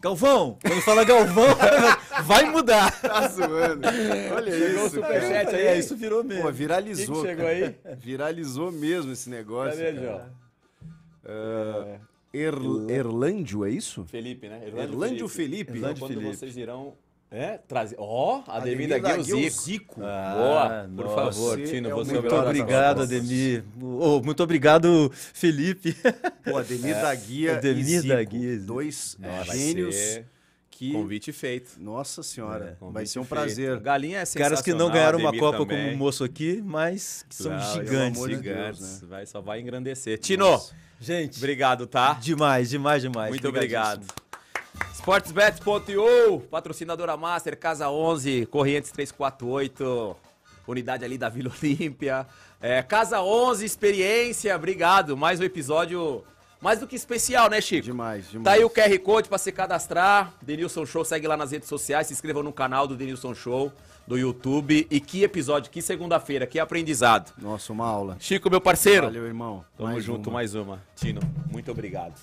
Galvão! Quando fala Galvão, <laughs> vai mudar. Tá zoando. Olha chegou isso. Chegou superchat aí. É, isso virou mesmo. Pô, viralizou. Que que chegou aí? Viralizou mesmo esse negócio. Cadê, João? Uh, é. Erlândio, é isso? Felipe, né? Erlândio, Erlândio Felipe. Felipe. Erlândio Quando Felipe. vocês irão é, trazer. Ó, oh, Ademir, Ademir da o Zico. Ah, Boa, por nossa, favor, Tino, é você Muito obrigado, Ademir. Oh, muito obrigado, Felipe. O Ademir é. da Guia. Ademir da Guia. Dois nossa, é, gênios. Que... Convite feito. Nossa senhora, é, vai ser um prazer. Galinha é sensacional. Caras que não ganharam Ademir uma Copa também. como um moço aqui, mas que são gigantes. Gigantes, de Deus, né? vai, só vai engrandecer. Tino, nossa. gente. Obrigado, tá? Demais, demais, demais. Muito obrigado sportsbet.io patrocinadora Master, Casa 11, Corrientes 348, unidade ali da Vila Olímpia. É, Casa 11, experiência, obrigado. Mais um episódio mais do que especial, né, Chico? Demais, demais. Tá aí o QR Code pra se cadastrar. Denilson Show, segue lá nas redes sociais, se inscreva no canal do Denilson Show do YouTube. E que episódio, que segunda-feira, que aprendizado. Nossa, uma aula. Chico, meu parceiro. Valeu, irmão. Tamo mais junto, uma. mais uma. Tino, muito obrigado.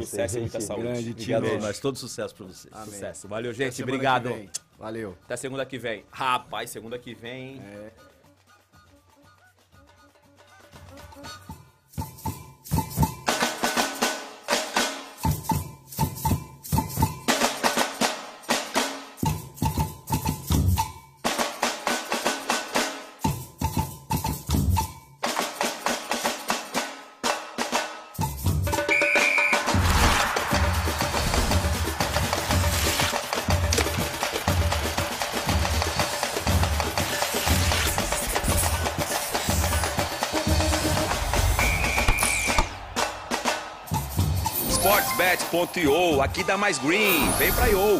Sucesso e muita saúde. Grande time. a Todo sucesso para vocês. Amém. Sucesso. Valeu, gente. Obrigado. Valeu. Até segunda que vem. Rapaz, segunda que vem. É. Ponto aqui dá mais green, vem pra Yo.